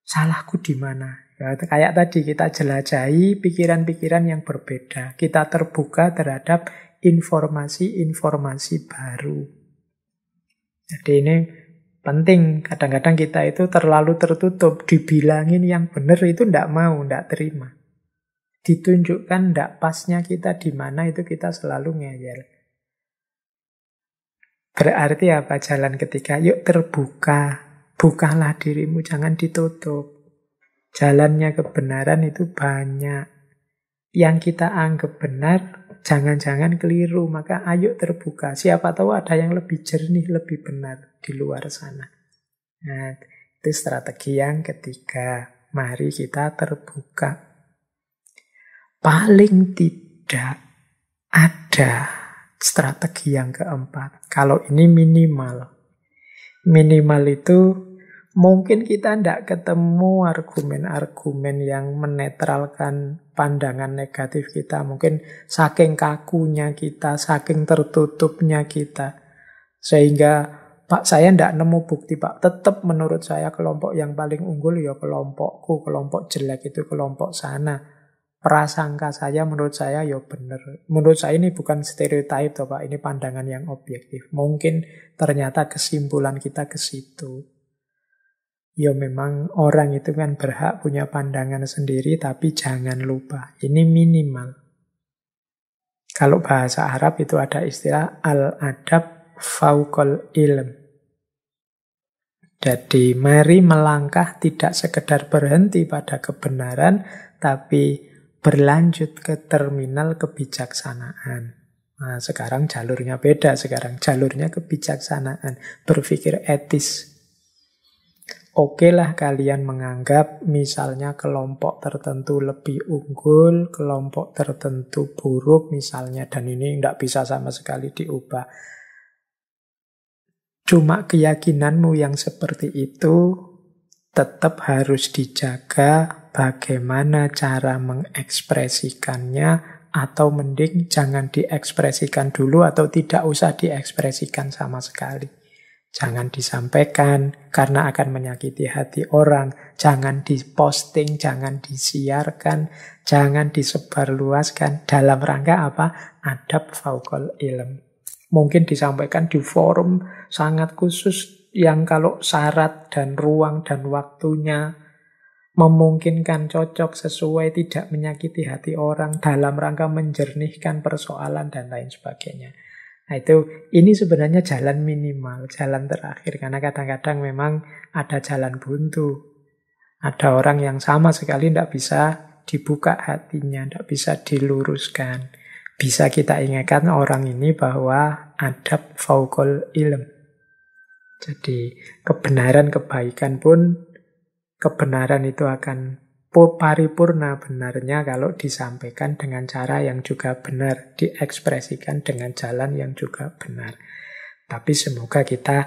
salahku di mana. Ya, kayak tadi kita jelajahi pikiran-pikiran yang berbeda. Kita terbuka terhadap informasi-informasi baru. Jadi ini penting. Kadang-kadang kita itu terlalu tertutup. Dibilangin yang benar itu tidak mau, tidak terima. Ditunjukkan tidak pasnya kita di mana itu kita selalu ngeyel. Berarti apa jalan ketiga? Yuk terbuka. Bukalah dirimu, jangan ditutup. Jalannya kebenaran itu banyak. Yang kita anggap benar, jangan-jangan keliru. Maka ayo terbuka. Siapa tahu ada yang lebih jernih, lebih benar di luar sana. Nah, itu strategi yang ketiga. Mari kita terbuka. Paling tidak ada strategi yang keempat. Kalau ini minimal. Minimal itu mungkin kita tidak ketemu argumen-argumen yang menetralkan pandangan negatif kita. Mungkin saking kakunya kita, saking tertutupnya kita. Sehingga Pak saya tidak nemu bukti Pak. Tetap menurut saya kelompok yang paling unggul ya kelompokku, kelompok jelek itu kelompok sana prasangka saya menurut saya ya benar. Menurut saya ini bukan stereotip toh Pak, ini pandangan yang objektif. Mungkin ternyata kesimpulan kita ke situ. Ya memang orang itu kan berhak punya pandangan sendiri tapi jangan lupa ini minimal. Kalau bahasa Arab itu ada istilah al-adab faukol ilm. Jadi mari melangkah tidak sekedar berhenti pada kebenaran tapi berlanjut ke terminal kebijaksanaan. Nah, sekarang jalurnya beda. Sekarang jalurnya kebijaksanaan, berpikir etis. Oke lah kalian menganggap misalnya kelompok tertentu lebih unggul, kelompok tertentu buruk misalnya, dan ini tidak bisa sama sekali diubah. Cuma keyakinanmu yang seperti itu tetap harus dijaga bagaimana cara mengekspresikannya atau mending jangan diekspresikan dulu atau tidak usah diekspresikan sama sekali. Jangan disampaikan karena akan menyakiti hati orang. Jangan diposting, jangan disiarkan, jangan disebarluaskan. Dalam rangka apa? Adab faukol ilm. Mungkin disampaikan di forum sangat khusus yang kalau syarat dan ruang dan waktunya memungkinkan cocok sesuai tidak menyakiti hati orang dalam rangka menjernihkan persoalan dan lain sebagainya. Nah itu ini sebenarnya jalan minimal, jalan terakhir karena kadang-kadang memang ada jalan buntu. Ada orang yang sama sekali tidak bisa dibuka hatinya, tidak bisa diluruskan. Bisa kita ingatkan orang ini bahwa adab faukul ilm. Jadi kebenaran kebaikan pun kebenaran itu akan paripurna benarnya kalau disampaikan dengan cara yang juga benar, diekspresikan dengan jalan yang juga benar. Tapi semoga kita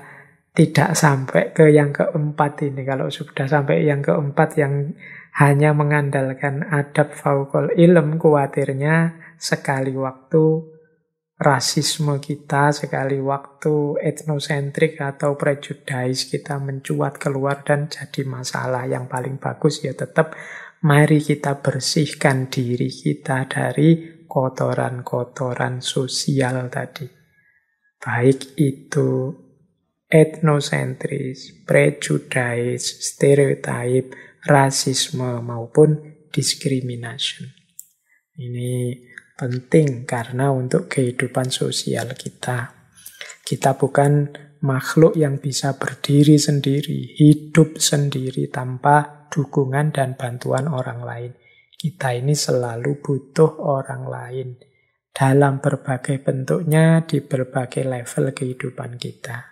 tidak sampai ke yang keempat ini. Kalau sudah sampai yang keempat yang hanya mengandalkan adab faukol ilm, khawatirnya sekali waktu rasisme kita sekali waktu etnosentrik atau prejudis kita mencuat keluar dan jadi masalah yang paling bagus ya tetap mari kita bersihkan diri kita dari kotoran-kotoran sosial tadi baik itu etnosentris, prejudis, stereotip, rasisme maupun discrimination. Ini penting karena untuk kehidupan sosial kita. Kita bukan makhluk yang bisa berdiri sendiri, hidup sendiri tanpa dukungan dan bantuan orang lain. Kita ini selalu butuh orang lain dalam berbagai bentuknya di berbagai level kehidupan kita.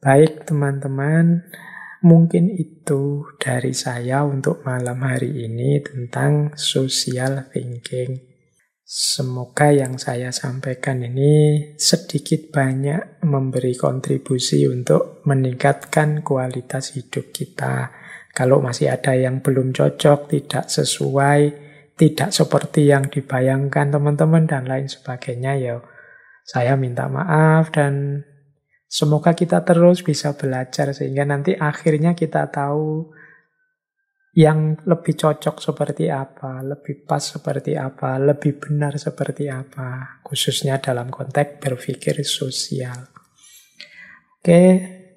Baik teman-teman, mungkin itu dari saya untuk malam hari ini tentang social thinking. Semoga yang saya sampaikan ini sedikit banyak memberi kontribusi untuk meningkatkan kualitas hidup kita. Kalau masih ada yang belum cocok, tidak sesuai, tidak seperti yang dibayangkan teman-teman dan lain sebagainya ya. Saya minta maaf dan semoga kita terus bisa belajar sehingga nanti akhirnya kita tahu yang lebih cocok seperti apa, lebih pas seperti apa, lebih benar seperti apa, khususnya dalam konteks berpikir sosial. Oke,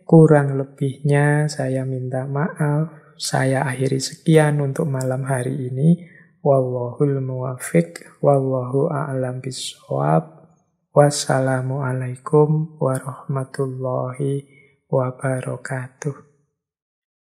kurang lebihnya saya minta maaf. Saya akhiri sekian untuk malam hari ini. Wallahul muwafiq, wallahu a'lam bishawab. Wassalamualaikum warahmatullahi wabarakatuh.